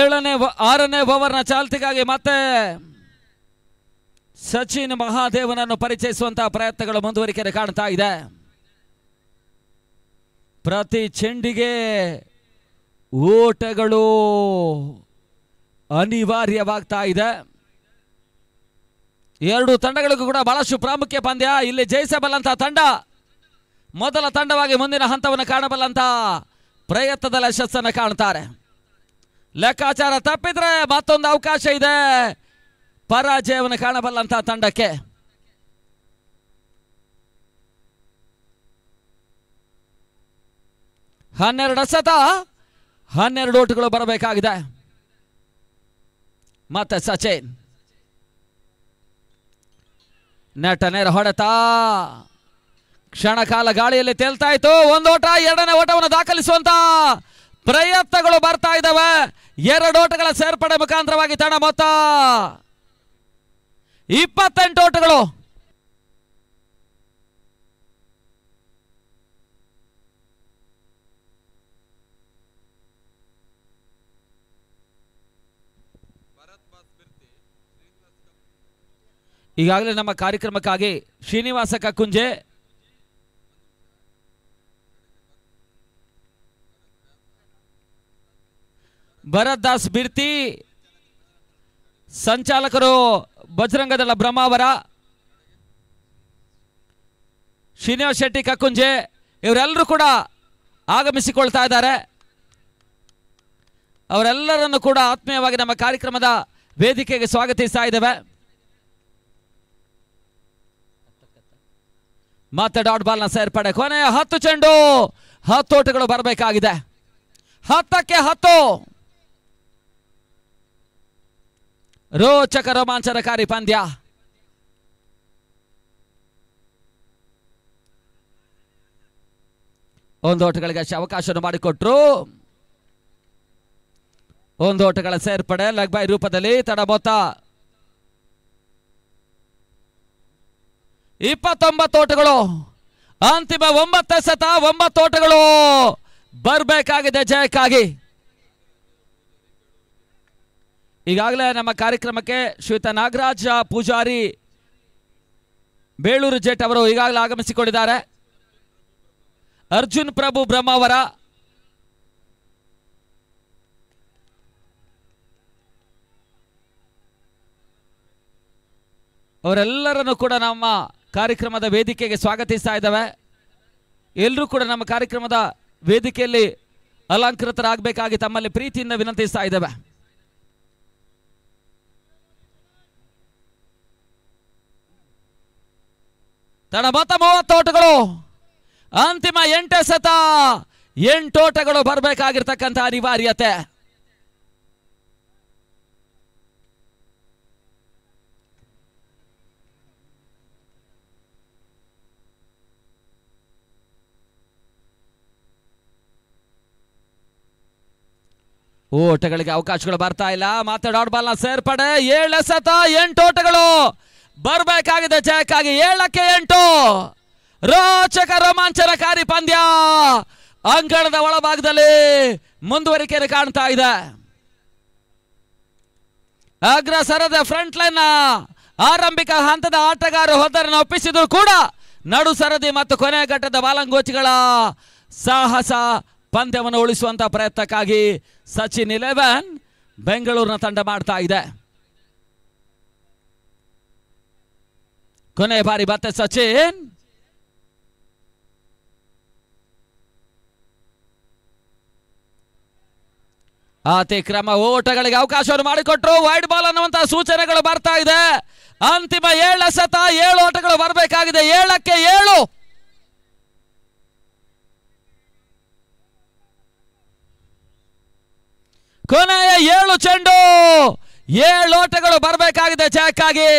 ಏಳನೇ ಆರನೇ ಓವರ್ನ ಚಾಲ್ತಿಗಾಗಿ ಮತ್ತೆ ಸಚಿನ್ ಮಹಾದೇವನನ್ನು ಪರಿಚಯಿಸುವಂತಹ ಪ್ರಯತ್ನಗಳು ಮುಂದುವರಿಕೆಯನ್ನು ಕಾಣ್ತಾ ಇದೆ ಪ್ರತಿ ಚೆಂಡಿಗೆ ಓಟಗಳು ಅನಿವಾರ್ಯವಾಗ್ತಾ ಇದೆ ಎರಡು ತಂಡಗಳಿಗೂ ಕೂಡ ಬಹಳಷ್ಟು ಪ್ರಾಮುಖ್ಯ ಪಂದ್ಯ ಇಲ್ಲಿ ಜಯಿಸಬಲ್ಲಂತಹ ತಂಡ ಮೊದಲ ತಂಡವಾಗಿ ಮುಂದಿನ ಹಂತವನ್ನು ಕಾಣಬಲ್ಲಂತಹ ಪ್ರಯತ್ನದಲ್ಲಿ ಯಶಸ್ಸನ್ನು ಕಾಣ್ತಾರೆ ಲೆಕ್ಕಾಚಾರ ತಪ್ಪಿದ್ರೆ ಮತ್ತೊಂದು ಅವಕಾಶ ಇದೆ ಪರಾಜಯವನ್ನು ಕಾಣಬಲ್ಲಂತ ತಂಡಕ್ಕೆ ಹನ್ನೆರಡು ಅಸತ ಹನ್ನೆರಡು ಓಟುಗಳು ಬರಬೇಕಾಗಿದೆ ಮತ್ತೆ ಸಚಿನ್ ನೆಟ ನೇರ ಹೊಡೆತ ಕ್ಷಣಕಾಲ ಗಾಳಿಯಲ್ಲಿ ತೇಲ್ತಾ ಇತ್ತು ಒಂದು ಓಟ ಎರಡನೇ ಓಟವನ್ನು ದಾಖಲಿಸುವಂತ ಪ್ರಯತ್ನಗಳು ಬರ್ತಾ ಇದ್ದಾವೆ ಓಟಗಳ ಸೇರ್ಪಡೆ ಮುಖಾಂತರವಾಗಿ ತಣ ಮೊತ್ತ ಇಪ್ಪತ್ತೆಂಟು ಓಟಗಳು ಈಗಾಗಲೇ ನಮ್ಮ ಕಾರ್ಯಕ್ರಮಕ್ಕಾಗಿ ಶ್ರೀನಿವಾಸ ಕಕ್ಕುಂಜೆ ಭರತ್ ದಾಸ್ ಬಿರ್ತಿ ಸಂಚಾಲಕರು ಬಜರಂಗದಳ ಬ್ರಹ್ಮಾವರ ಶ್ರೀನಿವಾಸ್ ಶೆಟ್ಟಿ ಕಕ್ಕುಂಜೆ ಇವರೆಲ್ಲರೂ ಕೂಡ ಆಗಮಿಸಿಕೊಳ್ತಾ ಇದ್ದಾರೆ ಅವರೆಲ್ಲರನ್ನು ಕೂಡ ಆತ್ಮೀಯವಾಗಿ ನಮ್ಮ ಕಾರ್ಯಕ್ರಮದ ವೇದಿಕೆಗೆ ಸ್ವಾಗತಿಸ್ತಾ ಇದ್ದೇವೆ ಮತ್ತೆ ಡಾಟ್ ಬಾಲ್ನ ಸೇರ್ಪಡೆ ಕೊನೆಯ ಹತ್ತು ಚೆಂಡು ಹತ್ತು ಬರಬೇಕಾಗಿದೆ ಹತ್ತಕ್ಕೆ ಹತ್ತು ರೋಚಕ ರೋಮಾಂಚನಕಾರಿ ಪಂದ್ಯ ಒಂದು ಓಟಗಳಿಗೆ ಅವಕಾಶವನ್ನು ಮಾಡಿಕೊಟ್ರು ಒಂದು ಓಟಗಳ ಸೇರ್ಪಡೆ ಲಗ್ಬಾಯಿ ರೂಪದಲ್ಲಿ ತಡ ಮೊತ್ತ ಇಪ್ಪತ್ತೊಂಬತ್ತು ಓಟಗಳು ಅಂತಿಮ ಒಂಬತ್ತು ಸತ ಒಂಬತ್ತು ಓಟಗಳು ಬರಬೇಕಾಗಿದೆ ಜಯಕ್ಕಾಗಿ ಈಗಾಗಲೇ ನಮ್ಮ ಕಾರ್ಯಕ್ರಮಕ್ಕೆ ಶ್ವೇತ ನಾಗರಾಜ ಪೂಜಾರಿ ಬೇಳೂರು ಜೇಟ್ ಅವರು ಈಗಾಗಲೇ ಆಗಮಿಸಿಕೊಂಡಿದ್ದಾರೆ ಅರ್ಜುನ್ ಪ್ರಭು ಬ್ರಹ್ಮ ಅವರ ಅವರೆಲ್ಲರನ್ನು ಕೂಡ ನಮ್ಮ ಕಾರ್ಯಕ್ರಮದ ವೇದಿಕೆಗೆ ಸ್ವಾಗತಿಸ್ತಾ ಇದ್ದಾವೆ ಎಲ್ಲರೂ ಕೂಡ ನಮ್ಮ ಕಾರ್ಯಕ್ರಮದ ವೇದಿಕೆಯಲ್ಲಿ ಅಲಂಕೃತರಾಗಬೇಕಾಗಿ ತಮ್ಮಲ್ಲಿ ಪ್ರೀತಿಯಿಂದ ವಿನಂತಿಸ್ತಾ ಇದ್ದಾವೆ ತಡಬತ ಮೂವತ್ತೋಟಗಳು ಅಂತಿಮ ಎಂಟು ಸತ ಎಂಟೋಟಗಳು ಬರಬೇಕಾಗಿರ್ತಕ್ಕಂಥ ಅನಿವಾರ್ಯತೆ ಓಟಗಳಿಗೆ ಅವಕಾಶಗಳು ಬರ್ತಾ ಇಲ್ಲ ಮಾತಾಡೋಡ್ ಬಾಲ್ನ ಸೇರ್ಪಡೆ ಏಳು ಸತ ಎಂಟು ಓಟಗಳು ಬರಬೇಕಾಗಿದೆ ಜಯಕ್ಕಾಗಿ ಏಳಕ್ಕೆ ಎಂಟು ರೋಚಕ ರೋಮಾಂಚನಕಾರಿ ಪಂದ್ಯ ಅಂಕಣದ ಒಳಭಾಗದಲ್ಲಿ ಮುಂದುವರಿಕೆಯನ್ನು ಕಾಣ್ತಾ ಇದೆ ಸರದ ಫ್ರಂಟ್ ಲೈನ್ ಆರಂಭಿಕ ಹಂತದ ಆಟಗಾರ ಹೊದರನ್ನು ಒಪ್ಪಿಸಿದ್ರು ಕೂಡ ನಡು ಸರದಿ ಮತ್ತು ಕೊನೆಯ ಘಟ್ಟದ ಬಾಲಂಗೋಚಿಗಳ ಸಾಹಸ ಪಂದ್ಯವನ್ನು ಉಳಿಸುವಂತಹ ಪ್ರಯತ್ನಕ್ಕಾಗಿ ಸಚಿನ್ ಇಲೆವೆನ್ ಬೆಂಗಳೂರಿನ ತಂಡ ಮಾಡ್ತಾ ಇದೆ ಕೊನೆ ಬಾರಿ ಬರ್ತೆ ಸಚಿನ್ ಅತಿಕ್ರಮ ಓಟಗಳಿಗೆ ಅವಕಾಶವನ್ನು ಮಾಡಿಕೊಟ್ರು ವೈಡ್ ಬಾಲ್ ಅನ್ನುವಂತಹ ಸೂಚನೆಗಳು ಬರ್ತಾ ಇದೆ ಅಂತಿಮ ಏಳ ಸತ ಏಳು ಓಟಗಳು ಬರಬೇಕಾಗಿದೆ ಏಳಕ್ಕೆ ಏಳು ಕೊನೆಯ ಏಳು ಚೆಂಡು ಏಳು ಓಟಗಳು ಬರಬೇಕಾಗಿದೆ ಚಾಕ್ ಆಗಿ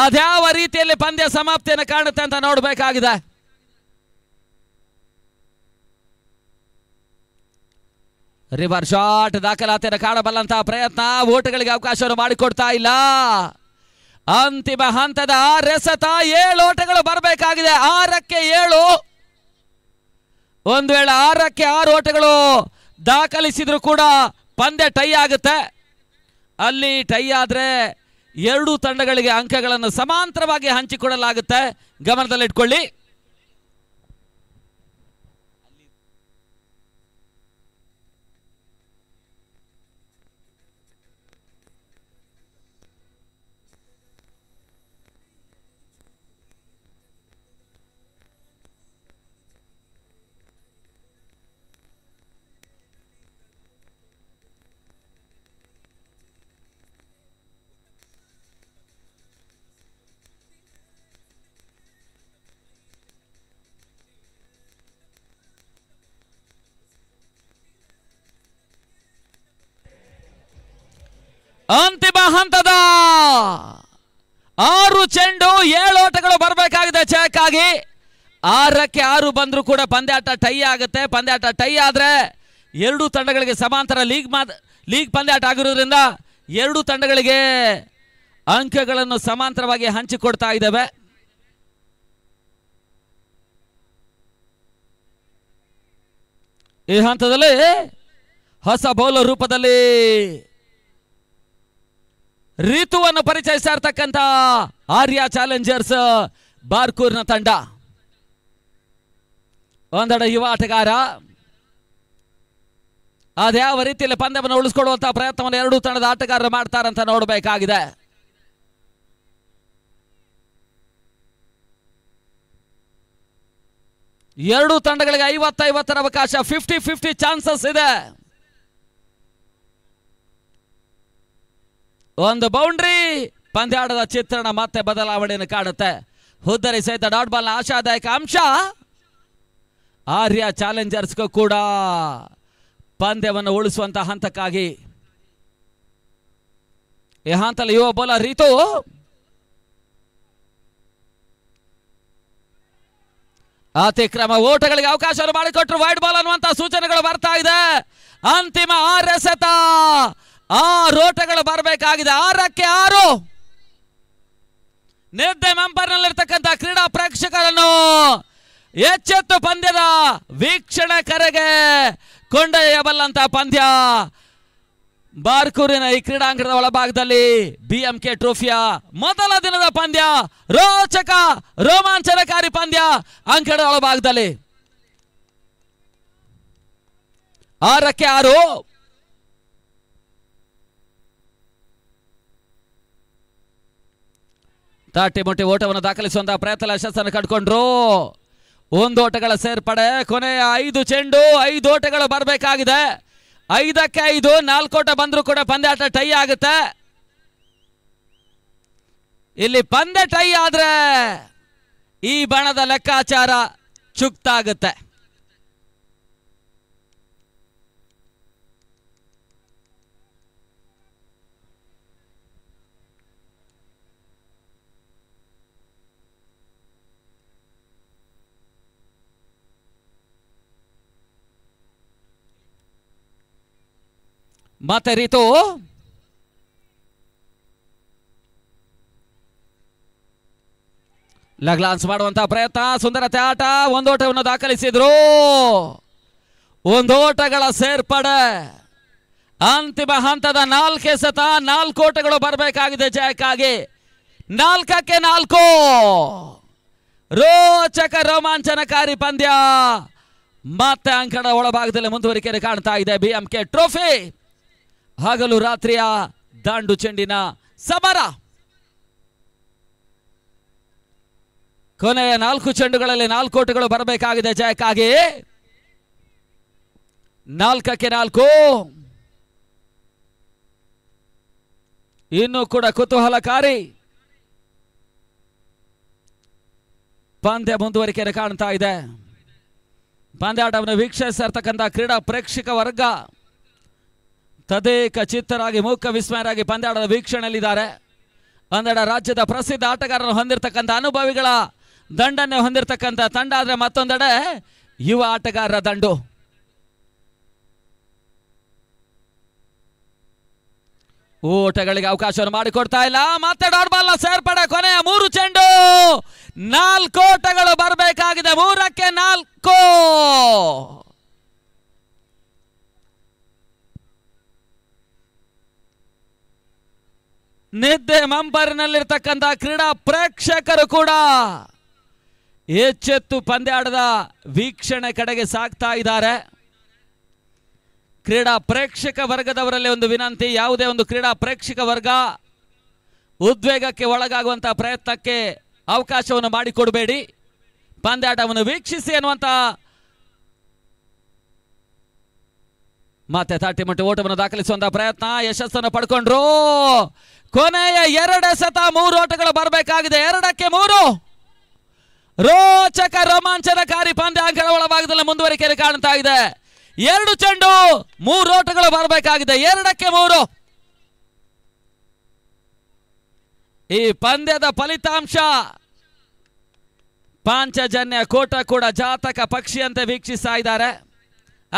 ಅದ್ಯಾವ ರೀತಿಯಲ್ಲಿ ಪಂದ್ಯ ಸಮಾಪ್ತಿಯನ್ನು ಕಾಣುತ್ತೆ ಅಂತ ನೋಡಬೇಕಾಗಿದೆ ರಿವರ್ ಶಾಟ್ ದಾಖಲಾತಿಯನ್ನು ಕಾಣಬಲ್ಲಂತಹ ಪ್ರಯತ್ನ ಓಟಗಳಿಗೆ ಅವಕಾಶವನ್ನು ಮಾಡಿಕೊಡ್ತಾ ಇಲ್ಲ ಅಂತಿಮ ಹಂತದ ರೆಸತ ಏಳು ಓಟಗಳು ಬರಬೇಕಾಗಿದೆ ಆರಕ್ಕೆ ಏಳು ಒಂದು ವೇಳೆ ಆರಕ್ಕೆ ಆರು ಓಟಗಳು ದಾಖಲಿಸಿದ್ರು ಕೂಡ ಪಂದ್ಯ ಟೈ ಆಗುತ್ತೆ ಅಲ್ಲಿ ಟೈ ಆದ್ರೆ ಎರಡೂ ತಂಡಗಳಿಗೆ ಅಂಕಗಳನ್ನು ಸಮಾಂತರವಾಗಿ ಹಂಚಿಕೊಡಲಾಗುತ್ತೆ ಗಮನದಲ್ಲಿಟ್ಕೊಳ್ಳಿ ಅಂತಿಮ ಹಂತದ ಆರು ಚೆಂಡು ಏಳು ಆಟಗಳು ಬರಬೇಕಾಗಿದೆ ಆಗಿ ಆರಕ್ಕೆ ಆರು ಬಂದರೂ ಕೂಡ ಪಂದ್ಯಾಟ ಟೈ ಆಗುತ್ತೆ ಪಂದ್ಯಾಟ ಟೈ ಆದರೆ ಎರಡು ತಂಡಗಳಿಗೆ ಸಮಾಂತರ ಲೀಗ್ ಮಾ ಲೀಗ್ ಪಂದ್ಯಾಟ ಆಗಿರೋದ್ರಿಂದ ಎರಡು ತಂಡಗಳಿಗೆ ಅಂಕಗಳನ್ನು ಸಮಾಂತರವಾಗಿ ಹಂಚಿಕೊಡ್ತಾ ಇದ್ದಾವೆ ಈ ಹಂತದಲ್ಲಿ ಹೊಸ ಬೌಲರ್ ರೂಪದಲ್ಲಿ ಋತುವನ್ನು ಪರಿಚಯಿಸ್ತಾ ಇರ್ತಕ್ಕಂಥ ಆರ್ಯ ಚಾಲೆಂಜರ್ಸ್ ಬಾರ್ಕೂರ್ನ ತಂಡ ಒಂದಡ ಯುವ ಆಟಗಾರ ಅದ್ಯಾವ ರೀತಿಯಲ್ಲಿ ಪಂದ್ಯವನ್ನು ಉಳಿಸ್ಕೊಳ್ಳುವಂತಹ ಪ್ರಯತ್ನವನ್ನು ಎರಡೂ ತಂಡದ ಆಟಗಾರರು ಮಾಡ್ತಾರಂತ ನೋಡಬೇಕಾಗಿದೆ ಎರಡು ತಂಡಗಳಿಗೆ ಐವತ್ತೈವತ್ತರ ಅವಕಾಶ ಫಿಫ್ಟಿ ಫಿಫ್ಟಿ ಚಾನ್ಸಸ್ ಇದೆ ಒಂದು ಬೌಂಡ್ರಿ ಪಂದ್ಯಾಡದ ಚಿತ್ರಣ ಮತ್ತೆ ಬದಲಾವಣೆಯನ್ನು ಕಾಡುತ್ತೆ ಹುದ್ದರಿ ಸಹಿತ ಡಾಟ್ ಬಾಲ್ನ ಆಶಾದಾಯಕ ಅಂಶ ಆರ್ಯ ಚಾಲೆಂಜರ್ಸ್ಗೂ ಕೂಡ ಪಂದ್ಯವನ್ನು ಉಳಿಸುವಂತ ಹಂತಕ್ಕಾಗಿ ಈ ಹಂತಲ್ಲಿ ಯುವ ಬೌಲರ್ ರೀತು ಅತಿಕ್ರಮ ಓಟಗಳಿಗೆ ಅವಕಾಶ ಮಾಡಿಕೊಟ್ಟರು ವೈಡ್ ಬಾಲ್ ಅನ್ನುವಂತ ಸೂಚನೆಗಳು ಬರ್ತಾ ಇದೆ ಅಂತಿಮ ಆರ್ ಎಸೆತ ಆ ರೋಟಗಳು ಬರಬೇಕಾಗಿದೆ ಆರಕ್ಕೆ ಆರು ನಿರ್ದಯ ಮಂಪರ್ನಲ್ಲಿರ್ತಕ್ಕಂಥ ಕ್ರೀಡಾ ಪ್ರೇಕ್ಷಕರನ್ನು ಎಚ್ಚೆತ್ತು ಪಂದ್ಯದ ವೀಕ್ಷಣೆ ಕರೆಗೆ ಕೊಂಡೊಯ್ಯಬಲ್ಲಂತ ಪಂದ್ಯ ಬಾರ್ಕೂರಿನ ಈ ಕ್ರೀಡಾಂಗಣದ ಒಳಭಾಗದಲ್ಲಿ ಬಿ ಎಂ ಕೆ ಟ್ರೋಫಿಯ ಮೊದಲ ದಿನದ ಪಂದ್ಯ ರೋಚಕ ರೋಮಾಂಚನಕಾರಿ ಪಂದ್ಯ ಅಂಕಣದ ಒಳಭಾಗದಲ್ಲಿ ಆರಕ್ಕೆ ಆರು ದಾಟಿ ಮೊಟ್ಟಿ ಓಟವನ್ನು ದಾಖಲಿಸುವಂತಹ ಪ್ರಯತ್ನ ಯಶಸ್ಸನ್ನು ಕಟ್ಕೊಂಡ್ರು ಒಂದು ಓಟಗಳ ಸೇರ್ಪಡೆ ಕೊನೆಯ ಐದು ಚೆಂಡು ಐದು ಓಟಗಳು ಬರಬೇಕಾಗಿದೆ ಐದಕ್ಕೆ ಐದು ನಾಲ್ಕು ಓಟ ಬಂದರೂ ಕೂಡ ಪಂದ್ಯಾಟ ಟೈ ಆಗುತ್ತೆ ಇಲ್ಲಿ ಪಂದ್ಯ ಟೈ ಆದ್ರೆ ಈ ಬಣದ ಲೆಕ್ಕಾಚಾರ ಚುಕ್ತಾಗುತ್ತೆ ಮತ್ತೆ ರೀತು ಲಗ್ಲಾನ್ಸ್ ಮಾಡುವಂತ ಪ್ರಯತ್ನ ಸುಂದರತೆ ಆಟ ಒಂದೋಟವನ್ನು ದಾಖಲಿಸಿದ್ರು ಒಂದೋಟಗಳ ಸೇರ್ಪಡೆ ಅಂತಿಮ ಹಂತದ ನಾಲ್ಕೆ ಸತ ನಾಲ್ಕೋಟಗಳು ಬರಬೇಕಾಗಿದೆ ಜಯಕ್ಕಾಗಿ ನಾಲ್ಕಕ್ಕೆ ನಾಲ್ಕು ರೋಚಕ ರೋಮಾಂಚನಕಾರಿ ಪಂದ್ಯ ಮತ್ತೆ ಅಂಕಣ ಒಳಭಾಗದಲ್ಲಿ ಮುಂದುವರಿಕೆಯಲ್ಲಿ ಕಾಣ್ತಾ ಇದೆ ಬಿ ಕೆ ಟ್ರೋಫಿ ಹಗಲು ರಾತ್ರಿಯ ದಾಂಡು ಚೆಂಡಿನ ಸಮರ ಕೊನೆಯ ನಾಲ್ಕು ಚೆಂಡುಗಳಲ್ಲಿ ನಾಲ್ಕು ಬರಬೇಕಾಗಿದೆ ಜಯಕ್ಕಾಗಿ ನಾಲ್ಕಕ್ಕೆ ನಾಲ್ಕು ಇನ್ನೂ ಕೂಡ ಕುತೂಹಲಕಾರಿ ಪಂದ್ಯ ಮುಂದುವರಿಕೆಯನ್ನು ಕಾಣ್ತಾ ಇದೆ ಪಂದ್ಯಾಟವನ್ನು ವೀಕ್ಷಿಸಿರ್ತಕ್ಕಂಥ ಕ್ರೀಡಾ ಪ್ರೇಕ್ಷಕ ವರ್ಗ ತದೇಕ ಚಿತ್ತರಾಗಿ ಮೂಕ ವಿಸ್ಮಯರಾಗಿ ಪಂದ್ಯಾಡದ ವೀಕ್ಷಣೆಯಲ್ಲಿದ್ದಾರೆ ಒಂದೆಡ ರಾಜ್ಯದ ಪ್ರಸಿದ್ಧ ಆಟಗಾರರು ಹೊಂದಿರತಕ್ಕಂಥ ಅನುಭವಿಗಳ ದಂಡನ್ನು ಹೊಂದಿರತಕ್ಕಂಥ ತಂಡ ಆದರೆ ಮತ್ತೊಂದೆಡೆ ಯುವ ಆಟಗಾರರ ದಂಡು ಓಟಗಳಿಗೆ ಅವಕಾಶವನ್ನು ಮಾಡಿಕೊಡ್ತಾ ಇಲ್ಲ ಮತ್ತೆ ಸೇರ್ಪಡೆ ಕೊನೆಯ ಮೂರು ಚೆಂಡು ನಾಲ್ಕು ಓಟಗಳು ಬರಬೇಕಾಗಿದೆ ಮೂರಕ್ಕೆ ನಾಲ್ಕು ನಿದ್ದೆ ಮಂಬರ್ನಲ್ಲಿರ್ತಕ್ಕಂಥ ಕ್ರೀಡಾ ಪ್ರೇಕ್ಷಕರು ಕೂಡ ಎಚ್ಚೆತ್ತು ಪಂದ್ಯಾಟದ ವೀಕ್ಷಣೆ ಕಡೆಗೆ ಸಾಕ್ತಾ ಇದ್ದಾರೆ ಕ್ರೀಡಾ ಪ್ರೇಕ್ಷಕ ವರ್ಗದವರಲ್ಲಿ ಒಂದು ವಿನಂತಿ ಯಾವುದೇ ಒಂದು ಕ್ರೀಡಾ ಪ್ರೇಕ್ಷಕ ವರ್ಗ ಉದ್ವೇಗಕ್ಕೆ ಒಳಗಾಗುವಂತಹ ಪ್ರಯತ್ನಕ್ಕೆ ಅವಕಾಶವನ್ನು ಮಾಡಿಕೊಡಬೇಡಿ ಪಂದ್ಯಾಟವನ್ನು ವೀಕ್ಷಿಸಿ ಎನ್ನುವಂತ ಮತ್ತೆ ತಾಟಿ ಮಟ್ಟಿ ಓಟವನ್ನು ದಾಖಲಿಸುವಂತಹ ಪ್ರಯತ್ನ ಯಶಸ್ಸನ್ನು ಪಡ್ಕೊಂಡ್ರು ಕೊನೆಯ ಎರಡು ಸತ ಮೂರು ಓಟಗಳು ಬರಬೇಕಾಗಿದೆ ಎರಡಕ್ಕೆ ಮೂರು ರೋಚಕ ರೋಮಾಂಚನಕಾರಿ ಪಂದ್ಯಾಂಕಣ ಒಳಭಾಗದಲ್ಲಿ ಮುಂದುವರಿಕೆಯಲ್ಲಿ ಕಾಣ್ತಾ ಇದೆ ಎರಡು ಚೆಂಡು ಮೂರು ಓಟಗಳು ಬರಬೇಕಾಗಿದೆ ಎರಡಕ್ಕೆ ಮೂರು ಈ ಪಂದ್ಯದ ಫಲಿತಾಂಶ ಪಾಂಚಜನ್ಯ ಕೋಟ ಕೂಡ ಜಾತಕ ಪಕ್ಷಿಯಂತೆ ವೀಕ್ಷಿಸ್ತಾ ಇದ್ದಾರೆ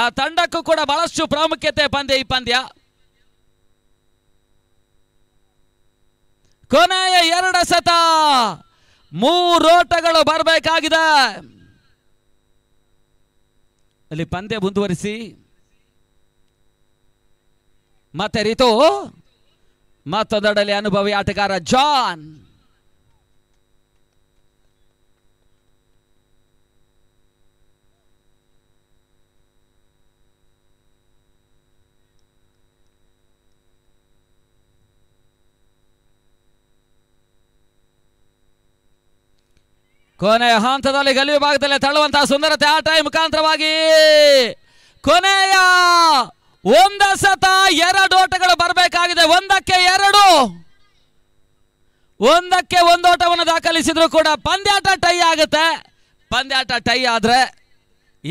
ಆ ತಂಡಕ್ಕೂ ಕೂಡ ಬಹಳಷ್ಟು ಪ್ರಾಮುಖ್ಯತೆ ಪಂದ್ಯ ಈ ಪಂದ್ಯ ಕೊನೆಯ ಎರಡು ಸತ ಓಟಗಳು ಬರಬೇಕಾಗಿದೆ ಅಲ್ಲಿ ಪಂದ್ಯ ಮುಂದುವರಿಸಿ ಮತ್ತೆ ರೀತು ಮತ್ತೊಂದಡಲಿ ಅನುಭವಿ ಆಟಗಾರ ಜಾನ್ ಕೊನೆಯ ಹಂತದಲ್ಲಿ ಗಲಿಯು ಭಾಗದಲ್ಲಿ ತಳ್ಳುವಂತಹ ಸುಂದರತೆ ಆ ಆಟ ಮುಖಾಂತರವಾಗಿ ಕೊನೆಯ ಒಂದ ಸತ ಎರಡು ಓಟಗಳು ಬರಬೇಕಾಗಿದೆ ಒಂದಕ್ಕೆ ಎರಡು ಒಂದಕ್ಕೆ ಒಂದು ಓಟವನ್ನು ದಾಖಲಿಸಿದ್ರು ಕೂಡ ಪಂದ್ಯಾಟ ಟೈ ಆಗುತ್ತೆ ಪಂದ್ಯಾಟ ಟೈ ಆದ್ರೆ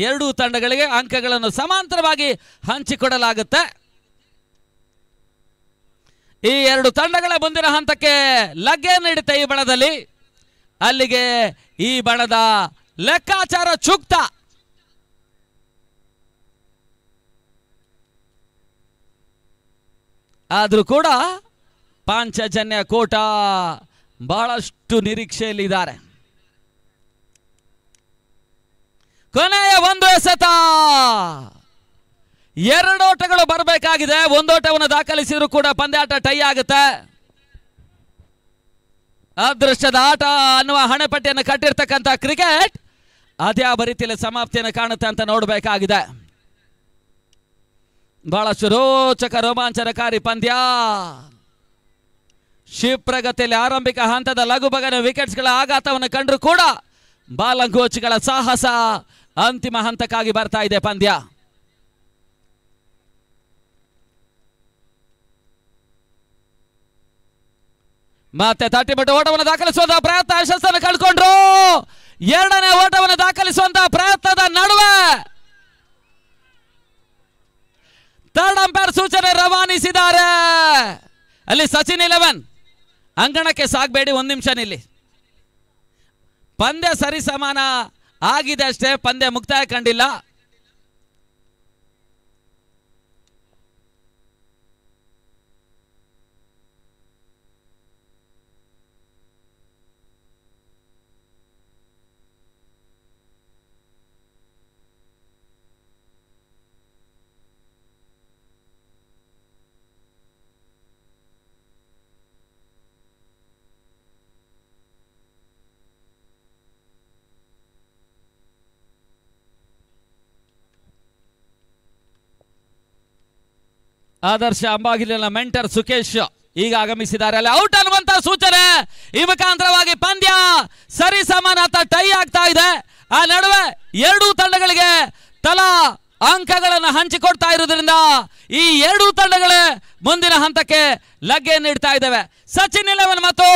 ಎರಡೂ ತಂಡಗಳಿಗೆ ಅಂಕಗಳನ್ನು ಸಮಾಂತರವಾಗಿ ಹಂಚಿಕೊಡಲಾಗುತ್ತೆ ಈ ಎರಡು ತಂಡಗಳ ಮುಂದಿನ ಹಂತಕ್ಕೆ ಲಗ್ಗೆ ನೀಡುತ್ತೆ ಈ ಬಳದಲ್ಲಿ ಅಲ್ಲಿಗೆ ಈ ಬಣದ ಲೆಕ್ಕಾಚಾರ ಚುಕ್ತ ಆದರೂ ಕೂಡ ಪಾಂಚಜನ್ಯ ಕೋಟ ಬಹಳಷ್ಟು ನಿರೀಕ್ಷೆಯಲ್ಲಿದ್ದಾರೆ ಕೊನೆಯ ಒಂದು ಎಸೆತ ಓಟಗಳು ಬರಬೇಕಾಗಿದೆ ಒಂದೋಟವನ್ನು ದಾಖಲಿಸಿದ್ರು ಕೂಡ ಪಂದ್ಯಾಟ ಟೈ ಆಗುತ್ತೆ ಅದೃಷ್ಟದ ಆಟ ಅನ್ನುವ ಹಣೆಪಟ್ಟಿಯನ್ನು ಕಟ್ಟಿರ್ತಕ್ಕಂಥ ಕ್ರಿಕೆಟ್ ಅದ್ಯಾವ ರೀತಿಯಲ್ಲಿ ಸಮಾಪ್ತಿಯನ್ನು ಕಾಣುತ್ತೆ ಅಂತ ನೋಡಬೇಕಾಗಿದೆ ಬಹಳಷ್ಟು ರೋಚಕ ರೋಮಾಂಚನಕಾರಿ ಪಂದ್ಯ ಕ್ಷಿಪ್ರಗತಿಯಲ್ಲಿ ಆರಂಭಿಕ ಹಂತದ ಲಘು ಬಗನ ವಿಕೆಟ್ಸ್ಗಳ ಆಘಾತವನ್ನು ಕಂಡರೂ ಕೂಡ ಬಾಲಂಗೋಚ್ಗಳ ಸಾಹಸ ಅಂತಿಮ ಹಂತಕ್ಕಾಗಿ ಬರ್ತಾ ಇದೆ ಪಂದ್ಯ ಮತ್ತೆ ತಟ್ಟಿಬಿಟ್ಟು ಓಟವನ್ನು ದಾಖಲಿಸುವಂತಹ ಪ್ರಯತ್ನ ಯಶಸ್ಸನ್ನು ಕಳ್ಕೊಂಡ್ರು ಎರಡನೇ ಓಟವನ್ನು ದಾಖಲಿಸುವಂತಹ ಪ್ರಯತ್ನದ ನಡುವೆ ಥರ್ಡ್ ಅಂಪೈರ್ ಸೂಚನೆ ರವಾನಿಸಿದ್ದಾರೆ ಅಲ್ಲಿ ಸಚಿನ್ ಇಲೆವೆನ್ ಅಂಗಣಕ್ಕೆ ಸಾಗಬೇಡಿ ಒಂದ್ ನಿಮಿಷ ನಿಲ್ಲಿ ಪಂದ್ಯ ಸರಿ ಸಮಾನ ಆಗಿದೆ ಅಷ್ಟೇ ಪಂದ್ಯ ಮುಕ್ತಾಯ ಕಂಡಿಲ್ಲ ಆದರ್ಶ ಅಂಬಾಗಿಲಿನ ಮೆಂಟರ್ ಸುಕೇಶ್ ಈಗ ಆಗಮಿಸಿದ್ದಾರೆ ಅಲ್ಲಿ ಔಟ್ ಅನ್ನುವಂತ ಸೂಚನೆ ಈ ಮುಖಾಂತರವಾಗಿ ಪಂದ್ಯ ಸರಿ ಸಮಾನ ಟೈ ಆಗ್ತಾ ಇದೆ ಆ ನಡುವೆ ಎರಡೂ ತಂಡಗಳಿಗೆ ತಲಾ ಅಂಕಗಳನ್ನು ಹಂಚಿಕೊಡ್ತಾ ಇರುವುದರಿಂದ ಈ ಎರಡೂ ತಂಡಗಳೇ ಮುಂದಿನ ಹಂತಕ್ಕೆ ಲಗ್ಗೆ ನೀಡ್ತಾ ಇದ್ದಾವೆ ಸಚಿನ್ ಇಲೆವನ್ ಮತ್ತು